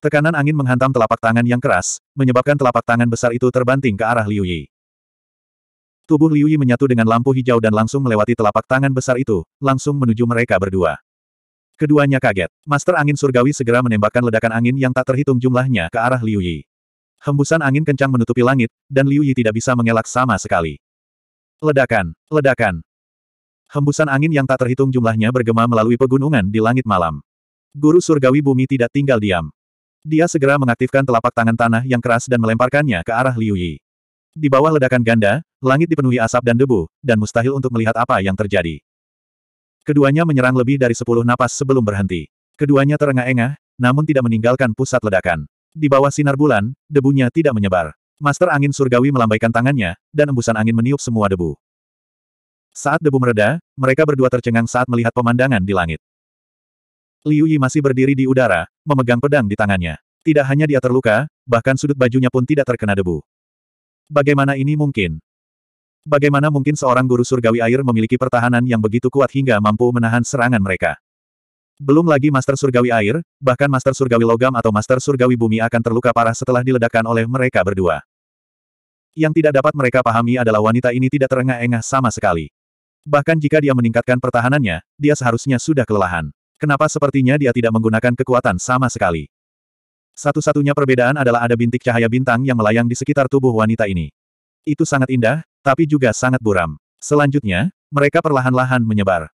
Tekanan angin menghantam telapak tangan yang keras, menyebabkan telapak tangan besar itu terbanting ke arah Liu Yi. Tubuh Liu Yi menyatu dengan lampu hijau dan langsung melewati telapak tangan besar itu, langsung menuju mereka berdua. Keduanya kaget. Master Angin Surgawi segera menembakkan ledakan angin yang tak terhitung jumlahnya ke arah Liu Yi. Hembusan angin kencang menutupi langit, dan Liu Yi tidak bisa mengelak sama sekali. Ledakan! Ledakan! Hembusan angin yang tak terhitung jumlahnya bergema melalui pegunungan di langit malam. Guru Surgawi Bumi tidak tinggal diam. Dia segera mengaktifkan telapak tangan tanah yang keras dan melemparkannya ke arah Liu Yi. Di bawah ledakan ganda, langit dipenuhi asap dan debu, dan mustahil untuk melihat apa yang terjadi. Keduanya menyerang lebih dari sepuluh napas sebelum berhenti. Keduanya terengah-engah, namun tidak meninggalkan pusat ledakan. Di bawah sinar bulan, debunya tidak menyebar. Master Angin Surgawi melambaikan tangannya, dan embusan angin meniup semua debu. Saat debu mereda, mereka berdua tercengang saat melihat pemandangan di langit. Liu Yi masih berdiri di udara, memegang pedang di tangannya. Tidak hanya dia terluka, bahkan sudut bajunya pun tidak terkena debu. Bagaimana ini mungkin? Bagaimana mungkin seorang guru surgawi air memiliki pertahanan yang begitu kuat hingga mampu menahan serangan mereka? Belum lagi master surgawi air, bahkan master surgawi logam atau master surgawi bumi akan terluka parah setelah diledakkan oleh mereka berdua. Yang tidak dapat mereka pahami adalah wanita ini tidak terengah-engah sama sekali. Bahkan jika dia meningkatkan pertahanannya, dia seharusnya sudah kelelahan. Kenapa sepertinya dia tidak menggunakan kekuatan sama sekali? Satu-satunya perbedaan adalah ada bintik cahaya bintang yang melayang di sekitar tubuh wanita ini. Itu sangat indah, tapi juga sangat buram. Selanjutnya, mereka perlahan-lahan menyebar.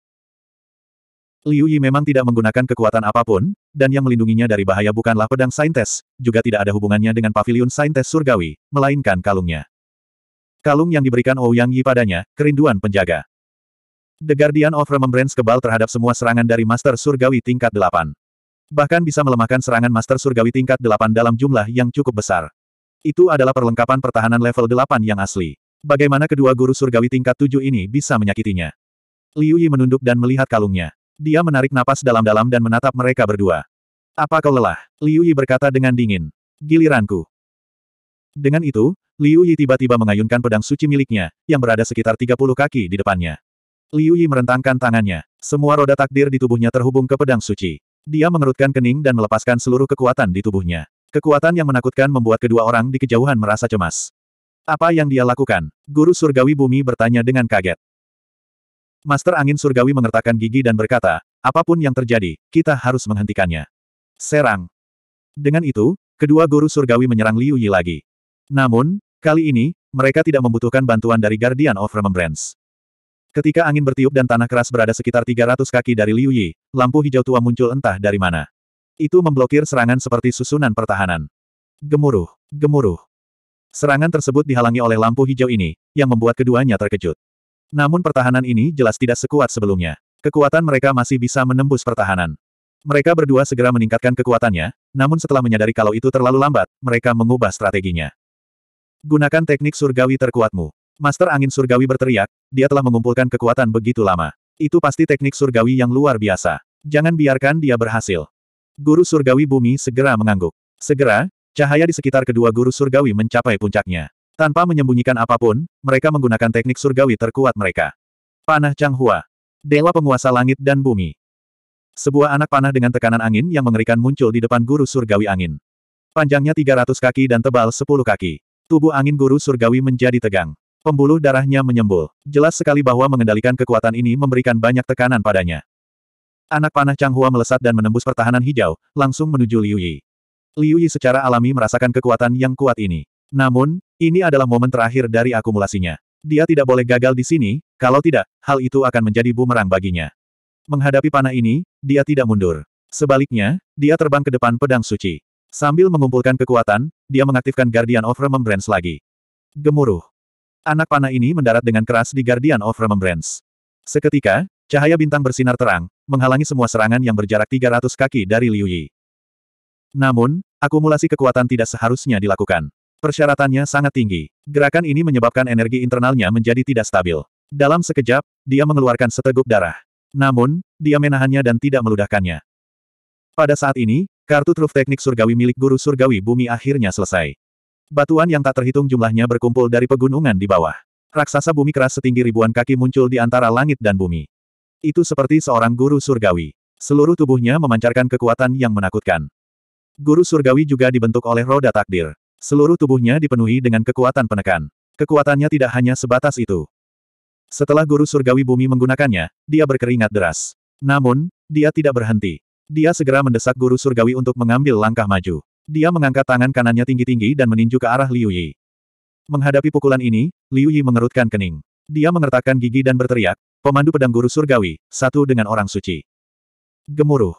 Liu Yi memang tidak menggunakan kekuatan apapun, dan yang melindunginya dari bahaya bukanlah pedang saintes, juga tidak ada hubungannya dengan pavilion saintes surgawi, melainkan kalungnya. Kalung yang diberikan Ouyang Yi padanya, kerinduan penjaga. The Guardian of Remembrance kebal terhadap semua serangan dari Master Surgawi tingkat 8. Bahkan bisa melemahkan serangan Master Surgawi tingkat 8 dalam jumlah yang cukup besar. Itu adalah perlengkapan pertahanan level 8 yang asli. Bagaimana kedua guru surgawi tingkat 7 ini bisa menyakitinya? Liu Yi menunduk dan melihat kalungnya. Dia menarik napas dalam-dalam dan menatap mereka berdua. Apa kau lelah? Liu Yi berkata dengan dingin. Giliranku. Dengan itu, Liu Yi tiba-tiba mengayunkan pedang suci miliknya, yang berada sekitar 30 kaki di depannya. Liu Yi merentangkan tangannya. Semua roda takdir di tubuhnya terhubung ke pedang suci. Dia mengerutkan kening dan melepaskan seluruh kekuatan di tubuhnya. Kekuatan yang menakutkan membuat kedua orang di kejauhan merasa cemas. Apa yang dia lakukan? Guru Surgawi Bumi bertanya dengan kaget. Master Angin Surgawi mengertakkan gigi dan berkata, apapun yang terjadi, kita harus menghentikannya. Serang. Dengan itu, kedua guru Surgawi menyerang Liu Yi lagi. Namun, kali ini, mereka tidak membutuhkan bantuan dari Guardian of Remembrance. Ketika angin bertiup dan tanah keras berada sekitar 300 kaki dari Liu Yi, lampu hijau tua muncul entah dari mana. Itu memblokir serangan seperti susunan pertahanan. Gemuruh, gemuruh. Serangan tersebut dihalangi oleh lampu hijau ini, yang membuat keduanya terkejut. Namun pertahanan ini jelas tidak sekuat sebelumnya. Kekuatan mereka masih bisa menembus pertahanan. Mereka berdua segera meningkatkan kekuatannya, namun setelah menyadari kalau itu terlalu lambat, mereka mengubah strateginya. Gunakan teknik surgawi terkuatmu. Master Angin Surgawi berteriak, dia telah mengumpulkan kekuatan begitu lama. Itu pasti teknik surgawi yang luar biasa. Jangan biarkan dia berhasil. Guru Surgawi Bumi segera mengangguk. Segera, cahaya di sekitar kedua guru surgawi mencapai puncaknya. Tanpa menyembunyikan apapun, mereka menggunakan teknik surgawi terkuat mereka. Panah Changhua. Dewa penguasa langit dan bumi. Sebuah anak panah dengan tekanan angin yang mengerikan muncul di depan guru surgawi angin. Panjangnya 300 kaki dan tebal 10 kaki. Tubuh angin guru surgawi menjadi tegang. Pembuluh darahnya menyembul. Jelas sekali bahwa mengendalikan kekuatan ini memberikan banyak tekanan padanya. Anak panah Changhua melesat dan menembus pertahanan hijau, langsung menuju Liu Yi. Liu Yi secara alami merasakan kekuatan yang kuat ini. Namun, ini adalah momen terakhir dari akumulasinya. Dia tidak boleh gagal di sini, kalau tidak, hal itu akan menjadi bumerang baginya. Menghadapi panah ini, dia tidak mundur. Sebaliknya, dia terbang ke depan pedang suci. Sambil mengumpulkan kekuatan, dia mengaktifkan Guardian of Remembrance lagi. Gemuruh. Anak panah ini mendarat dengan keras di Guardian of Remembrance. Seketika, cahaya bintang bersinar terang, menghalangi semua serangan yang berjarak 300 kaki dari Liu Yi. Namun, akumulasi kekuatan tidak seharusnya dilakukan. Persyaratannya sangat tinggi. Gerakan ini menyebabkan energi internalnya menjadi tidak stabil. Dalam sekejap, dia mengeluarkan seteguk darah. Namun, dia menahannya dan tidak meludahkannya. Pada saat ini, kartu truf teknik surgawi milik guru surgawi bumi akhirnya selesai. Batuan yang tak terhitung jumlahnya berkumpul dari pegunungan di bawah. Raksasa bumi keras setinggi ribuan kaki muncul di antara langit dan bumi. Itu seperti seorang guru surgawi. Seluruh tubuhnya memancarkan kekuatan yang menakutkan. Guru surgawi juga dibentuk oleh roda takdir. Seluruh tubuhnya dipenuhi dengan kekuatan penekan. Kekuatannya tidak hanya sebatas itu. Setelah guru surgawi bumi menggunakannya, dia berkeringat deras. Namun, dia tidak berhenti. Dia segera mendesak guru surgawi untuk mengambil langkah maju. Dia mengangkat tangan kanannya tinggi-tinggi dan meninju ke arah Liu Yi. Menghadapi pukulan ini, Liu Yi mengerutkan kening. Dia mengertakkan gigi dan berteriak, pemandu pedang guru surgawi, satu dengan orang suci. Gemuruh.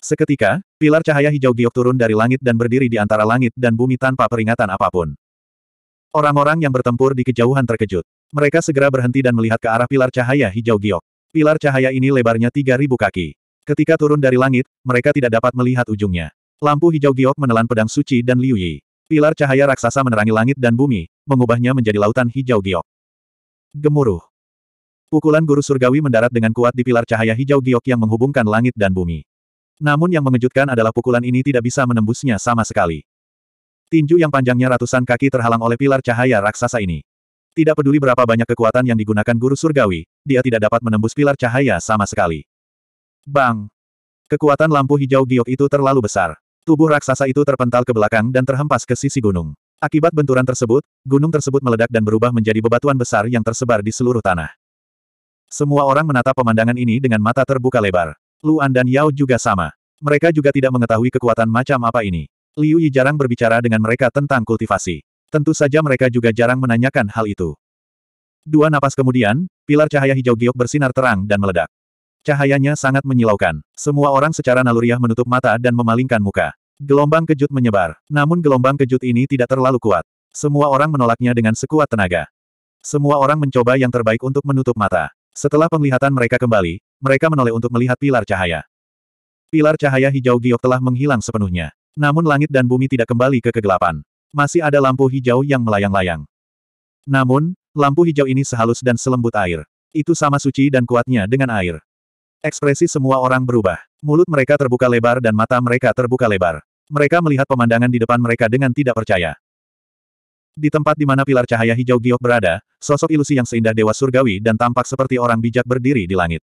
Seketika, pilar cahaya hijau giok turun dari langit dan berdiri di antara langit dan bumi tanpa peringatan apapun. Orang-orang yang bertempur di kejauhan terkejut. Mereka segera berhenti dan melihat ke arah pilar cahaya hijau giok. Pilar cahaya ini lebarnya 3.000 kaki. Ketika turun dari langit, mereka tidak dapat melihat ujungnya. Lampu hijau giok menelan pedang suci dan Liu Yi. Pilar cahaya raksasa menerangi langit dan bumi, mengubahnya menjadi lautan hijau giok. Gemuruh. Pukulan guru surgawi mendarat dengan kuat di pilar cahaya hijau giok yang menghubungkan langit dan bumi. Namun yang mengejutkan adalah pukulan ini tidak bisa menembusnya sama sekali. Tinju yang panjangnya ratusan kaki terhalang oleh pilar cahaya raksasa ini. Tidak peduli berapa banyak kekuatan yang digunakan guru surgawi, dia tidak dapat menembus pilar cahaya sama sekali. Bang! Kekuatan lampu hijau giok itu terlalu besar. Tubuh raksasa itu terpental ke belakang dan terhempas ke sisi gunung. Akibat benturan tersebut, gunung tersebut meledak dan berubah menjadi bebatuan besar yang tersebar di seluruh tanah. Semua orang menatap pemandangan ini dengan mata terbuka lebar. Luan dan Yao juga sama. Mereka juga tidak mengetahui kekuatan macam apa ini. Liu Yi jarang berbicara dengan mereka tentang kultivasi. Tentu saja mereka juga jarang menanyakan hal itu. Dua napas kemudian, pilar cahaya hijau giok bersinar terang dan meledak. Cahayanya sangat menyilaukan. Semua orang secara naluriah menutup mata dan memalingkan muka. Gelombang kejut menyebar, namun gelombang kejut ini tidak terlalu kuat. Semua orang menolaknya dengan sekuat tenaga. Semua orang mencoba yang terbaik untuk menutup mata. Setelah penglihatan mereka kembali, mereka menoleh untuk melihat pilar cahaya. Pilar cahaya hijau giok telah menghilang sepenuhnya. Namun langit dan bumi tidak kembali ke kegelapan. Masih ada lampu hijau yang melayang-layang. Namun, lampu hijau ini sehalus dan selembut air. Itu sama suci dan kuatnya dengan air. Ekspresi semua orang berubah. Mulut mereka terbuka lebar dan mata mereka terbuka lebar. Mereka melihat pemandangan di depan mereka dengan tidak percaya. Di tempat di mana pilar cahaya hijau giok berada, sosok ilusi yang seindah dewa surgawi dan tampak seperti orang bijak berdiri di langit.